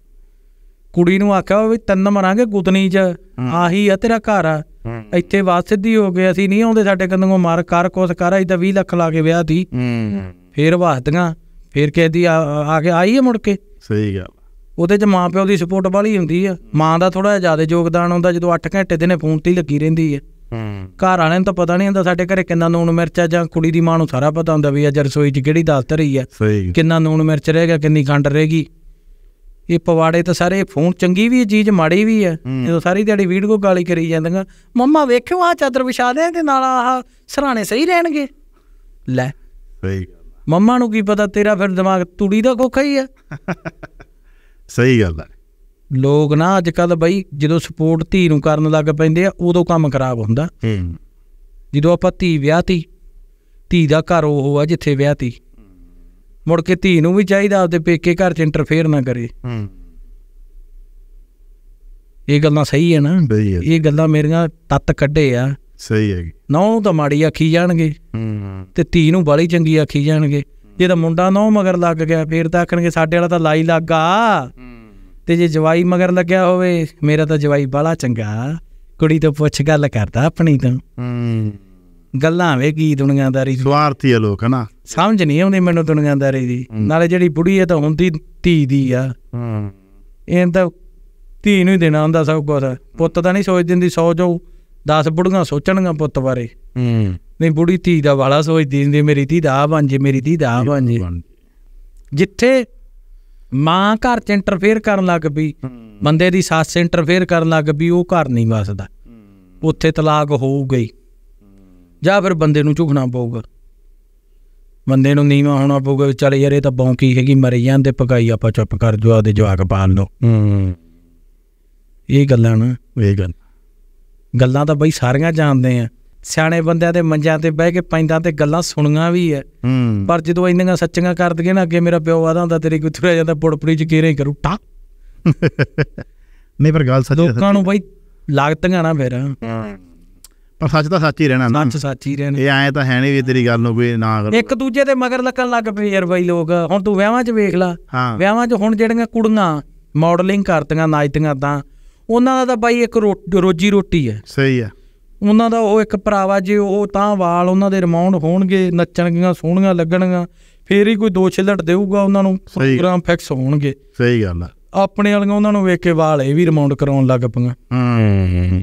ਕੁੜੀ ਨੂੰ ਆਖਿਆ ਵੀ ਤੰਨ ਮਰਾਂਗੇ ਗੁਤਨੀ ਚ ਆਹੀ ਆ ਤੇਰਾ ਘਰ ਆ ਇੱਥੇ ਵਾਸਦੀ ਹੋ ਗਏ ਅਸੀਂ ਨਹੀਂ ਆਉਂਦੇ ਸਾਡੇ ਕੰਨੋਂ ਮਾਰ ਕਰ ਕੋਸ ਕਰ ਆਈ ਤਾਂ 20 ਲੱਖ ਲਾ ਕੇ ਵਿਆਹ ਦੀ ਫੇਰ ਵਾਸਦੀਆਂ ਫੇਰ ਕਹਿੰਦੀ ਆ ਕੇ ਆਈ ਏ ਮੁੜ ਕੇ ਸਹੀ ਗੱਲ ਉਹਦੇ 'ਚ ਮਾਂ ਪਿਓ ਦੀ ਸਪੋਰਟ ਵਾਲੀ ਹੁੰਦੀ ਆ ਮਾਂ ਦਾ ਥੋੜਾ ਜਿਆਦਾ ਯੋਗਦਾਨ ਹੁੰਦਾ ਜਦੋਂ 8 ਘੰਟੇ ਦਿਨੇ ਫੋਨ ਤੇ ਲੱਗੀ ਰਹਿੰਦੀ ਆ ਹੂੰ ਘਰ ਵਾਲਿਆਂ ਨੂੰ ਤਾਂ ਪਤਾ ਨਹੀਂ ਹੁੰਦਾ ਸਾਡੇ ਘਰੇ ਕਿੰਨਾ ਨੂਣ ਮਿਰਚਾ ਜਾਂ ਕੁੜੀ ਦੀ ਮਾਂ ਨੂੰ ਸਾਰਾ ਪਤਾ ਹੁੰਦਾ ਵੀ ਅੱਜ ਰਸੋਈ 'ਚ ਕਿਹੜੀ ਦਾਲ ਧਰੀ ਆ ਕਿੰਨਾ ਨੂਣ ਮਿਰਚ ਰਹੇਗਾ ਕਿੰਨੀ ਖੰਡ ਰਹੇਗੀ ਇਹ ਪਵਾੜੇ ਤਾਂ ਸਾਰੇ ਫੋਨ ਚੰਗੀ ਵੀ ਚੀਜ਼ ਮਾੜੀ ਵੀ ਆ ਜਦੋਂ ਸਾਰੀ ਦਿਹਾੜੀ ਵੀਡੀਓ ਗਾਲੀ ਕਰੀ ਜਾਂਦੀਆਂ ਮੰਮਾ ਵੇਖਿਓ ਆ ਚਾਦਰ ਵਿਛਾ ਦੇ ਤੇ ਨਾਲ ਆਹ ਸਰਾਣੇ ਸਹੀ ਰਹਿਣਗੇ ਲੈ ਸਹੀ ਮੰਮਾ ਨੂੰ ਕੀ ਪਤਾ ਤੇਰਾ ਫਿਰ ਦਿਮਾਗ ਤੂੜੀ ਦਾ ਕੋਖਾ ਹੀ ਆ *laughs* ਸਹੀ ਗੱਲ ਹੈ ਲੋਕ ਨਾ ਅੱਜ ਕੱਲ ਬਈ ਜਦੋਂ ਸਪੋਰਟ ਧੀ ਨੂੰ ਕਰਨ ਲੱਗ ਪੈਂਦੇ ਆ ਉਦੋਂ ਕੰਮ ਖਰਾਬ ਹੁੰਦਾ ਹੂੰ ਜਦੋਂ ਆਪਾਂ ਧੀ ਵਿਆਹਤੀ ਧੀ ਦਾ ਘਰ ਉਹ ਆ ਜਿੱਥੇ ਵਿਆਹਤੀ ਮੁੜ ਕੇ ਧੀ ਨੂੰ ਵੀ ਚਾਹੀਦਾ ਆਪਦੇ ਪੇਕੇ ਘਰ 'ਚ ਇੰਟਰਫੇਅਰ ਨਾ ਕਰੇ ਹੂੰ ਇਹ ਗੱਲਾਂ ਸਹੀ ਹੈ ਨਾ ਇਹ ਗੱਲਾਂ ਮੇਰੀਆਂ ਤੱਤ ਕੱਢੇ ਆ ਸਹੀ ਹੈਗੀ ਨਾ ਉਹ ਤਾਂ ਮਾੜੀ ਆਖੀ ਜਾਣਗੇ ਹੂੰ ਤੇ ਧੀ ਨੂੰ ਬਾਲੀ ਚੰਗੀ ਆਖੀ ਜਾਣਗੇ ਜੇ ਤਾਂ ਮੁੰਡਾ ਨੌ ਮਗਰ ਲੱਗ ਗਿਆ ਫੇਰ ਤਾਂ ਆਖਣਗੇ ਸਾਡੇ ਵਾਲਾ ਤਾਂ ਲਾਈ ਲੱਗਾ ਤੇ ਜੇ ਜਵਾਈ ਮਗਰ ਲੱਗਿਆ ਹੋਵੇ ਮੇਰਾ ਤਾਂ ਜਵਾਈ ਬਾਲਾ ਚੰਗਾ ਕੁੜੀ ਤੋਂ ਪੁੱਛ ਗੱਲ ਕਰਦਾ ਆਪਣੀ ਤੋਂ ਹੂੰ ਗੱਲਾਂ ਵੇ ਕੀ ਦੁਨੀਆਦਾਰੀ ਸਵਾਰਥੀ ਆ ਲੋਕ ਹਨਾ ਸਮਝ ਨਹੀਂ ਆਉਂਦੀ ਮੈਨੂੰ ਦੁਨੀਆਦਾਰੀ ਦੀ ਨਾਲੇ ਜਿਹੜੀ ਬੁੜੀ ਹੈ ਤਾਂ ਹੁੰਦੀ ਧੀ ਦੀ ਆ ਹੂੰ ਇਹਨਾਂ ਤਾਂ ਧੀ ਨੂੰ ਹੀ ਦੇਣਾ ਹੁੰਦਾ ਸਭ ਕੁਝ ਪੁੱਤ ਤਾਂ ਨਹੀਂ ਸੋਚ ਦਿੰਦੀ ਸੌ ਜਾਊ 10 ਬੁੜੀਆਂ ਸੋਚਣਗੀਆਂ ਪੁੱਤ ਬਾਰੇ ਹੂੰ ਨਹੀਂ ਬੁੜੀ ਧੀ ਦਾ ਵਾਲਾ ਸੋਚਦੀ ਹੁੰਦੀ ਮੇਰੀ ਧੀ ਦਾ ਬਣ ਜੇ ਮੇਰੀ ਧੀ ਦਾ ਬਣ ਜੇ ਜਿੱਥੇ ਮਾਂ ਘਰ 'ਚ ਇੰਟਰਫੇਅਰ ਕਰਨ ਲੱਗ ਪਈ ਬੰਦੇ ਦੀ ਸੱਸ ਇੰਟਰਫੇਅਰ ਕਰਨ ਲੱਗ ਪਈ ਉਹ ਘਰ ਨਹੀਂ ਵਸਦਾ ਉੱਥੇ ਤਲਾਕ ਹੋਊ ਗਈ ਜਾਂ ਫਿਰ ਬੰਦੇ ਨੂੰ ਝੁਕਣਾ ਪਊਗਾ ਬੰਦੇ ਨੂੰ ਨੀਵਾ ਹੋਣਾ ਪਊਗਾ ਚੱਲ ਯਾਰ ਇਹ ਤਾਂ ਬੌਂਕੀ ਹੈਗੀ ਮਰੇ ਜਾਂਦੇ ਪਕਾਈ ਆਪਾਂ ਚੁੱਪ ਕਰ ਜੋ ਆਦੇ ਜਵਾਕ ਪਾਲ ਲੋ ਹੂੰ ਇਹ ਗੱਲਾਂ ਨਾ ਇਹ ਗੱਲ ਗੱਲਾਂ ਤਾਂ ਬਈ ਸਾਰੀਆਂ ਜਾਣਦੇ ਆ ਸਿਆਣੇ ਬੰਦਿਆਂ ਦੇ ਮੰਜਾਂ ਤੇ ਬਹਿ ਕੇ ਪੈਂਦਾ ਤੇ ਗੱਲਾਂ ਸੁਣੀਆਂ ਵੀ ਐ ਪਰ ਜਦੋਂ ਇੰਨੀਆਂ ਸੱਚੀਆਂ ਕਰ ਦਗੇ ਨਾ ਅੱਗੇ ਮੇਰਾ ਪਿਓ ਆਦਾ ਹੁੰਦਾ ਤੇਰੇ ਕੋਈ ਜਾਂਦਾ ਪੁੜਪੜੀ ਚ ਕੇਰੇ ਕਰੂ ਟਾ ਨਹੀਂ ਪਰ ਗੱਲ ਸੱਚੀ ਲੋਕਾਂ ਨੂੰ ਬਈ ਲਾਗਤੀਆਂ ਨਾ ਫਿਰ ਪਰ ਸੱਚ ਤਾਂ ਸੱਚ ਹੀ ਰਹਿਣਾ ਨਾ ਸੱਚ ਸੱਚ ਹੀ ਰਹਿਣਾ ਇਹ ਐ ਤਾਂ ਹੈ ਨਹੀਂ ਵੀ ਤੇਰੀ ਗੱਲ ਨੂੰ ਕੋਈ ਨਾ ਕਰ ਇੱਕ ਦੂਜੇ ਦੇ ਮਗਰ ਲੱਗਣ ਲੱਗ ਪਏ ਯਾਰ ਬਈ ਲੋਕ ਹੁਣ ਤੂੰ ਵਿਆਹਾਂ 'ਚ ਵੇਖ ਲੈ ਵਿਆਹਾਂ 'ਚ ਹੁਣ ਜਿਹੜੀਆਂ ਕੁੜੀਆਂ ਮਾਡਲਿੰਗ ਕਰਦੀਆਂ ਨਾਚਦੀਆਂ ਤਾਂ ਉਹਨਾਂ ਦਾ ਤਾਂ ਬਾਈ ਇੱਕ ਰੋਜੀ ਰੋਟੀ ਹੈ ਸਹੀ ਹੈ ਉਹਨਾਂ ਦਾ ਉਹ ਇੱਕ ਭਰਾਵਾ ਜੇ ਉਹ ਤਾਂ ਵਾਲ ਉਹਨਾਂ ਦੇ ਰਮਾਉਂਡ ਹੋਣਗੇ ਨੱਚਣਗੀਆਂ ਸੋਹਣੀਆਂ ਲੱਗਣਗੀਆਂ ਫੇਰ ਹੀ ਕੋਈ ਦੋ ਛਿਲੜ ਦੇਊਗਾ ਉਹਨਾਂ ਨੂੰ ਪ੍ਰੋਗਰਾਮ ਫਿਕਸ ਹੋਣਗੇ ਸਹੀ ਗੱਲ ਹੈ ਆਪਣੇ ਵਾਲੀਆਂ ਉਹਨਾਂ ਨੂੰ ਵੇਖ ਕੇ ਵਾਲ ਇਹ ਵੀ ਰਮਾਉਂਡ ਕਰਾਉਣ ਲੱਗ ਪਈਆਂ ਹਾਂ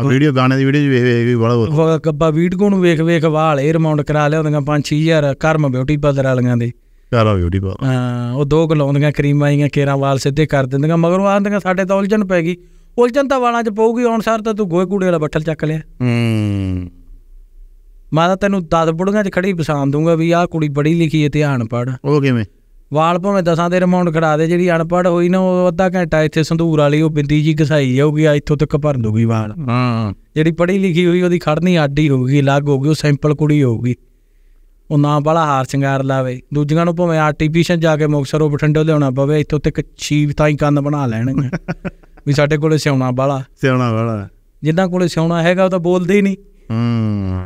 ਆ ਵੀਡੀਓ ਗਾਣੇ ਦੀ ਵੀਡੀਓ ਜੀ ਵੇਖ ਵੇਖ ਵੀ ਬੜਾ ਗੱਬਾ ਵੀਡੀਓ ਨੂੰ ਵੇਖ ਵੇਖ ਵਾਲ ਇਹ ਰਮਾਉਂਡ ਕਰਾ ਲਿਆ ਉਹਦੀਆਂ 5-6000 ਕਰਮ ਬਿਊਟੀ ਪਾਰਲਰ ਵਾਲੀਆਂ ਦੇ ਕਾਰਾ ਵੀ ਉਹਦੀ ਬਾਤ ਹਾਂ ਉਹ ਦੋ ਗਲਾਉਂਦੀਆਂ ਕਰੀਮਾਂ ਆਈਆਂ ਕੇਰਾ ਵਾਲ ਸਿੱਧੇ ਕਰ ਦਿੰਦੀਆਂ ਮਗਰ ਉਹ ਆਂਦੀਆਂ ਸਾਡੇ ਤਾਂ ਉਲਝਣ ਪੈ ਗਈ ਉਲਝਣ ਤਾਂ ਵਾਲਾਂ 'ਚ ਪਊਗੀ ਅਨਸਾਰ ਤਾਂ ਤੂੰ ਗੋਏ ਕੂੜੇ ਵਾਲਾ ਬੱਠਲ ਚੱਕ ਲਿਆ ਹੂੰ ਮੈਂ ਤਾਂ ਤੈਨੂੰ ਦਸ ਬੁੜੀਆਂ 'ਚ ਖੜੀ ਪਛਾਣ ਦੂੰਗਾ ਵੀ ਆਹ ਕੁੜੀ ਬੜੀ ਲਿਖੀ ਹੈ ਤੇ ਪੜ ਉਹ ਕਿਵੇਂ ਵਾਲ ਭਾਵੇਂ ਦਸਾਂ ਦੇ ਰਮਾਉਂਡ ਖੜਾ ਦੇ ਜਿਹੜੀ ਅਣਪੜ ਹੋਈ ਨਾ ਉਹ ਅੱਧਾ ਘੰਟਾ ਇੱਥੇ ਸੰਧੂਰ ਵਾਲੀ ਉਹ ਬਿੰਦੀ ਜੀ ਘਸਾਈ ਜਾਊਗੀ ਆ ਇੱਥੋਂ ਤੱਕ ਭਰਨ ਦੂਗੀ ਵਾਲ ਹਾਂ ਜਿਹੜੀ ਪੜ੍ਹੀ ਲਿਖੀ ਹੋਈ ਉਹਦੀ ਖੜਨੀ ਆਡੀ ਹੋਊਗੀ ਲੱਗ ਹੋਊਗੀ ਉਹ ਸਿੰਪਲ ਕੁੜੀ ਹੋਊਗੀ ਉਹ ਨਾ ਬੜਾ ਹਾਰ ਸ਼ਿੰਗਾਰ ਲਾਵੇ ਦੂਜਿਆਂ ਨੂੰ ਭਵੇਂ ਆਰਟੀਫੀਸ਼ੀਅਲ ਜਾ ਕੇ ਮੁਕਸਰੋਂ ਬਠਿੰਡੋ ਲਿਆਉਣਾ ਪਵੇ ਇੱਥੋਂ ਤੇ ਛੀਵ ਤਾਈ ਕੰਨ ਬਣਾ ਲੈਣਗੇ ਵੀ ਸਾਡੇ ਕੋਲੇ ਸਿਉਣਾ ਬਾਲਾ ਸਿਉਣਾ ਬਾਲਾ ਜਿੰਨਾ ਕੋਲੇ ਸਿਉਣਾ ਹੈਗਾ ਉਹ ਤਾਂ ਬੋਲਦੇ ਹੀ ਨਹੀਂ ਹੂੰ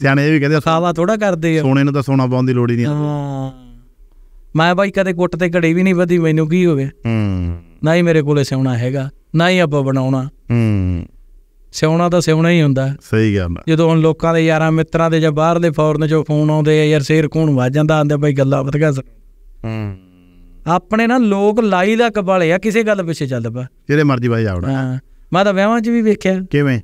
ਸਿਆਣੇ ਵੀ ਕਹਿੰਦੇ ਸਾਵਾ ਥੋੜਾ ਕਰਦੇ ਆ ਸੋਨੇ ਨੂੰ ਤਾਂ ਸੋਨਾ ਪਾਉਣ ਦੀ ਲੋੜ ਹੀ ਨਹੀਂ ਹਾਂ ਮੈਂ ਬਾਈ ਕਦੇ ਗੁੱਟ ਤੇ ਘੜੀ ਵੀ ਨਹੀਂ ਵਧੀ ਮੈਨੂੰ ਕੀ ਹੋਵੇ ਹੂੰ ਨਾ ਹੀ ਮੇਰੇ ਕੋਲੇ ਸਿਉਣਾ ਹੈਗਾ ਨਾ ਹੀ ਆਪਾਂ ਬਣਾਉਣਾ ਹੂੰ ਸਿਉਣਾ ਤਾਂ ਸਿਉਣਾ ਹੀ ਹੁੰਦਾ ਸਹੀ ਗੱਲ ਹੈ ਜਦੋਂ ਲੋਕਾਂ ਦੇ ਯਾਰਾਂ ਮਿੱਤਰਾਂ ਦੇ ਜਾਂ ਬਾਹਰ ਦੇ ਫੌਰਨ ਚੋਂ ਫੋਨ ਆਉਂਦੇ ਆ ਯਾਰ ਸੇਰ ਕੋਣ ਵੱਜ ਜਾਂਦਾ ਆਂਦੇ ਬਈ ਗੱਲਾਂ ਵਧਗਾ ਹੂੰ ਆਪਣੇ ਨਾ ਲੋਕ ਲਾਈ ਦਾ ਕਬਲ ਆ ਕਿਸੇ ਗੱਲ ਪਿੱਛੇ ਚੱਲ ਪਾ ਜਿਹੜੇ ਮਰਜੀ ਬਾਈ ਜਾਉਣਾ ਹਾਂ ਮੈਂ ਤਾਂ ਵਿਆਹਾਂ 'ਚ ਵੀ ਵੇਖਿਆ ਕਿਵੇਂ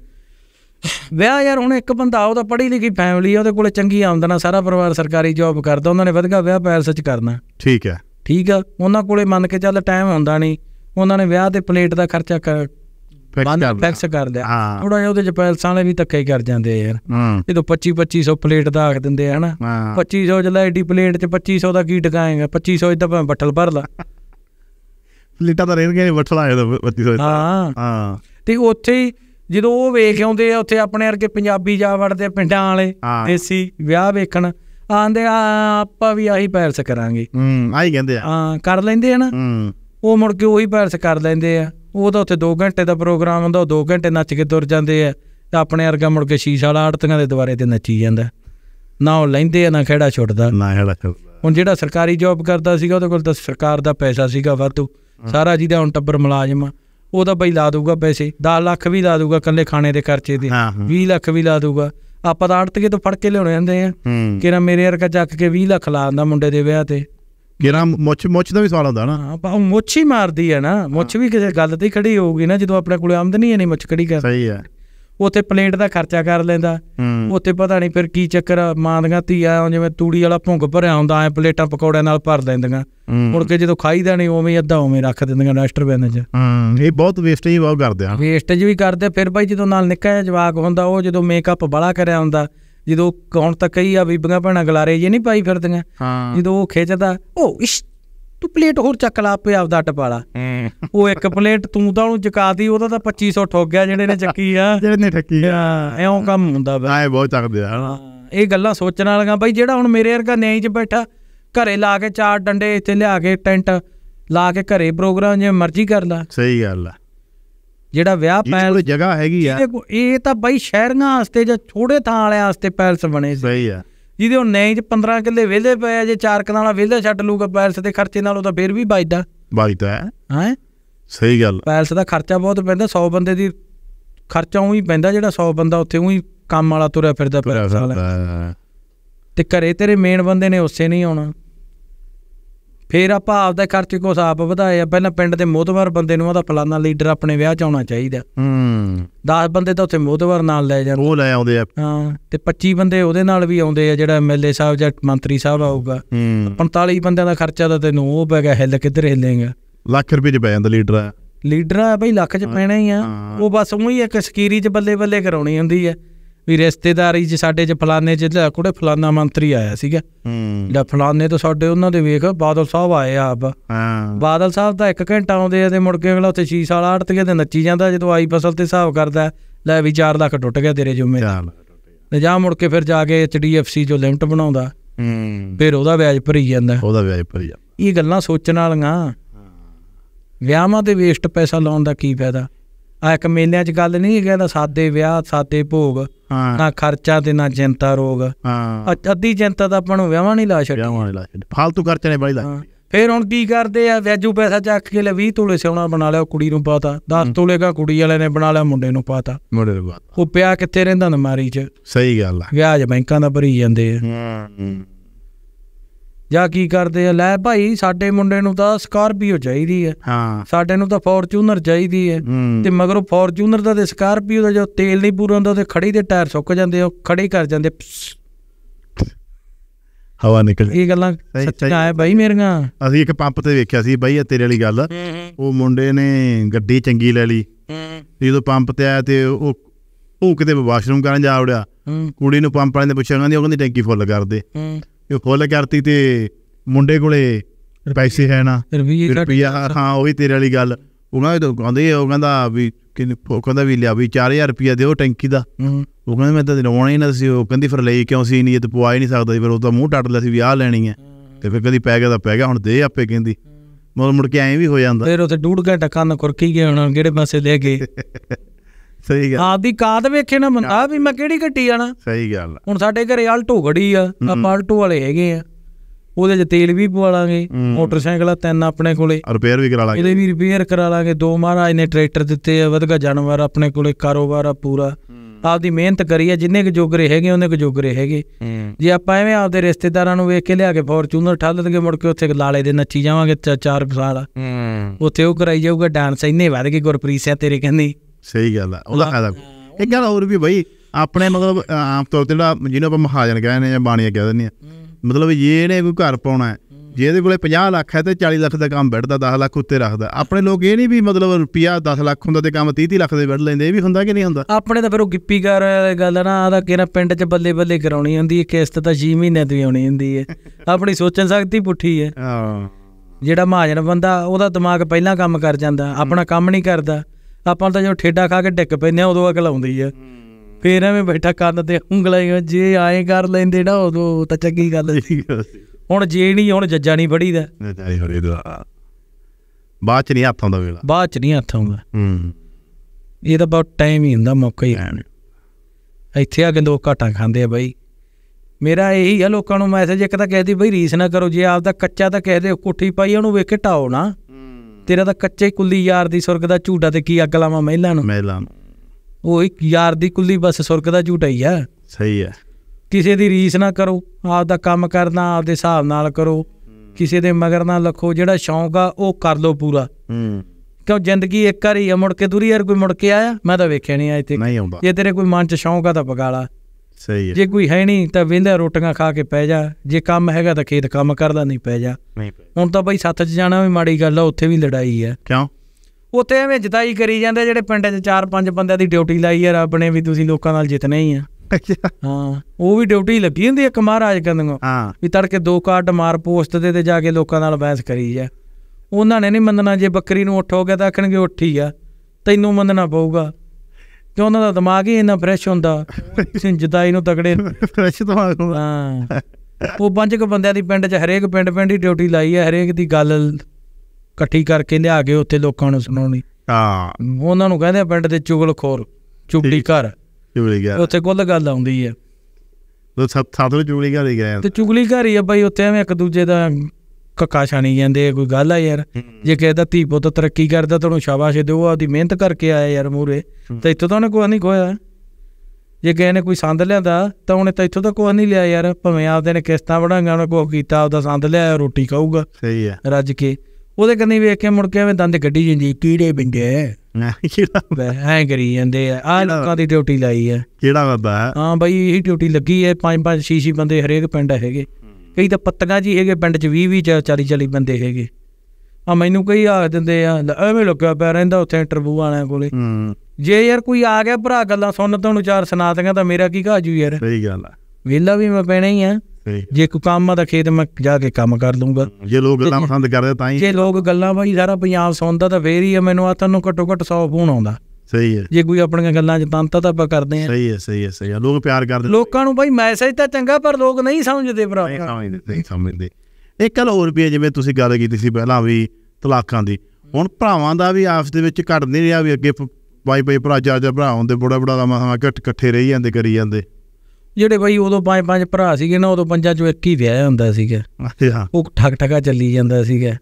ਵਿਆਹ ਯਾਰ ਹੁਣ ਇੱਕ ਬੰਦਾ ਉਹਦਾ ਪੜ੍ਹੀ ਲਿਖੀ ਫੈਮਿਲੀ ਆ ਉਹਦੇ ਕੋਲੇ ਚੰਗੀ ਆਮਦਨ ਆ ਸਾਰਾ ਪਰਿਵਾਰ ਸਰਕਾਰੀ ਜੌਬ ਕਰਦਾ ਉਹਨਾਂ ਨੇ ਵਧਗਾ ਵਿਆਹ ਪੈਲਸ 'ਚ ਕਰਨਾ ਠੀਕ ਆ ਠੀਕ ਆ ਉਹਨਾਂ ਕੋਲੇ ਮੰਨ ਕੇ ਚੱਲ ਟਾਈਮ ਹੁੰਦਾ ਨਹੀਂ ਉਹਨਾਂ ਨੇ ਵਿਆਹ ਤੇ ਪਲੇਟ ਦਾ ਖਰਚਾ ਮਨ ਫਿਕਸ ਕਰ ਲਿਆ ਥੋੜਾ ਜਿਹਾ ਉਹਦੇ ਚ ਪੈਲਸਾਂ ਵਾਲੇ ਵੀ ਧੱਕੇ ਕਰ ਜਾਂਦੇ ਯਾਰ ਜਦੋਂ 25 2500 ਪਲੇਟ ਦਾ ਆਖ ਦਿੰਦੇ ਹਨਾ 2500 ਜਲਾ ਐਡੀ ਪਲੇਟ ਚ 2500 ਦਾ ਕੀ ਟਿਕਾਏਗਾ 2500 ਇਦਾਂ ਭਾਵੇਂ ਬੱਟਲ ਭਰ ਲਾ ਪਲੇਟਾਂ ਤਾਂ ਰਹਿਣਗੇ ਨੇ ਬੱਠਲ ਆਇਆ ਤਾਂ 2500 ਹਾਂ ਹਾਂ ਤੇ ਉੱਥੇ ਜਦੋਂ ਉਹ ਵੇਖ ਆਉਂਦੇ ਆ ਉੱਥੇ ਆਪਣੇ ਵਰਗੇ ਪੰਜਾਬੀ ਜਾ ਵੜਦੇ ਪਿੰਡਾਂ ਵਾਲੇ ਦੇਸੀ ਵਿਆਹ ਵੇਖਣ ਆਂਦੇ ਆ ਆਪਾਂ ਵੀ ਆਹੀ ਪੈਰਸ ਕਰਾਂਗੇ ਹੂੰ ਆਹੀ ਕਹਿੰਦੇ ਆ ਹਾਂ ਕਰ ਲੈਂਦੇ ਆ ਨਾ ਹੂੰ ਉਹ ਮੁੜ ਕੇ ਉਹੀ ਪੈਰਸ ਕਰ ਲੈਂਦੇ ਆ ਉਹਦਾ ਉੱਥੇ 2 ਘੰਟੇ ਦਾ ਪ੍ਰੋਗਰਾਮ ਹੁੰਦਾ ਉਹ 2 ਘੰਟੇ ਨੱਚ ਕੇ ਤੁਰ ਜਾਂਦੇ ਆ ਤੇ ਆਪਣੇ ਵਰਗਾ ਮੁੜ ਕੇ ਸ਼ੀਸ਼ ਵਾਲਾ ਆੜਤੀਆਂ ਦੇ ਦੁਆਰੇ ਤੇ ਨੱਚੀ ਜਾਂਦਾ ਨਾ ਉਹ ਲੈਂਦੇ ਆ ਨਾ ਖੇੜਾ ਛੁੱਟਦਾ ਨਾ ਖੇੜਾ ਹੁਣ ਜਿਹੜਾ ਸਰਕਾਰੀ ਜੌਬ ਕਰਦਾ ਸੀਗਾ ਉਹਦੇ ਕੋਲ ਤਾਂ ਸਰਕਾਰ ਦਾ ਪੈਸਾ ਸੀਗਾ ਵਾਧੂ ਸਾਰਾ ਜਿਹਦਾ ਹੁਣ ਟੱਬਰ ਮੁਲਾਜ਼ਮ ਉਹਦਾ ਬਈ ਲਾ ਦੂਗਾ ਪੈਸੇ 10 ਲੱਖ ਵੀ ਲਾ ਦੂਗਾ ਕੱਲੇ ਖਾਣੇ ਦੇ ਖਰਚੇ ਦੇ 20 ਲੱਖ ਵੀ ਲਾ ਦੂਗਾ ਆਪਾਂ ਤਾਂ ਆੜਤੀਆਂ ਤੋਂ ਫੜ ਕੇ ਲਿਆਉਣੇ ਜਾਂਦੇ ਆ ਨਾ ਮੇਰੇ ਵਰਗਾ ਚੱਕ ਕੇ 20 ਲੱਖ ਲਾ ਦਿੰਦਾ ਮੁੰਡੇ ਦੇ ਵਿਆਹ ਤੇ ਕਿਹੜਾ ਮੁੱਛ ਮੁੱਛ ਦਾ ਵੀ ਸਵਾਲ ਹੁੰਦਾ ਨਾ ਹਾਂ ਪਾ ਮੁੱਛ ਹੀ ਮਾਰਦੀ ਹੈ ਨਾ ਮੁੱਛ ਵੀ ਕਿਸੇ ਗੱਲ ਤੇ ਖੜੀ ਹੋਊਗੀ ਨਾ ਜਦੋਂ ਆਪਣੇ ਕੋਲੇ ਆਮਦਨੀ ਹੈ ਨਹੀਂ ਮੁੱਛ ਖੜੀ ਕਰ ਸਹੀ ਹੈ ਉੱਥੇ ਪਲੇਟ ਦਾ ਖਰਚਾ ਕਰ ਲੈਂਦਾ ਉੱਥੇ ਪਤਾ ਨਹੀਂ ਫਿਰ ਕੀ ਚੱਕਰ ਮਾਂ ਦੀਆਂ ਧੀਆਂ ਜਿਵੇਂ ਤੂੜੀ ਵਾਲਾ ਭੁੰਗ ਭਰਿਆ ਹੁੰਦਾ ਐ ਪਲੇਟਾਂ ਪਕੌੜਿਆਂ ਨਾਲ ਭਰ ਲੈਂਦੀਆਂ ਮੁੜ ਕੇ ਜਦੋਂ ਖਾਈਦਾ ਨਹੀਂ ਉਵੇਂ ਅੱਧਾ ਉਵੇਂ ਰੱਖ ਦਿੰਦੀਆਂ ਡਸਟਰ ਬੈਨ 'ਚ ਹੂੰ ਇਹ ਬਹੁਤ ਵੇਸਟੇਜ ਬਹੁਤ ਕਰਦੇ ਆ ਵੇਸਟੇਜ ਵੀ ਕਰਦੇ ਫਿਰ ਭਾਈ ਜਦੋਂ ਨਾਲ ਨਿਕਾ ਜਵਾਕ ਹੁੰਦਾ ਉਹ ਜਦੋਂ ਮੇਕਅਪ ਬੜਾ ਕਰਿਆ ਹੁੰਦਾ ਜਦੋਂ ਕੌਣ ਤਾਂ ਕਹੀ ਆ ਬੀਬੀਆਂ ਭੈਣਾਂ ਗਲਾਰੇ ਜੇ ਨਹੀਂ ਪਾਈ ਫਿਰਦੀਆਂ ਜਦੋਂ ਉਹ ਖਿੱਚਦਾ ਉਹ ਤੂੰ ਪਲੇਟ ਹੋਰ ਚੱਕ ਲਾ ਆਪੇ ਆਪਦਾ ਟਪਾਲਾ ਉਹ ਇੱਕ ਪਲੇਟ ਤੂੰ ਤਾਂ ਉਹਨੂੰ ਚਕਾਦੀ ਉਹਦਾ ਤਾਂ 2500 ਠੋਕ ਗਿਆ ਜਿਹੜੇ ਨੇ ਚੱਕੀ ਆ ਜਿਹੜੇ ਨੇ ਠੱਕੀ ਆ ਐਉਂ ਕੰਮ ਹੁੰਦਾ ਬਈ ਆਏ ਬਹੁਤ ਚੱਕਦੇ ਆ ਹਨਾ ਇਹ ਗੱਲਾਂ ਸੋਚਣ ਵਾਲੀਆਂ ਬਾਈ ਜਿਹੜਾ ਹੁਣ ਮੇਰੇ ਵਰਗਾ ਨਿਆਂ 'ਚ ਬੈਠਾ ਘਰੇ ਲਾ ਕੇ ਚਾਰ ਡੰਡੇ ਇੱਥੇ ਲਿਆ ਕੇ ਟੈਂਟ ਲਾ ਕੇ ਘਰੇ ਪ੍ਰੋਗਰਾਮ ਜੇ ਮਰਜ਼ੀ ਕਰ ਲਾ ਸਹੀ ਗੱਲ ਆ ਜਿਹੜਾ ਵਿਆਹ ਪੈਲ ਜਗ੍ਹਾ ਹੈਗੀ ਆ ਇਹ ਤਾਂ ਬਾਈ ਸ਼ਹਿਰੀਆਂ ਵਾਸਤੇ ਜਾਂ ਛੋੜੇ ਥਾਂ ਵਾਲਿਆਂ ਵਾਸਤੇ ਪੈਲਸ ਬਣੇ ਸੀ ਸਹੀ ਆ ਜਿਹਦੇ ਉਹ ਨਹੀਂ ਚ 15 ਕਿੱਲੇ ਵਿਹਲੇ ਪਏ ਆ ਜੇ 4 ਕਨਾਲਾ ਵਿਹਲੇ ਛੱਡ ਲੂਗਾ ਪੈਲਸ ਦੇ ਖਰਚੇ ਨਾਲ ਉਹ ਤਾਂ ਫੇਰ ਵੀ ਬਚਦਾ ਬਚਦਾ ਹੈ ਹੈ ਸਹੀ ਗੱਲ ਪੈਲਸ ਦਾ ਖਰਚਾ ਬਹੁਤ ਪੈਂਦਾ 100 ਬੰਦੇ ਦੀ ਖਰਚਾ ਉਹੀ ਪੈਂਦਾ ਜਿਹੜਾ 100 ਬੰਦਾ ਉੱਥੇ ਉਹੀ ਕੰਮ ਵਾਲਾ ਤੁਰਿਆ ਫਿਰਦਾ ਪੈਲਸ ਵਾਲਾ ਤੇ ਘਰੇ ਤੇਰੇ ਮੇਨ ਬੰਦੇ ਨੇ ਉਸੇ ਨਹੀਂ ਆਉਣਾ ਫੇਰ ਆਪਾਂ ਆਪਦਾ ਖਰਚ ਕੋ ਆਪ ਵਧਾਏ ਆ ਪਹਿਲਾਂ ਪਿੰਡ ਦੇ ਮੋਦਵਾਰ ਬੰਦੇ ਨੂੰ ਉਹਦਾ ਫਲਾਨਾ ਲੀਡਰ ਆਪਣੇ ਵਿਆਹ 'ਚ ਆਉਣਾ ਚਾਹੀਦਾ ਹੂੰ 10 ਬੰਦੇ ਤਾਂ ਉੱਥੇ ਮੋਦਵਾਰ ਨਾਲ ਲੈ ਜਾਂਦੇ ਉਹ ਲੈ ਆਉਂਦੇ ਆ ਹਾਂ ਤੇ 25 ਬੰਦੇ ਉਹਦੇ ਨਾਲ ਵੀ ਆਉਂਦੇ ਆ ਜਿਹੜਾ ਐਮਐਲਏ ਸਾਹਿਬ ਜਾਂ ਮੰਤਰੀ ਸਾਹਿਬ ਆਊਗਾ ਹੂੰ 45 ਬੰਦਿਆਂ ਦਾ ਖਰਚਾ ਤਾਂ ਤੈਨੂੰ ਉਹ ਗਿਆ ਹਿੱਲ ਕਿੱਧਰ ਹਿੱਲੇਗਾ ਲੱਖ ਰੁਪਏ 'ਚ ਪੈ ਜਾਂਦਾ ਲੀਡਰ ਆ ਲੀਡਰ ਆ ਬਈ ਲੱਖ 'ਚ ਪੈਣਾ ਹੀ ਆ ਉਹ ਬਸ ਉਹੀ ਇੱਕ ਸਕੀਰੀ 'ਚ ਬੱਲੇ ਬੱਲੇ ਕਰਾਉਣੀ ਹੁੰਦੀ ਆ ਵੀ ਰਿਸ਼ਤੇਦਾਰੀ 'ਚ ਸਾਡੇ 'ਚ ਫਲਾਣੇ ਜਿਹੜਾ ਕੋੜੇ ਫਲਾਣਾ ਮੰਤਰੀ ਆਇਆ ਸੀਗਾ ਹੂੰ ਜਾਂ ਫਲਾਣੇ ਤੋਂ ਸਾਡੇ ਉਹਨਾਂ ਦੇ ਵੇਖ ਬਾਦਲ ਸਾਹਿਬ ਆਏ ਆ ਆਪ ਹਾਂ ਬਾਦਲ ਸਾਹਿਬ ਤਾਂ ਇੱਕ ਘੰਟਾ ਆਉਂਦੇ ਆ ਤੇ ਮੁੜ ਕੇ ਅਗਲਾ ਉੱਥੇ ਸ਼ੀਸ਼ ਵਾਲਾ ਆੜਤੀਆ ਤੇ ਨੱਚੀ ਜਾਂਦਾ ਜਦੋਂ ਆਈ ਫਸਲ ਤੇ ਹਿਸਾਬ ਕਰਦਾ ਲੈ ਵੀ 4 ਲੱਖ ਟੁੱਟ ਗਿਆ ਤੇਰੇ ਜੁਮੇ ਦਾ ਤੇ ਜਾ ਮੁੜ ਕੇ ਫਿਰ ਜਾ ਕੇ HDFC ਜੋ ਲਿਮਟ ਬਣਾਉਂਦਾ ਹੂੰ ਫਿਰ ਉਹਦਾ ਵਿਆਜ ਭਰੀ ਜਾਂਦਾ ਉਹਦਾ ਵਿਆਜ ਭਰੀ ਜਾਂਦਾ ਇਹ ਗੱਲਾਂ ਸੋਚਣ ਵਾਲੀਆਂ ਵਿਆਹਾਂ ਤੇ ਵੇਸਟ ਪੈਸਾ ਲਾਉਣ ਦਾ ਕੀ ਫਾਇਦਾ ਆ ਇੱਕ ਮੇਲਿਆਂ 'ਚ ਗੱਲ ਨਹੀਂ ਕਹਿੰਦਾ ਸਾਦੇ ਵਿਆਹ ਸਾਦੇ ਭੋਗ ਨਾ ਖਰਚਾ ਤੇ ਨਾ ਚਿੰਤਾ ਰੋਗ ਹਾਂ ਅੱਧੀ ਚਿੰਤਾ ਤਾਂ ਆਪਾਂ ਨੂੰ ਵਿਆਹਾਂ ਨਹੀਂ ਲਾ ਛੱਡੀ ਵਿਆਹਾਂ ਨਹੀਂ ਲਾ ਛੱਡੀ ਫालतू ਖਰਚੇ ਨੇ ਬੜੀ ਲਾ ਫੇਰ ਹੁਣ ਕੀ ਕਰਦੇ ਆ ਵੈਜੂ ਪੈਸਾ ਚੱਕ ਕੇ ਲੈ 20 ਤੋਲੇ ਸੋਨਾ ਬਣਾ ਲਿਆ ਕੁੜੀ ਨੂੰ ਪਾਤਾ 10 ਤੋਲੇ ਦਾ ਕੁੜੀ ਵਾਲੇ ਨੇ ਬਣਾ ਲਿਆ ਮੁੰਡੇ ਨੂੰ ਪਾਤਾ ਮੁੰਡੇ ਨੂੰ ਪਾਤਾ ਉਹ ਪਿਆ ਕਿੱਥੇ ਰਹਿੰਦਾ ਨਮਾਰੀ 'ਚ ਸਹੀ ਗੱਲ ਆ ਵਿਆਜ ਬੈਂਕਾਂ ਦਾ ਭਰੀ ਜਾਂਦੇ ਆ ਹੂੰ ਜਾਂ ਕੀ ਕਰਦੇ ਆ ਲੈ ਭਾਈ ਸਾਡੇ ਮੁੰਡੇ ਨੂੰ ਤਾਂ ਸਕਾਰਪੀਓ ਚਾਹੀਦੀ ਹੈ ਹਾਂ ਸਾਡੇ ਨੂੰ ਤਾਂ ਫੋਰਚੂਨਰ ਚਾਹੀਦੀ ਹੈ ਤੇ ਮਗਰੋਂ ਫੋਰਚੂਨਰ ਦਾ ਤੇ ਸਕਾਰਪੀਓ ਦਾ ਜੋ ਤੇਲ ਨਹੀਂ ਪੂਰਾ ਹੁੰਦਾ ਤੇ ਖੜੀ ਦੇ ਟਾਇਰ ਸੁੱਕ ਜਾਂਦੇ ਉਹ ਖੜੇ ਕਰ ਜਾਂਦੇ ਹਵਾ ਨਿਕਲ ਇਹ ਗੱਲਾਂ ਸੱਚਾ ਹੈ ਬਾਈ ਮੇਰੀਆਂ ਅਸੀਂ ਇੱਕ ਪੰਪ ਤੇ ਵੇਖਿਆ ਸੀ ਬਾਈ ਤੇਰੇ ਵਾਲੀ ਗੱਲ ਉਹ ਮੁੰਡੇ ਨੇ ਗੱਡੀ ਚੰਗੀ ਲੈ ਲਈ ਜਦੋਂ ਪੰਪ ਤੇ ਆਇਆ ਤੇ ਉਹ ਉਹ ਕਿਤੇ ਵਾਸ਼ਰੂਮ ਕਰਨ ਜਾ ਵੜਿਆ ਕੁੜੀ ਨੂੰ ਪੰਪ ਵਾਲੇ ਨੇ ਪੁੱਛਿਆ ਕਹਿੰਦੀ ਉਹ ਕਹਿੰਦੀ ਟੈਂਕੀ ਫੁੱਲ ਕਰ ਦੇ ਉਹ ਖੋਲ ਕਰਤੀ ਤੇ ਮੁੰਡੇ ਕੋਲੇ ਪੈਸੇ ਹੈ ਨਾ ਰੁਪਈਆ ਹਾਂ ਉਹ ਵੀ ਤੇਰੇ ਵਾਲੀ ਗੱਲ ਉਹਨਾਂ ਤਾਂ ਕਹਿੰਦੇ ਉਹ ਕਹਿੰਦਾ ਵੀ ਕਿੰਨੇ ਕਹਿੰਦਾ ਵੀ ਲਿਆ ਵੀ 4000 ਰੁਪਈਆ ਦਿਓ ਟੈਂਕੀ ਦਾ ਉਹ ਕਹਿੰਦਾ ਮੈਂ ਤਾਂ ਦਿਵਾਉਣਾ ਹੀ ਨਾ ਸੀ ਉਹ ਕਹਿੰਦੀ ਫਿਰ ਲਈ ਕਿਉਂ ਸੀ ਨਹੀਂ ਇਹ ਤਾਂ ਪਵਾ ਹੀ ਨਹੀਂ ਸਕਦਾ ਸੀ ਫਿਰ ਉਹ ਤਾਂ ਮੂੰਹ ਟੱਟ ਲਿਆ ਸੀ ਵੀ ਆਹ ਲੈਣੀ ਹੈ ਤੇ ਫਿਰ ਕਦੀ ਪੈ ਗਿਆ ਤਾਂ ਪੈ ਗਿਆ ਹੁਣ ਦੇ ਆਪੇ ਕਹਿੰਦੀ ਮੋੜ ਮੁੜ ਕੇ ਐਂ ਵੀ ਹੋ ਜਾਂਦਾ ਫਿਰ ਉੱਥੇ ਡੂੜ ਘੰਟਾ ਕੰਨ ਕੁਰਕੀ ਗਏ ਹੁਣ ਕਿਹੜੇ ਪਾਸੇ ਲੈ ਗਏ *laughs* ਸਹੀ ਗੱਲ ਆਪਦੀ ਕਾਦ ਵੇਖੇ ਨਾ ਬੰਦਾ ਵੀ ਮੈਂ ਕਿਹੜੀ ਘੱਟੀ ਆਣਾ ਸਹੀ ਗੱਲ ਹੁਣ ਸਾਡੇ ਘਰੇ ਆਲਟੋ ਘੜੀ ਆ ਆਪਾਂ ਆਲਟੋ ਵਾਲੇ ਹੈਗੇ ਆ ਉਹਦੇ 'ਚ ਤੇਲ ਵੀ ਪਵਾ ਲਾਂਗੇ ਮੋਟਰਸਾਈਕਲ ਆ ਤਿੰਨ ਆਪਣੇ ਕੋਲੇ ਰਿਪੇਅਰ ਵੀ ਕਰਾ ਲਾਂਗੇ ਇਹਦੇ ਵੀ ਰਿਪੇਅਰ ਕਰਾ ਲਾਂਗੇ ਦੋ ਮਹਾਰਾਜ ਨੇ ਟਰੈਕਟਰ ਦਿੱਤੇ ਆ ਵਧਗਾ ਜਾਨਵਰ ਆਪਣੇ ਕੋਲੇ ਕਾਰੋਬਾਰ ਆ ਪੂਰਾ ਆਪਦੀ ਮਿਹਨਤ ਕਰੀ ਆ ਜਿੰਨੇ ਕੁ ਜੋਗਰੇ ਹੈਗੇ ਉਹਨੇ ਕੁ ਜੋਗਰੇ ਹੈਗੇ ਜੇ ਆਪਾਂ ਐਵੇਂ ਆਪਦੇ ਰਿਸ਼ਤੇਦਾਰਾਂ ਨੂੰ ਵੇਖ ਕੇ ਲਿਆ ਕੇ ਫੋਰਚੂਨਰ ਠਾ ਲਗੇ ਮੁੜ ਕੇ ਉੱਥੇ ਲਾਲੇ ਦੇ ਨੱਚੀ ਜਾਵਾਂਗੇ ਚਾਰ ਸਾਲ ਉੱਥੇ ਉਹ ਕਰਾਈ ਜਾਊਗਾ ਡਾਂਸ ਇੰਨੇ ਵੱਧ ਗਏ ਗੁਰਪ੍ਰੀਤ ਸਿਆ ਤੇਰੇ ਕਹਿੰਦੀ ਸਹੀ ਗੱਲ ਆ ਉਹਦਾ ਫਾਇਦਾ ਇੱਕ ਗੱਲ ਹੋਰ ਵੀ ਭਾਈ ਆਪਣੇ ਮਤਲਬ ਆਮ ਤੌਰ ਤੇ ਜਿਹੜਾ ਜਿਹਨੂੰ ਆਪਾਂ ਮਹਾਜਨ ਕਹਿੰਦੇ ਜਾਂ ਬਾਣੀਆ ਕਹਿ ਦਿੰਦੇ ਆ ਮਤਲਬ ਇਹਨੇ ਕੋਈ ਘਰ ਪਾਉਣਾ ਜਿਹਦੇ ਕੋਲੇ 50 ਲੱਖ ਹੈ ਤੇ 40 ਲੱਖ ਦਾ ਕੰਮ ਵੜਦਾ 10 ਲੱਖ ਉੱਤੇ ਰੱਖਦਾ ਆਪਣੇ ਲੋਕ ਇਹ ਨਹੀਂ ਵੀ ਮਤਲਬ ਰੁਪਿਆ 10 ਲੱਖ ਹੁੰਦਾ ਤੇ ਕੰਮ 30 30 ਲੱਖ ਦੇ ਵੜ ਲੈਂਦੇ ਇਹ ਵੀ ਹੁੰਦਾ ਕਿ ਨਹੀਂ ਹੁੰਦਾ ਆਪਣੇ ਤਾਂ ਫਿਰ ਉਹ ਗਿੱਪੀ ਕਰ ਗੱਲ ਨਾ ਆਦਾ ਕਿਹਨਾਂ ਪਿੰਡ 'ਚ ਬੱਲੇ ਬੱਲੇ ਕਰਾਉਣੀ ਹੁੰਦੀ ਹੈ ਕਿਸ਼ਤ ਤਾਂ 6 ਮਹੀਨੇ ਦੀ ਆਉਣੀ ਹੁੰਦੀ ਹੈ *laughs* ਆਪਣੀ ਸੋਚਣ ਸ਼ਕਤੀ ਪੁੱਠੀ ਹੈ ਹਾਂ ਜਿਹੜਾ ਮਹਾਜਨ ਬੰਦਾ ਉਹਦਾ ਦਿਮਾਗ ਪਹਿਲਾਂ ਕੰਮ ਕਰ ਜਾਂਦਾ ਆਪਣਾ ਕੰਮ ਨਹੀਂ ਕਰਦਾ ਆਪਾਂ ਤਾਂ ਜਦੋਂ ਠੇਡਾ ਖਾ ਕੇ ਡਿੱਗ ਪੈਨੇ ਆ ਉਦੋਂ ਅਕਲ ਆਉਂਦੀ ਆ ਫੇਰ ਐਵੇਂ ਬੈਠਾ ਕੰਨ ਤੇ ਉਂਗਲਾਂ ਜੇ ਆਏ ਕਰ ਲੈਂਦੇ ਨਾ ਉਦੋਂ ਤਾਂ ਚੰਗੀ ਗੱਲ ਸੀ ਹੁਣ ਜੇ ਨਹੀਂ ਹੁਣ ਜੱਜਾ ਨਹੀਂ ਫੜੀਦਾ ਨਹੀਂ ਬਾਅਦ ਚ ਨਹੀਂ ਹੱਥ ਆਉਂਦਾ ਵੇਲਾ ਬਾਅਦ ਚ ਨਹੀਂ ਹੱਥ ਆਉਂਦਾ ਹੂੰ ਇਹ ਤਾਂ ਬਹੁਤ ਟਾਈਮ ਹੀ ਹੁੰਦਾ ਮੌਕਾ ਹੀ ਇੱਥੇ ਆ ਕੇ ਦੋ ਘਾਟਾਂ ਖਾਂਦੇ ਆ ਬਾਈ ਮੇਰਾ ਇਹੀ ਆ ਲੋਕਾਂ ਨੂੰ ਮੈਸੇਜ ਇੱਕ ਤਾਂ ਦੀ ਬਈ ਰੀਸ ਨਾ ਕਰੋ ਜੇ ਆਪ ਦਾ ਕੱਚਾ ਤਾਂ ਕਹਿ ਦੇ ਕੋਠੀ ਪਾਈ ਉਹਨੂੰ ਵੇਖ ਕੇ ਟਾਓ ਨਾ ਤੇਰਾ ਤਾਂ ਕੱਚੇ ਕੁੱਲੀ ਯਾਰ ਦੀ ਸੁਰਗ ਦਾ ਝੂਟਾ ਤੇ ਕੀ ਅੱਗ ਲਾਵਾਂ ਮਹਿਲਾਂ ਨੂੰ ਮਹਿਲਾਂ ਨੂੰ ਉਹ ਇੱਕ ਯਾਰ ਦੀ ਕੁੱਲੀ ਬਸ ਸੁਰਗ ਦਾ ਝੂਟਾ ਹੀ ਆ ਸਹੀ ਆ ਕਿਸੇ ਦੀ ਰੀਸ ਨਾ ਕਰੋ ਆਪ ਦਾ ਕੰਮ ਕਰਨਾ ਆਪ ਦੇ ਹਿਸਾਬ ਨਾਲ ਕਰੋ ਕਿਸੇ ਦੇ ਮਗਰ ਨਾ ਲੱਖੋ ਜਿਹੜਾ ਸ਼ੌਂਕ ਆ ਉਹ ਕਰ ਲਓ ਪੂਰਾ ਹੂੰ ਕਿਉਂ ਜ਼ਿੰਦਗੀ ਇੱਕ ਵਾਰੀ ਆ ਮੁੜ ਕੇ ਦੂਰੀ ਯਾਰ ਕੋਈ ਮੁੜ ਕੇ ਆਇਆ ਮੈਂ ਤਾਂ ਵੇਖਿਆ ਨਹੀਂ ਆਇਆ ਇੱਥੇ ਨਹੀਂ ਆਉਂਦਾ ਜੇ ਤੇਰੇ ਕੋਈ ਮਨ 'ਚ ਸ਼ੌਂਕ ਆ ਤਾਂ ਪਗਾਲਾ ਸਹੀ ਹੈ ਜੇ ਕੋਈ ਹੈ ਨਹੀਂ ਤਾਂ ਵਿੰਦਾ ਰੋਟੀਆਂ ਖਾ ਕੇ ਪੈ ਜਾ ਜੇ ਕੰਮ ਹੈਗਾ ਤਾਂ ਖੇਤ ਕੰਮ ਕਰਦਾ ਨਹੀਂ ਪੈ ਜਾ ਹੁਣ ਤਾਂ ਬਈ ਸੱਤ 'ਚ ਜਾਣਾ ਵੀ ਮਾੜੀ ਗੱਲ ਆ ਉੱਥੇ ਵੀ ਲੜਾਈ ਆ ਕਿਉਂ ਉੱਥੇ ਐਵੇਂ ਜਿਤਾਈ ਕਰੀ ਜਾਂਦੇ ਜਿਹੜੇ ਪਿੰਡਾਂ 'ਚ ਚਾਰ ਪੰਜ ਬੰਦਿਆਂ ਦੀ ਡਿਊਟੀ ਲਾਈ ਯਾਰ ਰੱਬ ਨੇ ਵੀ ਤੁਸੀਂ ਲੋਕਾਂ ਨਾਲ ਜਿਤਨੇ ਹੀ ਆ ਹਾਂ ਉਹ ਵੀ ਡਿਊਟੀ ਲੱਗੀ ਹੁੰਦੀ ਆ ਕਮਾਰਾਜ ਕੰਦੋਂ ਹਾਂ ਵੀ ਤੜਕੇ ਦੋ ਕਾਟ ਮਾਰ ਪੋਸਟ ਤੇ ਤੇ ਜਾ ਕੇ ਲੋਕਾਂ ਨਾਲ ਬਹਿਸ ਕਰੀ ਜਾ ਉਹਨਾਂ ਨੇ ਨਹੀਂ ਮੰਨਣਾ ਜੇ ਬੱਕਰੀ ਨੂੰ ਉੱਠੋਗੇ ਤਾਂ ਆਖਣਗੇ ਉੱਠੀ ਆ ਤੈਨੂੰ ਮੰਨਣਾ ਪਊਗਾ ਕਿ ਉਹਨਾਂ ਦਾ ਦਿਮਾਗ ਹੀ ਇੰਨਾ ਫਰੈਸ਼ ਹੁੰਦਾ ਜਦਾਈ ਨੂੰ ਤਕੜੇ ਫਰੈਸ਼ ਦਿਮਾਗ ਹੁੰਦਾ ਹਾਂ ਉਹ ਪੰਜ ਕੁ ਬੰਦਿਆਂ ਦੀ ਪਿੰਡ 'ਚ ਹਰੇਕ ਪਿੰਡ ਪਿੰਡ ਦੀ ਡਿਊਟੀ ਲਾਈ ਹੈ ਹਰੇਕ ਦੀ ਗੱਲ ਇਕੱਠੀ ਕਰਕੇ ਲਿਆ ਕੇ ਉੱਥੇ ਲੋਕਾਂ ਨੂੰ ਸੁਣਾਉਣੀ ਹਾਂ ਉਹਨਾਂ ਨੂੰ ਕਹਿੰਦੇ ਆ ਪਿੰਡ ਦੇ ਚੁਗਲਖੋਰ ਚੁਗਲੀ ਘਰ ਚੁਗਲੀ ਘਰ ਉੱਥੇ ਕੁੱਲ ਗੱਲ ਆਉਂਦੀ ਹੈ ਉਹ ਸਭ ਸਾਥੋਂ ਚੁਗਲੀ ਘਰ ਹੀ ਗਏ ਤੇ ਚੁਗਲੀ ਘਰ ਹੀ ਆ ਬਾਈ ਉੱਥੇ ਐਵੇਂ ਇੱਕ ਦੂਜੇ ਦਾ ਕੱਕਾ ਛਾਣੀ ਜਾਂਦੇ ਕੋਈ ਗੱਲ ਆ ਯਾਰ ਜੇ ਕਿਸੇ ਧੀ ਪੁੱਤ ਤਰੱਕੀ ਕਰਦਾ ਤੁਹਾਨੂੰ ਸ਼ਾਬਾਸ਼ ਦਿਓ ਆਦੀ ਮਿਹਨਤ ਕਰਕੇ ਆਇਆ ਯਾਰ ਮੂਰੇ ਤੇ ਇੱਥੋਂ ਤਾਂ ਉਹਨੇ ਕੋਈ ਨਹੀਂ ਖੋਇਆ ਜੇ ਕਿਸੇ ਨੇ ਕੋਈ ਸੰਦ ਲਿਆਂਦਾ ਤਾਂ ਉਹਨੇ ਤਾਂ ਇੱਥੋਂ ਤਾਂ ਕੋਈ ਨਹੀਂ ਲਿਆ ਯਾਰ ਭਵੇਂ ਆਪਦੇ ਨੇ ਕਿਸ਼ਤਾਂ ਵੜਾਂਗਾ ਉਹਨੇ ਕੋਈ ਕੀਤਾ ਆਪਦਾ ਸੰਦ ਲਿਆ ਰੋਟੀ ਖਾਊਗਾ ਸਹੀ ਹੈ ਰੱਜ ਕੇ ਉਹਦੇ ਕੰਨੀ ਵੇਖ ਕੇ ਮੁੜ ਕੇ ਐਵੇਂ ਦੰਦ ਗੱਡੀ ਜਿੰਦੀ ਕੀੜੇ ਬਿੰਡੇ ਐ ਕਰੀ ਜਾਂਦੇ ਆ ਆ ਲੋਕਾਂ ਦੀ ਡਿਊਟੀ ਲਾਈ ਆ ਕਿਹੜਾ ਬਾਬਾ ਹਾਂ ਬਈ ਇਹ ਡਿਊਟੀ ਲੱਗੀ ਐ ਪੰਜ ਪੰਜ ਛੇ ਛੇ ਬੰਦੇ ਹਰੇਕ ਪਿੰਡ ਹੈਗੇ ਕਈ ਤਾਂ ਪੱਤੀਆਂ ਜੀ ਹੈਗੇ ਪਿੰਡ 'ਚ 20 20 40 40 ਬੰਦੇ ਹੈਗੇ ਆ ਮੈਨੂੰ ਕਈ ਆ ਦਿੰਦੇ ਆ ਐਵੇਂ ਲੱਗਿਆ ਪਿਆ ਰਹਿੰਦਾ ਉੱਥੇ ਇੰਟਰਵਿਊ ਵਾਲਿਆਂ ਕੋਲੇ ਜੇ ਯਾਰ ਕੋਈ ਆ ਗਿਆ ਭਰਾ ਗੱਲਾਂ ਸੁਣ ਤੁਹਾਨੂੰ ਚਾਰ ਸੁਣਾ ਦਿਆਂ ਤਾਂ ਮੇਰਾ ਕੀ ਘਾਜੂ ਯਾਰ ਸਹੀ ਗੱਲ ਆ ਵੇਲਾ ਵੀ ਮੈਂ ਪੈਣਾ ਹੀ ਆ ਜੇ ਕੋ ਕੰਮ ਆ ਤਾਂ ਖੇਤ ਮੈਂ ਜਾ ਕੇ ਕੰਮ ਕਰ ਲੂੰਗਾ ਜੇ ਲੋਕ ਗੱਲਾਂ ਪਸੰਦ ਕਰਦੇ ਤਾਂ ਹੀ ਜੇ ਲੋਕ ਗੱਲਾਂ ਬਾਈ ਸਾਰਾ ਪੰਜਾਬ ਸੁਣਦਾ ਤਾਂ ਫੇਰ ਹੀ ਆ ਮੈਨੂੰ ਆ ਤੁਹਾਨੂੰ ਘੱਟੋ ਘੱਟ 100 ਫੋਨ ਆਉਂਦਾ ਸਹੀ ਹੈ ਜੇ ਕੋਈ ਆਪਣੀਆਂ ਗੱਲਾਂ 'ਚ ਤੰਤਾ ਤਾਂ ਆਪਾਂ ਕਰਦੇ ਆ ਸਹੀ ਹੈ ਸਹੀ ਹੈ ਸਹੀ ਹੈ ਲੋਕ ਪਿਆਰ ਕਰਦੇ ਲੋਕਾਂ ਨੂੰ ਬਾਈ ਮੈਸੇਜ ਤਾਂ ਚੰਗਾ ਪਰ ਲੋਕ ਨਹੀਂ ਸਮਝਦੇ ਭਰਾ ਨਹੀਂ ਸਮਝਦੇ ਨਹੀਂ ਸਮਝਦੇ ਇੱਕ ਗੱਲ ਹੋਰ ਵੀ ਹੈ ਜਿਵੇਂ ਤੁਸੀਂ ਗੱਲ ਕੀਤੀ ਸੀ ਪਹਿਲਾਂ ਵੀ ਤਲਾਕਾਂ ਦੀ ਹੁਣ ਭਰਾਵਾਂ ਦਾ ਵੀ ਆਪਸ ਦੇ ਵਿੱਚ ਘਟ ਨਹੀਂ ਰਿਹਾ ਵੀ ਅੱਗੇ ਬਾਈ ਬਾਈ ਭਰਾ ਜਾ ਜਾ ਭਰਾ ਹੁੰਦੇ ਬੜਾ ਬੜਾ ਲਾਮਾ ਸਮਾਂ ਘਟ ਇਕੱਠੇ ਰਹੀ ਜਾਂਦੇ ਕਰੀ ਜਾਂਦੇ ਜਿਹੜੇ ਬਾਈ ਉਦੋਂ ਪੰਜ ਪੰਜ ਭਰਾ ਸੀਗੇ ਨਾ ਉਦੋਂ ਪੰਜਾਂ ਚੋਂ ਇੱਕ ਹੀ ਵਿਆਹ ਹੁੰਦਾ ਸੀਗਾ ਉਹ ਠੱਕ ਠਕਾ ਚੱਲੀ ਜਾਂਦਾ ਸੀਗਾ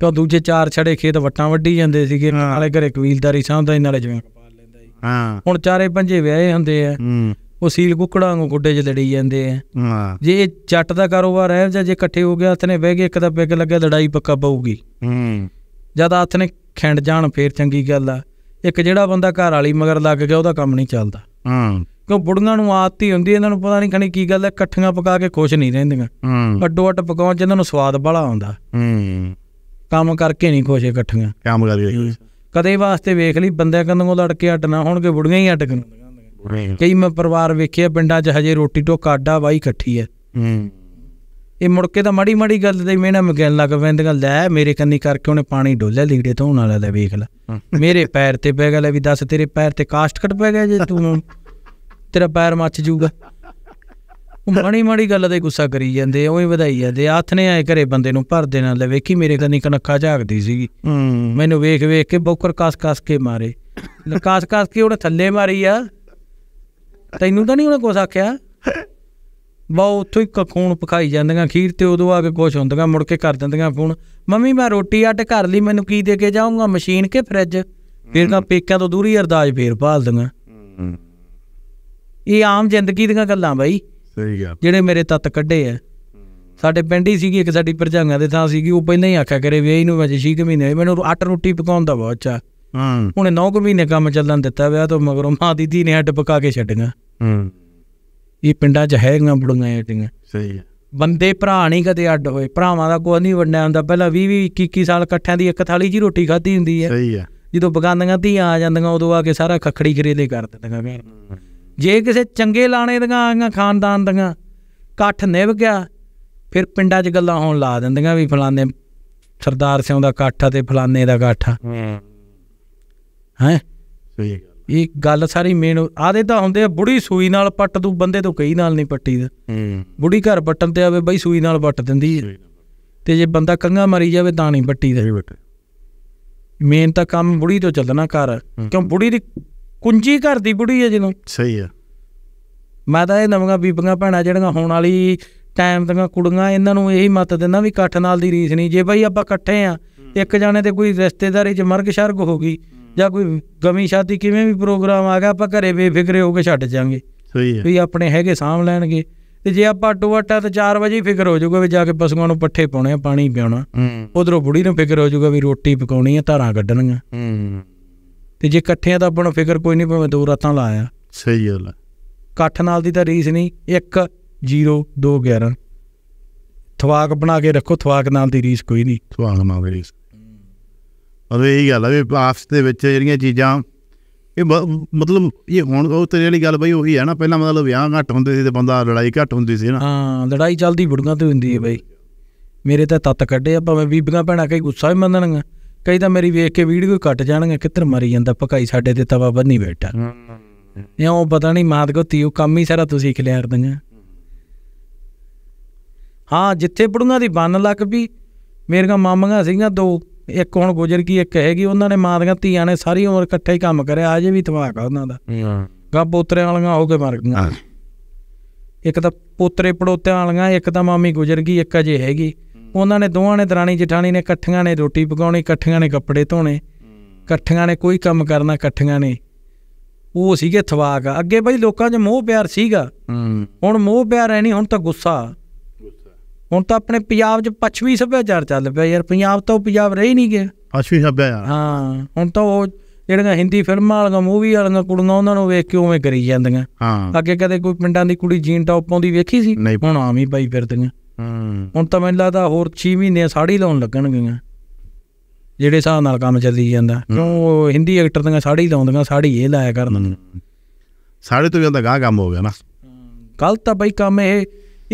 ਤੇ ਉਹ ਦੂਜੇ ਚਾਰ ਛੜੇ ਖੇਤ ਵਟਾਂ ਵੱਢੀ ਜਾਂਦੇ ਸੀਗੇ ਨਾਲੇ ਘਰੇ ਕਬੀਲਦਾਰੀ ਸਾਂਭਦਾ ਨਾਲੇ ਜਿਵੇਂ ਪਾਲ ਲੈਂਦਾ ਸੀ ਹਾਂ ਹੁਣ ਚਾਰੇ ਪੰਜੇ ਵਿਆਹੇ ਹੁੰਦੇ ਆ ਉਹ ਸੀਲ ਕੁੱਕੜਾਂ ਨੂੰ ਗੁੱਡੇ 'ਚ ਲੜੀ ਜਾਂਦੇ ਆ ਹਾਂ ਜੇ ਇਹ ਚੱਟ ਦਾ ਕਾਰੋਬਾਰ ਹੈ ਜਾਂ ਜੇ ਇਕੱਠੇ ਹੋ ਗਿਆ ਹੱਥ ਨੇ ਬਹਿ ਗਏ ਇੱਕ ਦਾ ਪਿੱਗ ਲੱਗਿਆ ਲੜਾਈ ਪੱਕਾ ਪਊਗੀ ਹੂੰ ਜਦ ਹੱਥ ਨੇ ਖਿੰਡ ਜਾਣ ਫੇਰ ਚੰਗੀ ਗੱਲ ਆ ਇੱਕ ਜਿਹੜਾ ਬੰਦਾ ਘਰ ਵਾਲੀ ਮਗਰ ਲੱਗ ਗਿਆ ਉਹਦਾ ਕੰਮ ਨਹੀਂ ਚੱਲਦਾ ਹੂੰ ਕਿਉਂ ਬੁੜੀਆਂ ਨੂੰ ਆਦਤ ਹੀ ਹੁੰਦੀ ਇਹਨਾਂ ਨੂੰ ਪਤਾ ਨਹੀਂ ਕਣੀ ਕੀ ਗੱਲ ਹੈ ਇਕੱਠੀਆਂ ਪਕਾ ਕੇ ਖੁਸ਼ ਨਹੀਂ ਰਹਿੰਦੀਆਂ ਹੂੰ ਅੱਡੋ ਅੱਡ ਪਕਾਉਣ ਚ ਇਹਨਾਂ ਨੂੰ ਸਵਾਦ ਬੜਾ ਆਉਂਦਾ ਹੂੰ ਕੰਮ ਕਰਕੇ ਨਹੀਂ ਖੁਸ਼ ਇਕੱਠੀਆਂ ਕੰਮ ਕਰਕੇ ਕਦੇ ਵਾਸਤੇ ਵੇਖ ਲਈ ਬੰਦਿਆਂ ਕੰਦੋਂ ਲੜ ਕੇ ਅਟਣਾ ਹੋਣਗੇ ਬੁੜੀਆਂ ਹੀ ਅਟਕਣ ਕਈ ਮੈਂ ਪਰਿਵਾਰ ਵੇਖਿਆ ਪਿੰਡਾਂ 'ਚ ਹਜੇ ਰੋਟੀ ਟੋਕਾ ਆਡਾ ਵਾਈ ਇਕੱਠੀ ਐ ਹੂੰ ਇਹ ਮੁੜ ਕੇ ਤਾਂ ਮਾੜੀ ਮਾੜੀ ਗੱਲ ਦੇ ਮੇਨਾ ਮਗੈਨ ਲੱਗ ਪੈਂਦੀਆਂ ਲੈ ਮੇਰੇ ਕੰਨੀ ਕਰਕੇ ਉਹਨੇ ਪਾਣੀ ਡੋਲਿਆ ਲੀੜੇ ਧੋਣ ਵਾਲਾ ਲੈ ਵੇਖ ਲੈ ਮੇਰੇ ਪੈਰ ਤੇ ਪੈ ਗਿਆ ਲੈ ਵੀ ਦੱਸ ਤੇਰੇ ਪੈਰ ਤੇ ਕਾਸਟ ਕੱਟ ਪੈ ਗਿਆ ਜੇ ਤੂੰ *laughs* ਤੇਰਾ ਪੈਰ ਮੱਚ ਜੂਗਾ ਉਹ ਮਾੜੀ ਮਾੜੀ ਗੱਲ ਤੇ ਗੁੱਸਾ ਕਰੀ ਜਾਂਦੇ ਉਹ ਹੀ ਵਧਾਈ ਜਾਂਦੇ ਹੱਥ ਨੇ ਆਏ ਘਰੇ ਬੰਦੇ ਨੂੰ ਭਰ ਦੇਣਾ ਲੈ ਵੇਖੀ ਮੇਰੇ ਤਾਂ ਕਨੱਖਾ ਝਾਕਦੀ ਸੀਗੀ ਮੈਨੂੰ ਵੇਖ ਵੇਖ ਕੇ ਬੋਕਰ ਕਾਸ ਕਾਸ ਕੇ ਮਾਰੇ ਕਾਸ ਕਾਸ ਕੇ ਉਹਨੇ ਥੱਲੇ ਮਾਰੀ ਆ ਤੈਨੂੰ ਤਾਂ ਨਹੀਂ ਉਹਨੇ ਕੁਝ ਆਖਿਆ ਬਾ ਉੱਥੋਂ ਇੱਕ ਖੂਨ ਪਕਾਈ ਜਾਂਦੀਆਂ ਖੀਰ ਤੇ ਉਦੋਂ ਆ ਕੇ ਕੁਝ ਹੁੰਦੀਆਂ ਮੁੜ ਕੇ ਕਰ ਦਿੰਦੀਆਂ ਫੋਨ ਮੰਮੀ ਮੈਂ ਰੋਟੀ ਅੱਟ ਘਰ ਲਈ ਮੈਨੂੰ ਕੀ ਦੇ ਕੇ ਜਾਊਂਗਾ ਮਸ਼ੀਨ ਕੇ ਫ੍ਰਿਜ ਫਿਰ ਤਾਂ ਪੇਕਿਆਂ ਤੋਂ ਦੂਰੀ ਅਰਦਾਸ ਫੇਰ ਭਾਲਦੀਆਂ ਇਹ ਆਮ ਜ਼ਿੰਦਗੀ ਦੀਆਂ ਗੱਲਾਂ ਬਾਈ ਸਹੀ ਗੱਲ ਜਿਹੜੇ ਮੇਰੇ ਤੱਤ ਕੱਢੇ ਆ ਸਾਡੇ ਪਿੰਡ ਹੀ ਸੀਗੀ ਇੱਕ ਸਾਡੀ ਪਰਜਾਂਗਾ ਦੇ ਥਾਂ ਸੀਗੀ ਉਹ ਪਹਿਲਾਂ ਹੀ ਆਖਿਆ ਕਰੇ ਵੀ ਇਹਨੂੰ ਅਜੇ 6 ਮਹੀਨੇ ਮੈਨੂੰ ਆਟਾ ਰੋਟੀ ਪਕਾਉਣ ਦਾ ਬਹੁਤ ਚਾ ਹੂੰ ਉਹਨੇ 9 ਮਹੀਨੇ ਕੰਮ ਚੱਲਣ ਦਿੱਤਾ ਵਿਆਹ ਤੋਂ ਮਗਰੋਂ ਮਾਂ ਦੀ ਧੀ ਨੇ ਅੱਡ ਪਕਾ ਕੇ ਛੱਡੀਆਂ ਹੂੰ ਇਹ ਪਿੰਡਾਂ 'ਚ ਹੈਗੀਆਂ ਬੁੜੀਆਂ ਐਟੀਆਂ ਸਹੀ ਹੈ ਬੰਦੇ ਭਰਾ ਨਹੀਂ ਕਦੇ ਅੱਡ ਹੋਏ ਭਰਾਵਾਂ ਦਾ ਕੋਈ ਨਹੀਂ ਵੰਡਿਆ ਹੁੰਦਾ ਪਹਿਲਾਂ 20 20 21 ਸਾਲ ਇਕੱਠਿਆਂ ਦੀ ਇੱਕ ਥਾਲੀ 'ਚ ਰੋਟੀ ਖਾਧੀ ਹੁੰਦੀ ਹੈ ਸਹੀ ਹੈ ਜਦੋਂ ਬਗਾਨੀਆਂ ਧੀਆਂ ਆ ਜਾਂਦੀਆਂ ਉਦੋਂ ਆ ਕੇ ਸਾਰਾ ਖਖੜੀ ਖਰੇਲੇ ਕਰ ਦਿੰਦੀਆਂ ਘਰ ਜੇ ਕਿਸੇ ਚੰਗੇ ਲਾਣੇ ਦੀਆਂ ਆਈਆਂ ਖਾਨਦਾਨ ਦੀਆਂ ਇਕੱਠ ਨਿਭ ਗਿਆ ਫਿਰ ਪਿੰਡਾਂ 'ਚ ਗੱਲਾਂ ਹੋਣ ਲਾ ਦਿੰਦੀਆਂ ਵੀ ਫਲਾਣੇ ਸਰਦਾਰ ਸਿੰਘ ਦਾ ਇਕੱਠ ਆ ਤੇ ਫਲਾਣੇ ਦਾ ਇਕੱਠ ਆ ਹੈ ਸਹੀ ਇਹ ਗੱਲ ਸਾਰੀ ਮੇਨ ਆਦੇ ਤਾਂ ਹੁੰਦੇ ਆ ਬੁੜੀ ਸੂਈ ਨਾਲ ਪੱਟ ਦੂ ਬੰਦੇ ਤੋਂ ਕਈ ਨਾਲ ਨਹੀਂ ਪੱਟੀ ਦਾ ਬੁੜੀ ਘਰ ਪੱਟਣ ਤੇ ਆਵੇ ਬਈ ਸੂਈ ਨਾਲ ਪੱਟ ਦਿੰਦੀ ਤੇ ਜੇ ਬੰਦਾ ਕੰਗਾ ਮਰੀ ਜਾਵੇ ਤਾਂ ਨਹੀਂ ਪੱਟੀ ਦਾ ਮੇਨ ਤਾਂ ਕੰਮ ਬੁੜੀ ਤੋਂ ਚੱਲਣਾ ਘਰ ਕਿਉਂ ਬੁੜੀ ਦੀ ਕੁੰਜੀ ਘਰ ਦੀ ਬੁੜੀ ਹੈ ਜਿਹਨੂੰ ਸਹੀ ਹੈ ਮੈਂ ਤਾਂ ਇਹ ਨਵੀਆਂ ਬੀਬੀਆਂ ਭੈਣਾਂ ਜਿਹੜੀਆਂ ਹੋਣ ਵਾਲੀ ਟਾਈਮ ਦੀਆਂ ਕੁੜੀਆਂ ਇਹਨਾਂ ਨੂੰ ਇਹੀ ਮਤ ਦਿੰਦਾ ਵੀ ਇਕੱਠ ਨਾਲ ਦੀ ਰੀਸ ਨਹੀਂ ਜੇ ਬਾਈ ਆਪਾਂ ਇਕੱਠੇ ਆ ਇੱਕ ਜਾਣੇ ਤੇ ਕੋਈ ਰਿਸ਼ਤੇਦਾਰੀ 'ਚ ਮਰਗ ਸ਼ਰਗ ਹੋ ਗਈ ਜਾਂ ਕੋਈ ਗਮੀ ਸ਼ਾਦੀ ਕਿਵੇਂ ਵੀ ਪ੍ਰੋਗਰਾਮ ਆ ਗਿਆ ਆਪਾਂ ਘਰੇ ਬੇਫਿਕਰੇ ਹੋ ਕੇ ਛੱਡ ਜਾਾਂਗੇ ਸਹੀ ਹੈ ਵੀ ਆਪਣੇ ਹੈਗੇ ਸਾਹਮ ਲੈਣਗੇ ਤੇ ਜੇ ਆਪਾਂ ਆਟੋ ਆਟਾ ਤਾਂ 4 ਵਜੇ ਹੀ ਫਿਕਰ ਹੋ ਜਾਊਗਾ ਵੀ ਜਾ ਕੇ ਪਸ਼ੂਆਂ ਨੂੰ ਪੱਠੇ ਪਾਉਣੇ ਆ ਪਾਣੀ ਪਿਆਉਣਾ ਉਧਰੋਂ ਬੁੜੀ ਨੂੰ ਫਿਕਰ ਹੋ ਜਾਊਗਾ ਵੀ ਰੋਟੀ ਪਕਾਉਣੀ ਆ ਧਾਰਾਂ ਕੱਢਣੀਆਂ ਹੂੰ ਤੇ ਜੇ ਇਕੱਠਿਆਂ ਦਾ ਆਪਣਾ ਫਿਕਰ ਕੋਈ ਨਹੀਂ ਭਾਵੇਂ ਦੋ ਰਾਤਾਂ ਲਾਇਆ ਸਹੀ ਗੱਲ ਹੈ ਇਕੱਠ ਨਾਲ ਦੀ ਤਾਂ ਰੀਸ ਨਹੀਂ 1 0 2 11 ਥਵਾਕ ਬਣਾ ਕੇ ਰੱਖੋ ਥਵਾਕ ਨਾਲ ਦੀ ਰੀਸ ਕੋਈ ਨਹੀਂ ਥਵਾਕ ਨਾਲ ਦੀ ਰੀਸ ਅਰੇ ਇਹ ਗੱਲ ਆ ਵੀ ਆਪਸ ਦੇ ਵਿੱਚ ਜਿਹੜੀਆਂ ਚੀਜ਼ਾਂ ਇਹ ਮਤਲਬ ਇਹ ਹੁਣ ਉਹ ਤੇਰੇ ਵਾਲੀ ਗੱਲ ਬਈ ਉਹੀ ਹੈ ਨਾ ਪਹਿਲਾਂ ਮਤਲਬ ਵਿਆਹ ਘੱਟ ਹੁੰਦੇ ਸੀ ਤੇ ਬੰਦਾ ਲੜਾਈ ਘੱਟ ਹੁੰਦੀ ਸੀ ਨਾ ਹਾਂ ਲੜਾਈ ਚੱਲਦੀ ਬੁੜੀਆਂ ਤੇ ਹੁੰਦੀ ਹੈ ਬਈ ਮੇਰੇ ਤਾਂ ਤੱਤ ਕੱਢੇ ਆ ਭਾਵੇਂ ਬੀਬੀਆਂ ਭੈਣਾਂ ਕਈ ਗੁੱਸਾ ਵੀ ਮੰਨਣਗੀਆਂ ਕਈ ਤਾਂ ਮੇਰੀ ਵੇਖ ਕੇ ਵੀਡੀਓ ਕੱਟ ਜਾਣਗੇ ਕਿੱਧਰ ਮਰੀ ਜਾਂਦਾ ਪਕਾਈ ਸਾਡੇ ਤੇ ਤਵਾ ਬੰਨੀ ਬੈਠਾ ਉਹ ਪਤਾ ਨਹੀਂ ਮਾਤ ਕੋ ਤੀਉ ਕੰਮ ਹੀ ਸਾਰਾ ਤੁਸੀਂ ਖਿਲਿਆਰ ਦਿੰਦੇ ਹਾਂ ਜਿੱਥੇ ਬੜੂਆਂ ਦੀ ਬੰਨ ਲੱਕ ਵੀ ਮੇਰੀਆਂ ਮਾਮੀਆਂ ਸੀਗੀਆਂ ਦੋ ਇੱਕ ਹੁਣ ਗੁਜਰ ਗਈ ਇੱਕ ਹੈਗੀ ਉਹਨਾਂ ਨੇ ਮਾਂ ਦੀਆਂ ਧੀਆਂ ਨੇ ਸਾਰੀ ਉਮਰ ਇਕੱਠੇ ਹੀ ਕੰਮ ਕਰਿਆ ਅਜੇ ਵੀ ਧਮਾਕਾ ਉਹਨਾਂ ਦਾ ਹਾਂ ਗਾ ਵਾਲੀਆਂ ਹੋ ਕੇ ਮਰ ਗਈਆਂ ਇੱਕ ਤਾਂ ਪੋਤਰੇ ਪੜੋਤਿਆਂ ਵਾਲੀਆਂ ਇੱਕ ਤਾਂ ਮਾਮੀ ਗੁਜਰ ਗਈ ਇੱਕ ਅਜੇ ਹੈਗੀ ਉਹਨਾਂ ਨੇ ਦੋਵਾਂ ਨੇ ਦਰਾਣੀ ਜਠਾਣੀ ਨੇ ਇਕੱਠੀਆਂ ਨੇ ਰੋਟੀ ਪਕਾਉਣੀ ਇਕੱਠੀਆਂ ਨੇ ਕੱਪੜੇ ਧੋਣੇ ਇਕੱਠੀਆਂ ਨੇ ਕੋਈ ਕੰਮ ਕਰਨਾ ਇਕੱਠੀਆਂ ਨੇ ਉਹ ਸੀਗੇ ਥਵਾਕ ਅੱਗੇ ਬਈ ਲੋਕਾਂ 'ਚ ਮੋਹ ਪਿਆਰ ਸੀਗਾ ਹੁਣ ਮੋਹ ਪਿਆਰ ਐ ਨਹੀਂ ਹੁਣ ਤਾਂ ਗੁੱਸਾ ਹੁਣ ਤਾਂ ਆਪਣੇ ਪੰਜਾਬ 'ਚ ਪਛਵੀ ਸੱਭਿਆਚਾਰ ਚੱਲ ਪਿਆ ਯਾਰ ਪੰਜਾਬ ਤਾਂ ਪੰਜਾਬ ਰਹੀ ਨਹੀਂ ਗਿਆ ਪੱਛਮੀ ਸੱਭਿਆਚਾਰ ਹਾਂ ਹੁਣ ਤਾਂ ਉਹ ਜਿਹੜੀਆਂ ਹਿੰਦੀ ਫਿਲਮਾਂ ਵਾਲੀਆਂ ਮੂਵੀ ਵਾਲੀਆਂ ਕੁੜੀਆਂ ਉਹਨਾਂ ਨੂੰ ਵੇਖ ਕੇ ਉਵੇਂ ਕਰੀ ਜਾਂਦੀਆਂ ਹਾਂ ਅੱਗੇ ਕਦੇ ਕੋਈ ਪਿੰਡਾਂ ਦੀ ਕੁੜੀ ਜੀਨ ਟੌਪ ਪਾਉਂਦੀ ਵੇਖੀ ਸੀ ਹੁਣ ਆਮ ਹੀ ਪਾਈ ਫਿਰਦੀਆਂ ਹੂੰ ਹੁਣ ਤਾਂ ਮੈਨੂੰ ਲੱਗਦਾ ਹੋਰ 6 ਮਹੀਨੇ ਸਾੜੀ ਲਾਉਣ ਲੱਗਣਗੇ ਜਿਹੜੇ ਹਿਸਾਬ ਨਾਲ ਕੰਮ ਚੱਲੀ ਜਾਂਦਾ ਕਿਉਂ ਹਿੰਦੀ ਐਕਟਰ ਦੀਆਂ ਸਾੜੀ ਲਾਉਂਦੀਆਂ ਸਾੜੀ ਇਹ ਲਾਇਆ ਕਰਨ ਸਾੜੀ ਤੋਂ ਵੀ ਉਹਦਾ ਗਾਹ ਕੰਮ ਹੋ ਗਿਆ ਨਾ ਕੱਲ ਤਾਂ ਬਈ ਕੰਮ ਇਹ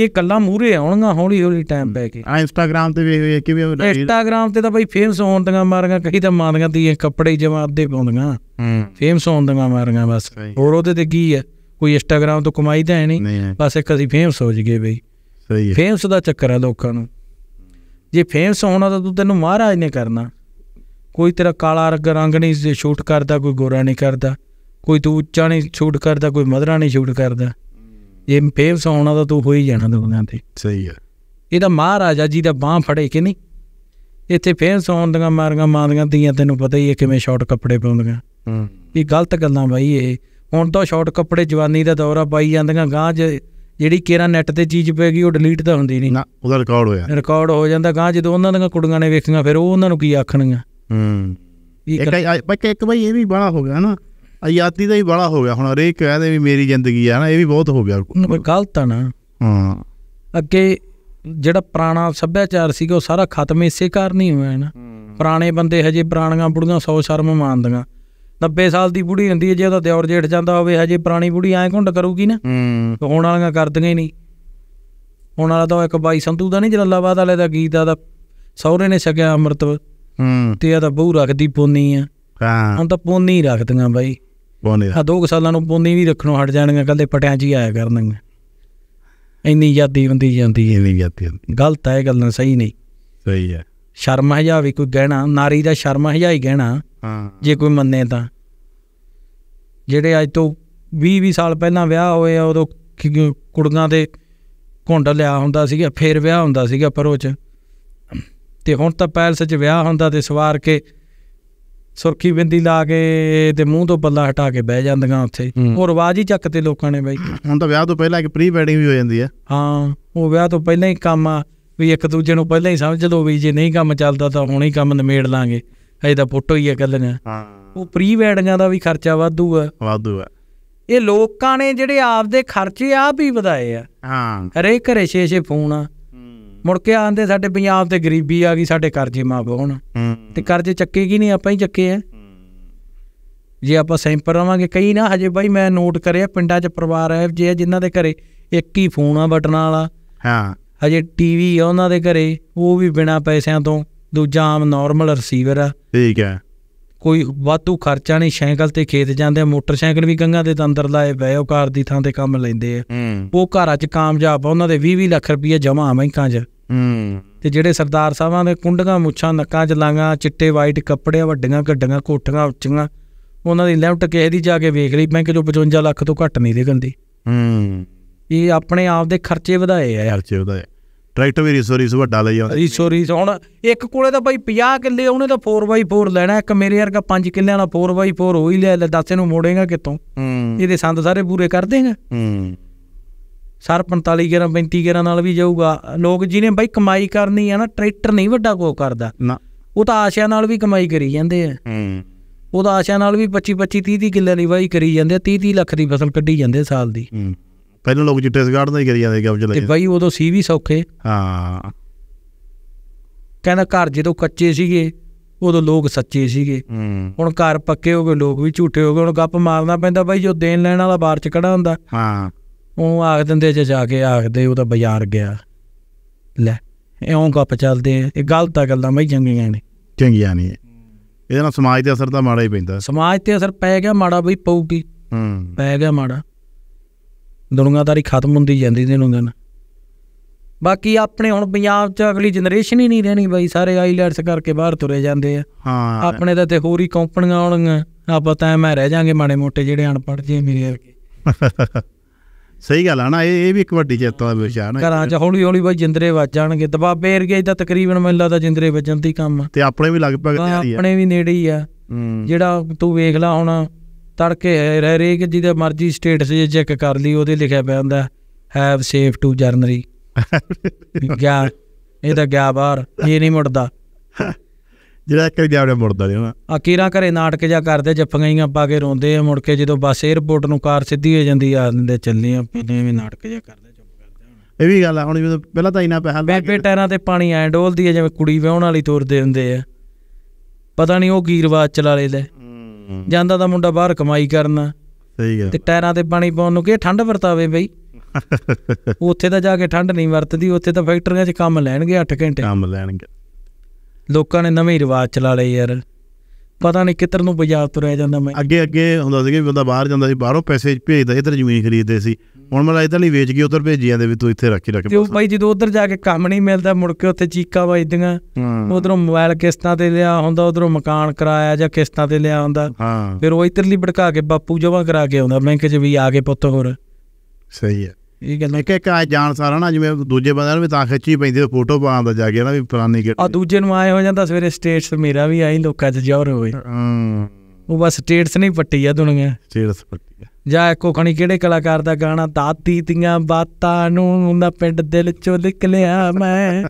ਇਹ ਕੱਲਾ ਮੂਰੇ ਆਉਣਗਾ ਹੌਲੀ ਹੌਲੀ ਟਾਈਮ ਪੈ ਕੇ ਆ ਇੰਸਟਾਗ੍ਰam ਤੇ ਵੇਖ ਕਿਵੇਂ ਇੰਸਟਾਗ੍ਰam ਤੇ ਤਾਂ ਬਈ ਫੇਮਸ ਹੋਣ ਦੀਆਂ ਮਾਰੀਆਂ ਕਹੀ ਤਾਂ ਮਾਰੀਆਂ ਦੀ ਕੱਪੜੇ ਜਵਾਬ ਦੇ ਪਾਉਂਦੀਆਂ ਫੇਮਸ ਹੋਣ ਦੀਆਂ ਮਾਰੀਆਂ ਬਸ ਹੋਰ ਉਹਦੇ ਤੇ ਕੀ ਹੈ ਕੋਈ ਇੰਸਟਾਗ੍ਰam ਤੋਂ ਕਮਾਈ ਤਾਂ ਹੈ ਨਹੀਂ ਬਸ ਇੱਕ ਅਸੀਂ ਫੇਮਸ ਹੋ ਜਗੇ ਬਈ ਸਹੀ ਹੈ ਫੇਮਸ ਦਾ ਚੱਕਰ ਹੈ ਲੋਕਾਂ ਨੂੰ ਜੇ ਫੇਮਸ ਹੋਣਾ ਤਾਂ ਤੂੰ ਤੈਨੂੰ ਮਹਾਰਾਜ ਨੇ ਕਰਨਾ ਕੋਈ ਤੇਰਾ ਕਾਲਾ ਰੰਗ ਨਹੀਂ ਸ਼ੂਟ ਕਰਦਾ ਕੋਈ ਗੋਰਾ ਨਹੀਂ ਕਰਦਾ ਕੋਈ ਤੂੰ ਉੱਚਾ ਨਹੀਂ ਸ਼ੂਟ ਕਰਦਾ ਕੋਈ ਮਧਰਾ ਨਹੀਂ ਸ਼ੂਟ ਕਰਦਾ ਜੇ ਫੇਮਸ ਹੋਣਾ ਤਾਂ ਤੂੰ ਹੋ ਹੀ ਜਾਣਾ ਦੁਨੀਆਂ ਤੇ ਸਹੀ ਹੈ ਇਹਦਾ ਮਹਾਰਾਜਾ ਜੀ ਦਾ ਬਾਹ ਫੜੇ ਕਿ ਨਹੀਂ ਇੱਥੇ ਫੇਮਸ ਹੋਣ ਦੀਆਂ ਮਾਰੀਆਂ ਮਾਂਦੀਆਂ ਤੀਆਂ ਤੈਨੂੰ ਪਤਾ ਹੀ ਹੈ ਕਿਵੇਂ ਸ਼ਾਰਟ ਕੱਪੜੇ ਪਾਉਂਦੀਆਂ ਹੂੰ ਇਹ ਗਲਤ ਗੱਲਾਂ ਬਾਈ ਇਹ ਹੁਣ ਤਾਂ ਸ਼ਾਰਟ ਕੱਪੜੇ ਜਵਾਨੀ ਦਾ ਦੌਰ ਆ ਪਾਈ ਜਾਂਦੀਆਂ ਗਾਂਝ ਜਿਹੜੀ ਕੇਰਾ ਨੈਟ ਤੇ ਚੀਜ਼ ਪੈ ਗਈ ਉਹ ਡਿਲੀਟ ਤਾਂ ਹੁੰਦੀ ਨਹੀਂ ਨਾ ਉਹਦਾ ਰਿਕਾਰਡ ਹੋਇਆ ਰਿਕਾਰਡ ਹੋ ਜਾਂਦਾ ਗਾਂ ਜਦੋਂ ਉਹਨਾਂ ਦੀਆਂ ਕੁੜੀਆਂ ਨੇ ਵੇਖੀਆਂ ਫਿਰ ਉਹ ਉਹਨਾਂ ਨੂੰ ਕੀ ਆਖਣਗੀਆਂ ਹੂੰ ਇੱਕ ਬਈ ਇੱਕ ਬਈ ਇਹ ਵੀ ਬੜਾ ਹੋ ਗਿਆ ਨਾ ਆਜ਼ਾਦੀ ਦਾ ਹੀ ਬੜਾ ਹੋ ਗਿਆ ਹੁਣ ਹਰੇਕ ਕਹਦੇ ਵੀ ਮੇਰੀ ਜ਼ਿੰਦਗੀ ਆ ਨਾ ਇਹ ਵੀ ਬਹੁਤ ਹੋ ਗਿਆ ਕੋਈ ਗਲਤ ਆ ਨਾ ਹਾਂ ਅੱਗੇ ਜਿਹੜਾ ਪੁਰਾਣਾ ਸੱਭਿਆਚਾਰ ਸੀਗਾ ਉਹ ਸਾਰਾ ਖਤਮ ਇਸੇ ਕਾਰਨ ਹੀ ਹੋਇਆ ਨਾ ਪੁਰਾਣੇ ਬੰਦੇ ਹਜੇ ਪੁਰਾਣੀਆਂ ਬੁੜੀਆਂ ਸੌ ਸ਼ਰਮ ਮੰਨਦੀਆਂ 90 ਸਾਲ ਦੀ ਬੁੜੀ ਹੁੰਦੀ ਹੈ ਜੇ ਉਹਦਾ ਦਿਉਰ ਜੇਠ ਜਾਂਦਾ ਹੋਵੇ ਹਜੇ ਪੁਰਾਣੀ ਬੁੜੀ ਐਂ ਘੁੰਡ ਕਰੂਗੀ ਨਾ ਹੂੰ ਹੁਣ ਵਾਲੀਆਂ ਕਰਦੀਆਂ ਹੀ ਨਹੀਂ ਹੁਣ ਵਾਲਾ ਤਾਂ ਇੱਕ ਬਾਈ ਸੰਤੂ ਦਾ ਨਹੀਂ ਜਲਾਲਾਬਾਦ ਵਾਲੇ ਦਾ ਗੀਤ ਦਾ ਸਹੁਰੇ ਨੇ ਛਕਿਆ ਅੰਮ੍ਰਿਤ ਹੂੰ ਤੇ ਆ ਬਹੂ ਰੱਖਦੀ ਪੋਨੀ ਆ ਹਾਂ ਹੁਣ ਤਾਂ ਪੋਨੀ ਹੀ ਰੱਖਦੀਆਂ ਬਾਈ ਪੋਨੀ ਆ ਦੋ ਸਾਲਾਂ ਨੂੰ ਪੋਨੀ ਵੀ ਰੱਖਣੋਂ ਹਟ ਜਾਣਗੀਆਂ ਕੱਲੇ ਪਟਿਆਂ 'ਚ ਹੀ ਆਇਆ ਕਰਨਗੀਆਂ ਇੰਨੀ ਯਾਦੀ ਹੁੰਦੀ ਜਾਂਦੀ ਹੈ ਇੰਨੀ ਯਾਦੀ ਗਲਤ ਹੈ ਗੱਲ ਸਹੀ ਨਹੀਂ ਸਹੀ ਹੈ ਸ਼ਰਮ ਹਜਾ ਵੀ ਕੋਈ ਗਹਿਣਾ ਨਾਰੀ ਦਾ ਸ਼ਰਮ ਹਜਾਈ ਗਹਿਣਾ ਹਾਂ ਜੇ ਕੋਈ ਮੰਨੇ ਤਾਂ ਜਿਹੜੇ ਅੱਜ ਤੋਂ 20-20 ਸਾਲ ਪਹਿਲਾਂ ਵਿਆਹ ਹੋਏ ਆ ਉਦੋਂ ਕੁੜੀਆਂ ਦੇ ਘੁੰਡ ਲਿਆ ਹੁੰਦਾ ਸੀਗਾ ਫੇਰ ਵਿਆਹ ਹੁੰਦਾ ਸੀਗਾ ਪਰ ਉਹ ਚ ਤੇ ਹੁਣ ਤਾਂ ਪੈਲਸ 'ਚ ਵਿਆਹ ਹੁੰਦਾ ਤੇ ਸਵਾਰ ਕੇ ਸੁਰਖੀ ਬਿੰਦੀ ਲਾ ਕੇ ਤੇ ਮੂੰਹ ਤੋਂ ਪੱਲਾ ਹਟਾ ਕੇ ਬਹਿ ਜਾਂਦੀਆਂ ਉੱਥੇ ਉਹ ਰਵਾਜ ਹੀ ਚੱਕ ਤੇ ਲੋਕਾਂ ਨੇ ਬਾਈ ਹੁਣ ਤਾਂ ਵਿਆਹ ਤੋਂ ਪਹਿਲਾਂ ਇੱਕ ਪ੍ਰੀ ਵੈਡਿੰਗ ਵੀ ਹੋ ਜਾਂਦੀ ਆ ਹਾਂ ਉਹ ਵਿਆਹ ਤੋਂ ਪਹਿਲਾਂ ਹੀ ਕੰਮ ਆ ਵੀ ਇੱਕ ਦੂਜੇ ਨੂੰ ਪਹਿਲਾਂ ਹੀ ਸਮਝ ਲਓ ਵੀ ਜੇ ਨਹੀਂ ਕੰਮ ਚੱਲਦਾ ਤਾਂ ਹੁਣੇ ਹੀ ਕੰਮ ਨਿਮੇੜ ਲਾਂਗੇ ਅਜੇ ਤਾਂ ਫੋਟੋ ਹੀ ਆ ਕੱਲੀਆਂ ਹਾਂ ਉਹ ਪ੍ਰੀ ਵੈਡਿੰਗਾਂ ਦਾ ਵੀ ਖਰਚਾ ਵਾਧੂ ਆ ਵਾਧੂ ਆ ਇਹ ਲੋਕਾਂ ਨੇ ਜਿਹੜੇ ਆਪਦੇ ਖਰਚੇ ਆ ਵੀ ਵਧਾਏ ਆ ਹਾਂ ਹਰੇ ਘਰੇ ਛੇ ਛੇ ਫੋਨ ਆ ਮੁੜ ਕੇ ਆਂਦੇ ਸਾਡੇ ਪੰਜਾਬ ਤੇ ਗਰੀਬੀ ਆ ਗਈ ਸਾਡੇ ਕਰਜ਼ੇ ਮਾਫ ਹੋਣ ਤੇ ਕਰਜ਼ੇ ਚੱਕੇ ਕੀ ਨਹੀਂ ਆਪਾਂ ਹੀ ਚੱਕੇ ਆ ਜੇ ਆਪਾਂ ਸੈਂਪਲ ਰਵਾਂਗੇ ਕਈ ਨਾ ਹਜੇ ਬਾਈ ਮੈਂ ਨੋਟ ਕਰਿਆ ਪਿੰਡਾਂ 'ਚ ਪਰਿਵਾਰ ਆ ਜੇ ਜਿਨ੍ਹਾਂ ਦੇ ਘਰੇ ਇੱਕ ਹੀ ਫੋਨ ਆ ਬਟਨਾਂ ਵਾਲਾ ਹਾਂ ਹਜੇ ਟੀਵੀ ਆ ਉਹਨਾਂ ਦੇ ਘਰੇ ਉਹ ਵੀ ਬਿਨਾ ਪੈਸਿਆਂ ਤੋਂ ਦੂਜਾ ਆਮ ਨਾਰਮਲ ਰਿਸੀਵਰ ਆ ਠੀਕ ਹੈ ਕੋਈ ਵਾਧੂ ਖਰਚਾ ਨਹੀਂ ਸਾਈਕਲ ਤੇ ਖੇਤ ਜਾਂਦੇ ਆ ਮੋਟਰਸਾਈਕਲ ਵੀ ਕੰਗਾ ਦੇ ਤੰਦਰ ਲਾਏ ਪਏ ਉਹ ਕਾਰ ਦੀ ਥਾਂ ਤੇ ਕੰਮ ਲੈਂਦੇ ਆ ਉਹ ਘਰਾਂ 'ਚ ਕਾਮਯਾਬ ਆ ਉਹਨਾਂ ਦੇ 20 20 ਲੱਖ ਰੁਪਏ ਜਮਾ ਆ ਬੈਂਕਾਂ 'ਚ ਤੇ ਜਿਹੜੇ ਸਰਦਾਰ ਸਾਹਿਬਾਂ ਦੇ ਕੁੰਡੀਆਂ ਮੁੱਛਾਂ ਨੱਕਾਂ 'ਚ ਲਾਂਗਾ ਚਿੱਟੇ ਵਾਈਟ ਕੱਪੜੇ ਵੱਡੀਆਂ ਗੱਡੀਆਂ ਕੋਠੀਆਂ ਉੱਚੀਆਂ ਉਹਨਾਂ ਦੀ ਲਿਮਟ ਕਿਸੇ ਦੀ ਜਾ ਕੇ ਵੇਖ ਲਈ ਬੈਂਕ 'ਚੋਂ 55 ਲੱਖ ਤੋਂ ਘੱਟ ਨਹੀਂ ਦੇ ਗੰਦੀ ਹੂੰ ਇਹ ਆਪਣੇ ਆਪ ਦੇ ਖਰਚੇ ਵਧਾਏ ਆ ਖਰਚੇ ਵਧਾਏ ਟਰੈਕਟਰ ਵੀ ਰਿਸੋਰੀਸ ਵੱਡਾ ਲਈ ਆਉਂਦਾ ਰਿਸੋਰੀਸ ਹੁਣ ਇੱਕ ਕੋਲੇ ਤਾਂ ਬਾਈ 50 ਕਿੱਲੇ ਉਹਨੇ ਤਾਂ 4x4 ਲੈਣਾ ਇੱਕ ਮੇਰੇ ਵਰਗਾ 5 ਕਿੱਲਿਆਂ ਦਾ 4x4 ਹੋ ਹੀ ਲੈ ਲੈ ਦੱਸੇ ਨੂੰ ਮੋੜੇਗਾ ਕਿੱਥੋਂ ਇਹਦੇ ਸੰਦ ਸਾਰੇ ਪੂਰੇ ਕਰ ਦੇਗਾ ਹੂੰ ਸਰ 45 11 35 11 ਨਾਲ ਵੀ ਜਾਊਗਾ ਲੋਕ ਜਿਹਨੇ ਬਾਈ ਕਮਾਈ ਕਰਨੀ ਆ ਨਾ ਟਰੈਕਟਰ ਨਹੀਂ ਵੱਡਾ ਕੋ ਕਰਦਾ ਨਾ ਉਹ ਤਾਂ ਆਸ਼ਿਆ ਨਾਲ ਵੀ ਕਮਾਈ ਕਰੀ ਜਾਂਦੇ ਆ ਹੂੰ ਉਹ ਤਾਂ ਆਸ਼ਿਆ ਨਾਲ ਵੀ 25 25 30 30 ਕਿੱਲੇ ਦੀ ਵਾਈ ਕਰੀ ਜਾਂਦੇ ਆ 30 30 ਲੱਖ ਦੀ ਫਸਲ ਕੱਢੀ ਜਾਂਦੇ ਸਾਲ ਦੀ ਹੂੰ ਪਹਿਲਾਂ ਲੋਕ ਚਿੱਟੇ ਸਿਗਾੜ ਦਾ ਹੀ ਕਰੀ ਜਾਂਦੇ ਗੱਪ ਲਈ ਤੇ ਬਾਈ ਉਦੋਂ ਸੀ ਵੀ ਸੌਖੇ ਹਾਂ ਕਹਿੰਦਾ ਘਰ ਜਦੋਂ ਕੱਚੇ ਸੀਗੇ ਉਦੋਂ ਲੋਕ ਸੱਚੇ ਸੀਗੇ ਹੁਣ ਘਰ ਪੱਕੇ ਹੋ ਗਏ ਲੋਕ ਵੀ ਝੂਠੇ ਹੋ ਗਏ ਹੁਣ ਗੱਪ ਮਾਰਨਾ ਪੈਂਦਾ ਬਾਈ ਜੋ ਦੇਣ ਲੈਣ ਵਾਲਾ ਬਾਰ ਚ ਖੜਾ ਹੁੰਦਾ ਹਾਂ ਉਹ ਆਖ ਦਿੰਦੇ ਜੇ ਜਾ ਕੇ ਆਖਦੇ ਉਹ ਤਾਂ ਬਾਜ਼ਾਰ ਗਿਆ ਲੈ ਇਉਂ ਗੱਪ ਚੱਲਦੇ ਆ ਇਹ ਗਲਤ ਆ ਗੱਲਾਂ ਬਈ ਚੰਗੀਆਂ ਨੇ ਚੰਗੀਆਂ ਨਹੀਂ ਇਹਦੇ ਨਾਲ ਸਮਾਜ ਤੇ ਅਸਰ ਤਾਂ ਮਾੜਾ ਹੀ ਪੈਂਦਾ ਸਮਾਜ ਤੇ ਅਸਰ ਪੈ ਗਿਆ ਮਾੜਾ ਬਈ ਪਊਗੀ ਹੂੰ ਪੈ ਗਿਆ ਮਾੜਾ ਦੁਨੀਆਦਾਰੀ ਖਤਮ ਹੁੰਦੀ ਜਾਂਦੀ ਨੂੰ ਦਿਨ ਬਾਕੀ ਆਪਣੇ ਹੁਣ ਪੰਜਾਬ 'ਚ ਅਗਲੀ ਜਨਰੇਸ਼ਨ ਹੀ ਨਹੀਂ ਰਹਿਣੀ ਬਾਈ ਸਾਰੇ ਆਈਲੈਟਸ ਕਰਕੇ ਬਾਹਰ ਤੁਰੇ ਜਾਂਦੇ ਆ ਹਾਂ ਆਪਣੇ ਤਾਂ ਤੇ ਹੋਰ ਹੀ ਕੰਪਨੀਆਂ ਆਉਣਗੀਆਂ ਆਪਾਂ ਤਾਂ ਮੈਂ ਰਹਿ ਜਾਾਂਗੇ ਮਾੜੇ ਮੋਟੇ ਜਿਹੜੇ ਅਣਪੜ੍ਹ ਜੇ ਮੇਰੇ ਵਰਗੇ *laughs* ਸਹੀ ਗੱਲ ਆ ਨਾ ਇਹ ਇਹ ਵੀ ਇੱਕ ਵੱਡੀ ਚੇਤਾ ਦਾ ਵਿਸ਼ਾ ਹੈ ਨਾ ਘਰਾਂ 'ਚ ਹੌਲੀ ਹੌਲੀ ਬਾਈ ਜਿੰਦਰੇ ਵੱਜ ਜਾਣਗੇ ਦਬਾਬੇ ਏਰੀਆ ਤਾਂ ਤਕਰੀਬਨ ਮੈਨੂੰ ਲੱਗਦਾ ਜਿੰਦਰੇ ਵੱਜਣ ਦੀ ਕੰਮ ਤੇ ਆਪਣੇ ਵੀ ਲਗਭਗ ਤਿਆਰੀ ਆ ਆਪਣੇ ਵੀ ਨੇੜੇ ਹੀ ਆ ਜਿਹੜਾ ਤੂੰ ਵੇਖ ਲੈ ਹੁਣ ਤੜਕੇ ਕਿ ਜਿਹਦੇ ਮਰਜ਼ੀ ਸਟੇਟਸ ਜੇ ਚੈੱਕ ਕਰ ਲਈ ਉਹਦੇ ਲਿਖਿਆ ਪਿਆ ਹੁੰਦਾ ਹੈਵ ਸੇਫ ਟੂ ਜਰਨਰੀ ਗਿਆ ਇਹ ਤਾਂ ਗਿਆ ਬਾਹਰ ਇਹ ਨਹੀਂ ਮੁੜਦਾ ਜਿਹੜਾ ਇੱਕ ਵੀ ਉਹਨੇ ਮੁੜਦਾ ਨਹੀਂ ਆ ਕੀਰਾ ਘਰੇ ਨਾਟਕ ਜਾ ਕਰਦੇ ਜੱਫੀਆਂ ਪਾ ਕੇ ਰੋਂਦੇ ਆ ਮੁੜ ਕੇ ਜਦੋਂ ਬੱਸ 에ਅਰਪੋਰਟ ਨੂੰ ਕਾਰ ਸਿੱਧੀ ਹੋ ਜਾਂਦੀ ਆ ਦਿੰਦੇ ਚੱਲੇ ਆ ਪਹਿਲੇ ਵੀ ਨਾਟਕ ਜਾ ਕਰਦੇ ਚੁੱਪ ਕਰਦੇ ਹੁਣ ਇਹ ਵੀ ਗੱਲ ਆ ਹੁਣ ਜਦੋਂ ਪਹਿਲਾਂ ਤਾਂ ਇਨਾ ਪਹਿਲਾਂ ਬੈਬੇ ਟਾਇਰਾਂ ਤੇ ਪਾਣੀ ਐ ਡੋਲਦੀ ਆ ਜਿਵੇਂ ਕੁੜੀ ਵਿਆਹਣ ਵਾਲੀ ਤੁਰਦੇ ਹੁੰਦੇ ਆ ਪਤਾ ਨਹੀਂ ਉਹ ਕੀ ਰਿਵਾਜ ਚਲਾ ਲੈਂਦੇ ਜਾਂਦਾ ਤਾਂ ਮੁੰਡਾ ਬਾਹਰ ਕਮਾਈ ਕਰਨ ਸਹੀ ਗੱਲ ਤੇ ਟਾਇਰਾਂ ਤੇ ਪਾਣੀ ਪਾਉਣ ਨੂੰ ਕੀ ਠੰਡ ਵਰਤਾਵੇ ਬਈ *laughs* ਉੱਥੇ ਤਾਂ ਜਾ ਕੇ ਠੰਡ ਨਹੀਂ ਵਰਤਦੀ ਉੱਥੇ ਤਾਂ ਫੈਕਟਰੀਆਂ 'ਚ ਕੰਮ ਲੈਣਗੇ 8 ਘੰਟੇ ਕੰਮ ਲੈਣਗੇ ਲੋਕਾਂ ਨੇ ਨਵੇਂ ਰਿਵਾਜ ਚਲਾ ਲਏ ਯਾਰ ਪਤਾ ਨਹੀਂ ਕਿੱਧਰ ਨੂੰ ਬਾਜ਼ਾਰ ਤੁਰਿਆ ਜਾਂਦਾ ਮੈਂ ਅੱਗੇ ਅੱਗੇ ਹੁੰਦਾ ਸੀ ਕਿ ਬੰਦਾ ਬਾਹਰ ਜਾਂਦਾ ਸੀ ਬਾਹਰੋਂ ਪੈਸੇ ਭੇਜਦਾ ਇੱਧਰ ਜ਼ਮੀਨ ਖਰੀਦਦੇ ਸੀ ਹੁਣ ਮੈਂ ਇਧਰ ਲਈ ਵੇਚ ਗਈ ਉਧਰ ਭੇਜੀ ਜਾਂਦੇ ਵੀ ਤੂੰ ਇੱਥੇ ਰੱਖੀ ਰੱਖ ਤੇ ਉਹ ਜਦੋਂ ਉਧਰ ਜਾ ਕੇ ਕੰਮ ਨਹੀਂ ਮਿਲਦਾ ਮੁੜ ਕੇ ਉੱਥੇ ਚੀਕਾ ਵਜਦੀਆਂ ਉਧਰੋਂ ਮੋਬਾਈਲ ਕਿਸ਼ਤਾਂ ਤੇ ਲਿਆ ਹੁੰਦਾ ਉਧਰੋਂ ਮਕਾਨ ਕਰਾਇਆ ਜਾਂ ਕਿਸ਼ਤਾਂ ਤੇ ਲਿਆ ਹੁੰਦਾ ਫਿਰ ਉਹ ਇਧਰ ਲਈ ਭੜਕਾ ਕੇ ਬਾਪੂ ਜਵਾ ਕਰਾ ਕੇ ਆਉਂਦਾ ਬੈਂਕ 'ਚ ਵੀ ਆ ਕੇ ਪੁੱਤ ਹੋਰ ਸਹੀ ਹੈ ਇਹ ਗੱਲਾਂ ਕਿ ਕਾ ਜਾਣ ਸਾਰਾ ਨਾ ਜਿਵੇਂ ਦੂਜੇ ਬੰਦੇ ਨੂੰ ਵੀ ਤਾਂ ਖਿੱਚੀ ਪੈਂਦੀ ਫੋਟੋ ਪਾਉਂਦਾ ਜਾ ਕੇ ਨਾ ਵੀ ਫਲਾਨੀ ਕਿ ਆ ਦੂਜੇ ਨੂੰ ਆਏ ਹੋ ਜਾਂਦਾ ਸਵੇਰੇ ਸਟੇਟਸ ਮੇਰਾ ਵੀ ਆਈ ਲੋਕਾਂ 'ਚ ਜੋਰ ਹੋਏ ਹੂੰ ਉਹ ਬਸ ਸਟੇਟਸ ਨਹੀਂ ਪੱਟੀ ਆ ਦੁਨੀਆ ਸਟੇਟਸ ਪੱਟੀ ਆ ਜਾਂ ਖਣੀ ਕਿਹੜੇ ਕਲਾਕਾਰ ਦਾ ਗਾਣਾ ਦਾਤੀ ਤੀਆਂ ਬਾਤਾਂ ਨੂੰ ਉਹਦਾ ਪਿੰਡ ਦਿਲ ਚੋਂ ਲਿਕ ਲਿਆ ਮੈਂ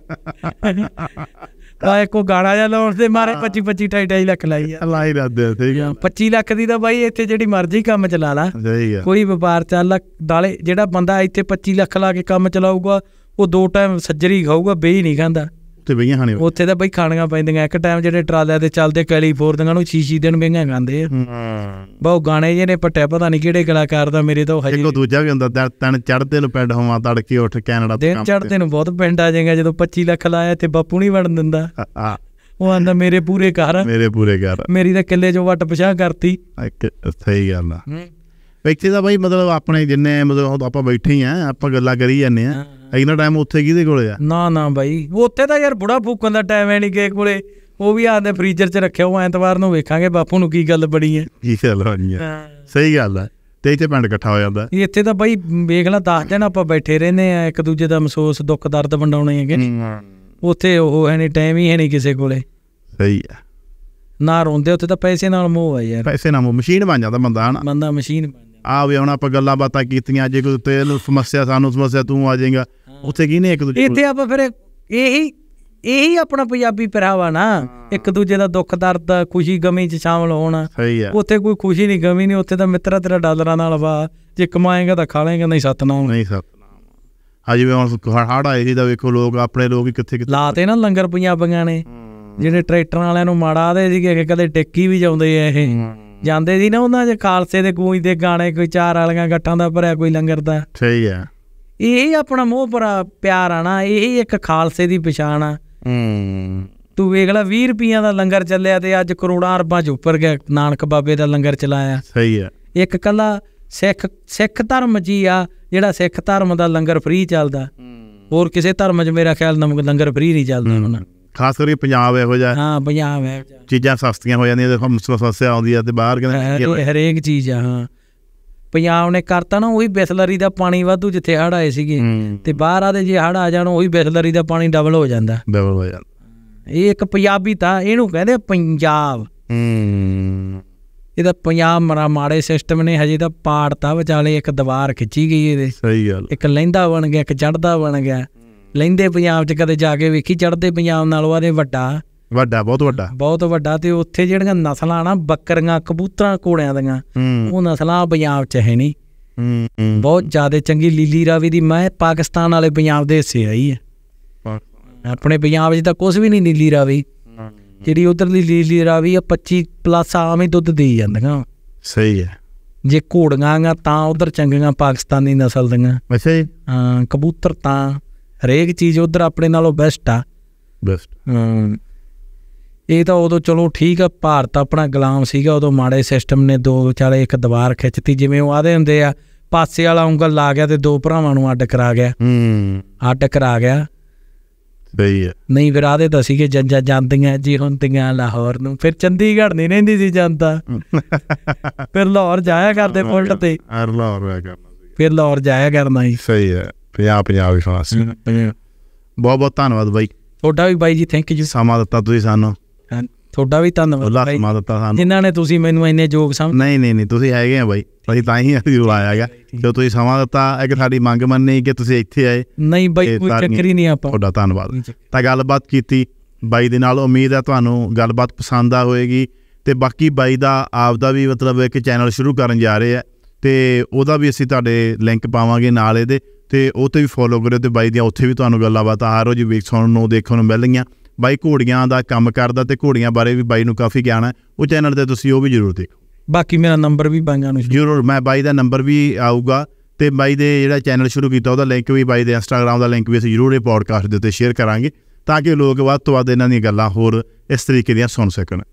ਆ ਇੱਕੋ ਗਾਣਾ ਜਾਂ ਲਾਉਣ ਦੇ ਮਾਰੇ 25 25 ਟਾਈ ਟਾਈ ਲੱਖ ਲਾਈ ਆ ਲਾਈ ਰੱਦੇ ਠੀਕ ਆ 25 ਲੱਖ ਦੀ ਤਾਂ ਬਾਈ ਇੱਥੇ ਜਿਹੜੀ ਮਰਜ਼ੀ ਕੰਮ ਚਲਾ ਲਾ ਸਹੀ ਆ ਕੋਈ ਵਪਾਰ ਚੱਲ ਡਾਲੇ ਜਿਹੜਾ ਬੰਦਾ ਇੱਥੇ 25 ਲੱਖ ਲਾ ਕੇ ਕੰਮ ਚਲਾਊਗਾ ਉਹ ਦੋ ਟਾਈਮ ਸੱਜਰੀ ਖਾਊਗਾ ਬੇ ਹੀ ਨਹੀਂ ਖਾਂਦਾ ਉੱਥੇ ਬਈਆਂ ਹਣੇ ਉੱਥੇ ਤਾਂ ਬਈ ਖਾਣੀਆਂ ਪੈਂਦੀਆਂ ਇੱਕ ਟਾਈਮ ਜਿਹੜੇ ਟਰਾਲਿਆਂ ਤੇ ਚੱਲਦੇ ਕੈਲੀਫੋਰਨੀਆ ਨੂੰ ਛੀਛੀ ਦੇਣ ਬਈਆਂ ਖਾਂਦੇ ਆ ਹਾਂ ਉਹ ਗਾਣੇ ਨੇ ਪੱਟੇ ਪਤਾ ਨਹੀਂ ਕਿਹੜੇ ਕਲਾਕਾਰ ਦਾ ਮੇਰੇ ਤੋਂ ਹਜੇ ਇੱਕ ਦੂਜਾ ਵੀ ਹੁੰਦਾ ਤਣ ਚੜਦੇ ਨੂੰ ਪਿੰਡ ਹੋਵਾਂ ਤੜਕੇ ਉੱਠ ਕੈਨੇਡਾ ਤੋਂ ਕੰਮ ਚੜਦੇ ਨੂੰ ਬਹੁਤ ਪਿੰਡ ਆ ਜਾਏਗਾ ਜਦੋਂ 25 ਲੱਖ ਲਾਇਆ ਤੇ ਬਾਪੂ ਨਹੀਂ ਵੜਨ ਦਿੰਦਾ ਉਹ ਆਂਦਾ ਮੇਰੇ ਪੂਰੇ ਘਰ ਮੇਰੇ ਪੂਰੇ ਘਰ ਮੇਰੀ ਤਾਂ ਕਿੱਲੇ ਚੋਂ ਵੱਟ ਪਛਾਹ ਕਰਤੀ ਇੱਕ ਸਹੀ ਗੱਲ ਆ ਵੇਖੀ ਦਾ ਬਾਈ ਮਤਲਬ ਆਪਣੇ ਜਿੰਨੇ ਮਤਲਬ ਆਪਾਂ ਬੈਠੇ ਆ ਆਪਾਂ ਗੱਲਾਂ ਕਰੀ ਜਾਂਦੇ ਆ ਇੰਨਾ ਟਾਈਮ ਉੱਥੇ ਕਿਹਦੇ ਕੋਲੇ ਆ ਨਾ ਨਾ ਬਾਈ ਉੱਥੇ ਤਾਂ ਯਾਰ ਬੁੜਾ ਫੂਕਣ ਦਾ ਟਾਈਮ ਹੈ ਨਹੀਂ ਕਿਸੇ ਕੋਲੇ ਉਹ ਵੀ ਆਦੇ ਫ੍ਰੀਜ਼ਰ 'ਚ ਰੱਖਿਆ ਹੋਇਆ ਐਤਵਾਰ ਨੂੰ ਵੇਖਾਂਗੇ ਬਾਪੂ ਨੂੰ ਕੀ ਗੱਲ ਬਣੀ ਹੈ ਕੀ ਗੱਲ ਹੋਣੀ ਹੈ ਸਹੀ ਗੱਲ ਹੈ ਤੇ ਇੱਥੇ ਪਿੰਡ ਇਕੱਠਾ ਹੋ ਜਾਂਦਾ ਇੱਥੇ ਤਾਂ ਬਾਈ ਵੇਖ ਲੈ 10 ਦੇਣਾ ਆਪਾਂ ਬੈਠੇ ਰਹਿੰਦੇ ਆ ਇੱਕ ਦੂਜੇ ਦਾ ਮਹਿਸੂਸ ਦੁੱਖ ਦਰਦ ਵੰਡਾਉਣੇ ਹੈਗੇ ਉੱਥੇ ਉਹ ਐਨੀ ਟਾਈਮ ਹੀ ਹੈ ਨਹੀਂ ਕਿਸੇ ਕੋਲੇ ਸਹੀ ਆ ਨਾ ਰੋਂਦੇ ਉੱਥੇ ਤਾਂ ਪੈਸੇ ਨਾਲ ਮੋਹ ਆ ਯਾਰ ਪੈਸੇ ਨਾਲ ਮੋਹ ਮਸ਼ੀਨ ਬਣ ਜਾਂਦਾ ਬੰਦਾ ਹਨ ਬੰਦਾ ਮਸ਼ੀਨ ਬਣ ਜਾਂਦਾ ਆ ਵੀ ਹੁਣ ਆਪਾਂ ਗੱਲਾਂ ਬਾਤਾਂ ਕੀਤੀਆਂ ਜੇ ਕੋਈ ਤੇਲ ਸਮੱਸਿਆ ਸਾਨੂੰ ਸਮੱਸਿਆ ਤੂੰ ਆ ਜਾਏਗਾ ਉੱਥੇ ਕੀ ਨੇ ਇੱਕ ਦੂਜੇ ਇੱਥੇ ਆਪਾਂ ਫਿਰ ਇਹੀ ਇਹੀ ਆਪਣਾ ਪੰਜਾਬੀ ਪਹਿਰਾਵਾ ਨਾ ਇੱਕ ਦੂਜੇ ਦਾ ਦੁੱਖ ਦਰਦ ਖੁਸ਼ੀ ਗਮੀ ਚ ਸ਼ਾਮਲ ਹੋਣਾ ਉੱਥੇ ਕੋਈ ਖੁਸ਼ੀ ਨਹੀਂ ਗਮੀ ਨਹੀਂ ਉੱਥੇ ਤਾਂ ਮਿੱਤਰਾ ਤੇਰਾ ਡਾਲਰਾਂ ਨਾਲ ਵਾ ਜੇ ਕਮਾਏਗਾ ਤਾਂ ਖਾ ਲੇਗਾ ਨਹੀਂ ਸਤਨਾਮ ਨਹੀਂ ਸਤਨਾਮ ਅੱਜ ਵੀ ਹੁਣ ਹੜ ਆਏ ਸੀ ਤਾਂ ਵੇਖੋ ਲੋਕ ਆਪਣੇ ਲੋਕ ਹੀ ਕਿੱਥੇ ਕਿੱਥੇ ਲਾਤੇ ਨਾ ਲੰਗਰ ਪੰਜਾਬੀਆਂ ਨੇ ਜਿਹੜੇ ਟਰੈਕਟਰਾਂ ਵਾਲਿਆਂ ਨੂੰ ਮਾੜਾ ਦੇ ਸੀਗੇ ਕਿ ਕਦੇ ਟੇਕੀ ਵੀ ਜਾਉਂਦੇ ਐ ਇਹ ਜਾਂਦੇ ਸੀ ਨਾ ਉਹਨਾਂ ਦੇ ਖਾਲਸੇ ਦੇ ਗੂੰਜ ਦੇ ਗਾਣੇ ਕੋਈ ਚਾਰ ਵਾਲੀਆਂ ਗੱਟਾਂ ਦਾ ਭਰਿਆ ਕੋਈ ਲੰਗਰ ਦਾ ਸਹੀ ਐ ਇਹ ਆਪਣਾ ਮੋਹ ਭਰਾ ਪਿਆਰ ਆਣਾ ਇਹ ਇੱਕ ਖਾਲਸੇ ਦੀ ਪਛਾਣ ਆ ਹੂੰ ਤੂੰ ਵੇਖ ਲੈ 20 ਰੁਪਈਆਂ ਦਾ ਲੰਗਰ ਚੱਲਿਆ ਤੇ ਅੱਜ ਕਰੋੜਾਂ ਅਰਬਾਂ ਚ ਉੱਪਰ ਗਿਆ ਨਾਨਕ ਬਾਬੇ ਦਾ ਲੰਗਰ ਚਲਾਇਆ ਸਹੀ ਆ ਇੱਕ ਕੱਲਾ ਸਿੱਖ ਸਿੱਖ ਧਰਮ ਜੀ ਆ ਜਿਹੜਾ ਸਿੱਖ ਧਰਮ ਦਾ ਲੰਗਰ ਫ੍ਰੀ ਚੱਲਦਾ ਹੋਰ ਕਿਸੇ ਧਰਮ 'ਚ ਮੇਰਾ ਖਿਆਲ ਨਮਕ ਲੰਗਰ ਫ੍ਰੀ ਨਹੀਂ ਚੱਲਦਾ ਹੁਣ ਖਾਸ ਕਰਕੇ ਪੰਜਾਬ ਇਹੋ ਜਿਹਾ ਹਾਂ ਪੰਜਾਬ ਹੈ ਚੀਜ਼ਾਂ ਸਸਤੀਆਂ ਹੋ ਜਾਂਦੀਆਂ ਦੇਖੋ ਮੁਸਲਮਾਨ ਆਉਂਦੀਆਂ ਆਉਂਦੀ ਆ ਤੇ ਬਾਹਰ ਕਹਿੰਦੇ ਹਰੇਕ ਚੀਜ਼ ਆ ਹਾਂ ਪੰਜਾਬ ਨੇ ਕਰਤਾ ਨਾ ਉਹੀ ਬਿਸਲਰੀ ਦਾ ਪਾਣੀ ਵਾਧੂ ਜਿੱਥੇ ਹੜ ਆਏ ਸੀਗੇ ਤੇ ਬਾਹਰ ਆਦੇ ਜੇ ਹੜ ਆ ਜਾਣ ਉਹੀ ਬਿਸਲਰੀ ਦਾ ਪਾਣੀ ਡਬਲ ਹੋ ਜਾਂਦਾ ਡਬਲ ਹੋ ਜਾਂਦਾ ਇਹ ਇੱਕ ਪੰਜਾਬੀ ਤਾਂ ਇਹਨੂੰ ਕਹਿੰਦੇ ਪੰਜਾਬ ਹੂੰ ਇਹਦਾ ਪੰਜਾਬ ਮਰਾ ਮਾੜੇ ਸਿਸਟਮ ਨੇ ਹਜੇ ਤਾਂ ਪਾੜਤਾ ਵਿਚਾਲੇ ਇੱਕ ਦੀਵਾਰ ਖਿੱਚੀ ਗਈ ਇਹਦੇ ਸਹੀ ਗੱਲ ਇੱਕ ਲੈਂਦਾ ਬਣ ਗਿਆ ਇੱਕ ਚੜਦਾ ਬਣ ਗਿਆ ਲੈਂਦੇ ਪੰਜਾਬ 'ਚ ਕਦੇ ਜਾ ਕੇ ਵੇਖੀ ਚੜਦੇ ਪੰਜਾਬ ਨਾਲੋਂ ਆਦੇ ਵੱਡਾ ਵੱਡਾ ਬਹੁਤ ਵੱਡਾ ਬਹੁਤ ਵੱਡਾ ਤੇ ਉੱਥੇ ਜਿਹੜੀਆਂ ਨਸਲਾਂ ਨਾ ਬੱਕਰੀਆਂ ਕਬੂਤਰਾਂ ਕੋੜਿਆਂ ਦੀਆਂ ਉਹ ਨਸਲਾਂ ਪੰਜਾਬ 'ਚ ਹੈ ਨਹੀਂ ਬਹੁਤ ਜ਼ਿਆਦਾ ਚੰਗੀ ਲੀਲੀ ਰਾਵੀ ਦੀ ਮੈਂ ਪਾਕਿਸਤਾਨ ਵਾਲੇ ਪੰਜਾਬ ਦੇ ਹਿੱਸੇ ਆਈ ਹੈ ਆਪਣੇ ਪੰਜਾਬ 'ਚ ਤਾਂ ਕੁਝ ਵੀ ਨਹੀਂ ਨੀਲੀ ਰਾਵੀ ਜਿਹੜੀ ਉਧਰ ਦੀ ਲੀਲੀ ਰਾਵੀ ਆ 25 ਪਲੱਸ ਆਮ ਹੀ ਦੁੱਧ ਦੇਈ ਜਾਂਦੀਆਂ ਸਹੀ ਹੈ ਜੇ ਘੋੜੀਆਂ ਆ ਤਾਂ ਉਧਰ ਚੰਗੀਆਂ ਪਾਕਿਸਤਾਨੀ ਨਸਲ ਦੀਆਂ ਅੱਛਾ ਜੀ ਹਾਂ ਕਬੂਤਰ ਤਾਂ ਹਰੇਕ ਚੀਜ਼ ਉਧਰ ਆਪਣੇ ਨਾਲੋਂ ਬੈਸਟ ਆ ਬੈਸਟ ਹਾਂ ਇਹ ਤਾਂ ਉਦੋਂ ਚਲੋ ਠੀਕ ਆ ਭਾਰਤ ਆਪਣਾ ਗੁਲਾਮ ਸੀਗਾ ਉਦੋਂ ਮਾੜੇ ਸਿਸਟਮ ਨੇ ਦੋ ਵਿਚਾਲੇ ਇੱਕ ਦੀਵਾਰ ਖਿੱਚਤੀ ਜਿਵੇਂ ਉਹ ਆਦੇ ਹੁੰਦੇ ਆ ਪਾਸੇ ਵਾਲਾ ਉਂਗਲ ਲਾ ਗਿਆ ਤੇ ਦੋ ਭਰਾਵਾਂ ਨੂੰ ਅੱਡ ਕਰਾ ਗਿਆ ਹੂੰ ਅੱਡ ਕਰਾ ਗਿਆ ਸਹੀ ਹੈ ਨਹੀਂ ਫਿਰ ਆਦੇ ਤਾਂ ਸੀਗੇ ਜੰਜਾ ਜਾਂਦੀਆਂ ਜੀ ਹੁੰਦੀਆਂ ਲਾਹੌਰ ਨੂੰ ਫਿਰ ਚੰਡੀਗੜ੍ਹ ਨਹੀਂ ਰਹਿੰਦੀ ਸੀ ਜਾਂਦਾ *laughs* ਫਿਰ ਲਾਹੌਰ ਜਾਇਆ ਕਰਦੇ ਪੁਲਟ ਤੇ ਆਰ ਲਾਹੌਰ ਆਇਆ ਕਰਨਾ ਸੀ ਫਿਰ ਲਾਹੌਰ ਜਾਇਆ ਕਰਨਾ ਹੀ ਸਹੀ ਹੈ ਪੰਜਾਬ ਪੰਜਾਬ ਵਿਸ਼ਵਾਸ ਬਹੁਤ ਬਹੁਤ ਧੰਨਵਾਦ ਬਾਈ ਤੁਹਾਡਾ ਵੀ ਬਾਈ ਜੀ ਥੈਂਕ ਯੂ ਸਮਾਂ ਦਿੱਤਾ ਤੁਸੀਂ ਸਾਨੂੰ ਤੁਹਾਡਾ ਵੀ ਧੰਨਵਾਦ ਬਾਈ ਦਿੱਤਾ ਜਿਨ੍ਹਾਂ ਨੇ ਤੁਸੀਂ ਮੈਨੂੰ ਇੰਨੇ ਜੋਗ ਸਮਝ ਨਹੀਂ ਨਹੀਂ ਨਹੀਂ ਤੁਸੀਂ ਹੈਗੇ ਆ ਬਾਈ ਅਸੀਂ ਤਾਂ ਹੀ ਅਸੀਂ ਬੁਲਾਇਆ ਹੈਗਾ ਜੋ ਤੁਸੀਂ ਸਮਾਂ ਦਿੱਤਾ ਇੱਕ ਸਾਡੀ ਮੰਗ ਮੰਨੀ ਕਿ ਤੁਸੀਂ ਇੱਥੇ ਆਏ ਨਹੀਂ ਬਾਈ ਕੋਈ ਚੱਕਰ ਹੀ ਨਹੀਂ ਆਪਾਂ ਤੁਹਾਡਾ ਧੰਨਵਾਦ ਤਾਂ ਗੱਲਬਾਤ ਕੀਤੀ ਬਾਈ ਦੇ ਨਾਲ ਉਮੀਦ ਹੈ ਤੁਹਾਨੂੰ ਗੱਲਬਾਤ ਪਸੰਦ ਆ ਹੋਏਗੀ ਤੇ ਬਾਕੀ ਬਾਈ ਦਾ ਆਪ ਦਾ ਵੀ ਮਤਲਬ ਇੱਕ ਚੈਨਲ ਸ਼ੁਰੂ ਕਰਨ ਜਾ ਰਹੇ ਆ ਤੇ ਉਹਦਾ ਵੀ ਅਸੀਂ ਤੁਹਾਡੇ ਲਿੰਕ ਪਾਵਾਂਗੇ ਨਾਲ ਇਹਦੇ ਤੇ ਉਹ ਤੇ ਵੀ ਫੋਲੋ ਕਰਿਓ ਤੇ ਬਾਈ ਦੀਆਂ ਉੱਥੇ ਵੀ ਤੁਹਾਨੂੰ ਗੱਲਾਂ ਬਾਤਾਂ ਹਰ ਰੋਜ਼ ਵੇਖ ਸੁਣਨ ਨੂੰ ਦੇਖਣ ਨੂੰ ਮਿਲਣਗੀਆਂ ਬਾਈ ਘੋੜੀਆਂ ਦਾ ਕੰਮ ਕਰਦਾ ਤੇ ਘੋੜੀਆਂ ਬਾਰੇ ਵੀ ਬਾਈ ਨੂੰ ਕਾਫੀ ਗਿਆਨ ਹੈ ਉਹ ਚੈਨਲ ਤੇ ਤੁਸੀਂ ਉਹ ਵੀ ਜ਼ਰੂਰ ਦੇਖੋ ਬਾਕੀ ਮੇਰਾ ਨੰਬਰ ਵੀ ਬਾਈਆਂ ਨੂੰ ਜ਼ਰੂਰ ਮੈਂ ਬਾਈ ਦਾ ਨੰਬਰ ਵੀ ਆਊਗਾ ਤੇ ਬਾਈ ਦੇ ਜਿਹੜਾ ਚੈਨਲ ਸ਼ੁਰੂ ਕੀਤਾ ਉਹਦਾ ਲਿੰਕ ਵੀ ਬਾਈ ਦੇ ਇੰਸਟਾਗ੍ਰam ਦਾ ਲਿੰਕ ਵੀ ਅਸੀਂ ਜ਼ਰੂਰ ਇਹ ਪੋਡਕਾਸਟ ਦੇ ਉੱਤੇ ਸ਼ੇਅਰ ਕਰਾਂਗੇ ਤਾਂ ਕਿ ਲੋਕ ਵੱਧ ਤੋਂ ਵੱਧ ਇਹਨਾਂ ਦੀਆਂ ਗੱਲਾਂ ਹੋਰ ਇਸ ਤਰੀਕੇ ਦੀਆਂ ਸੁਣ ਸਕਣ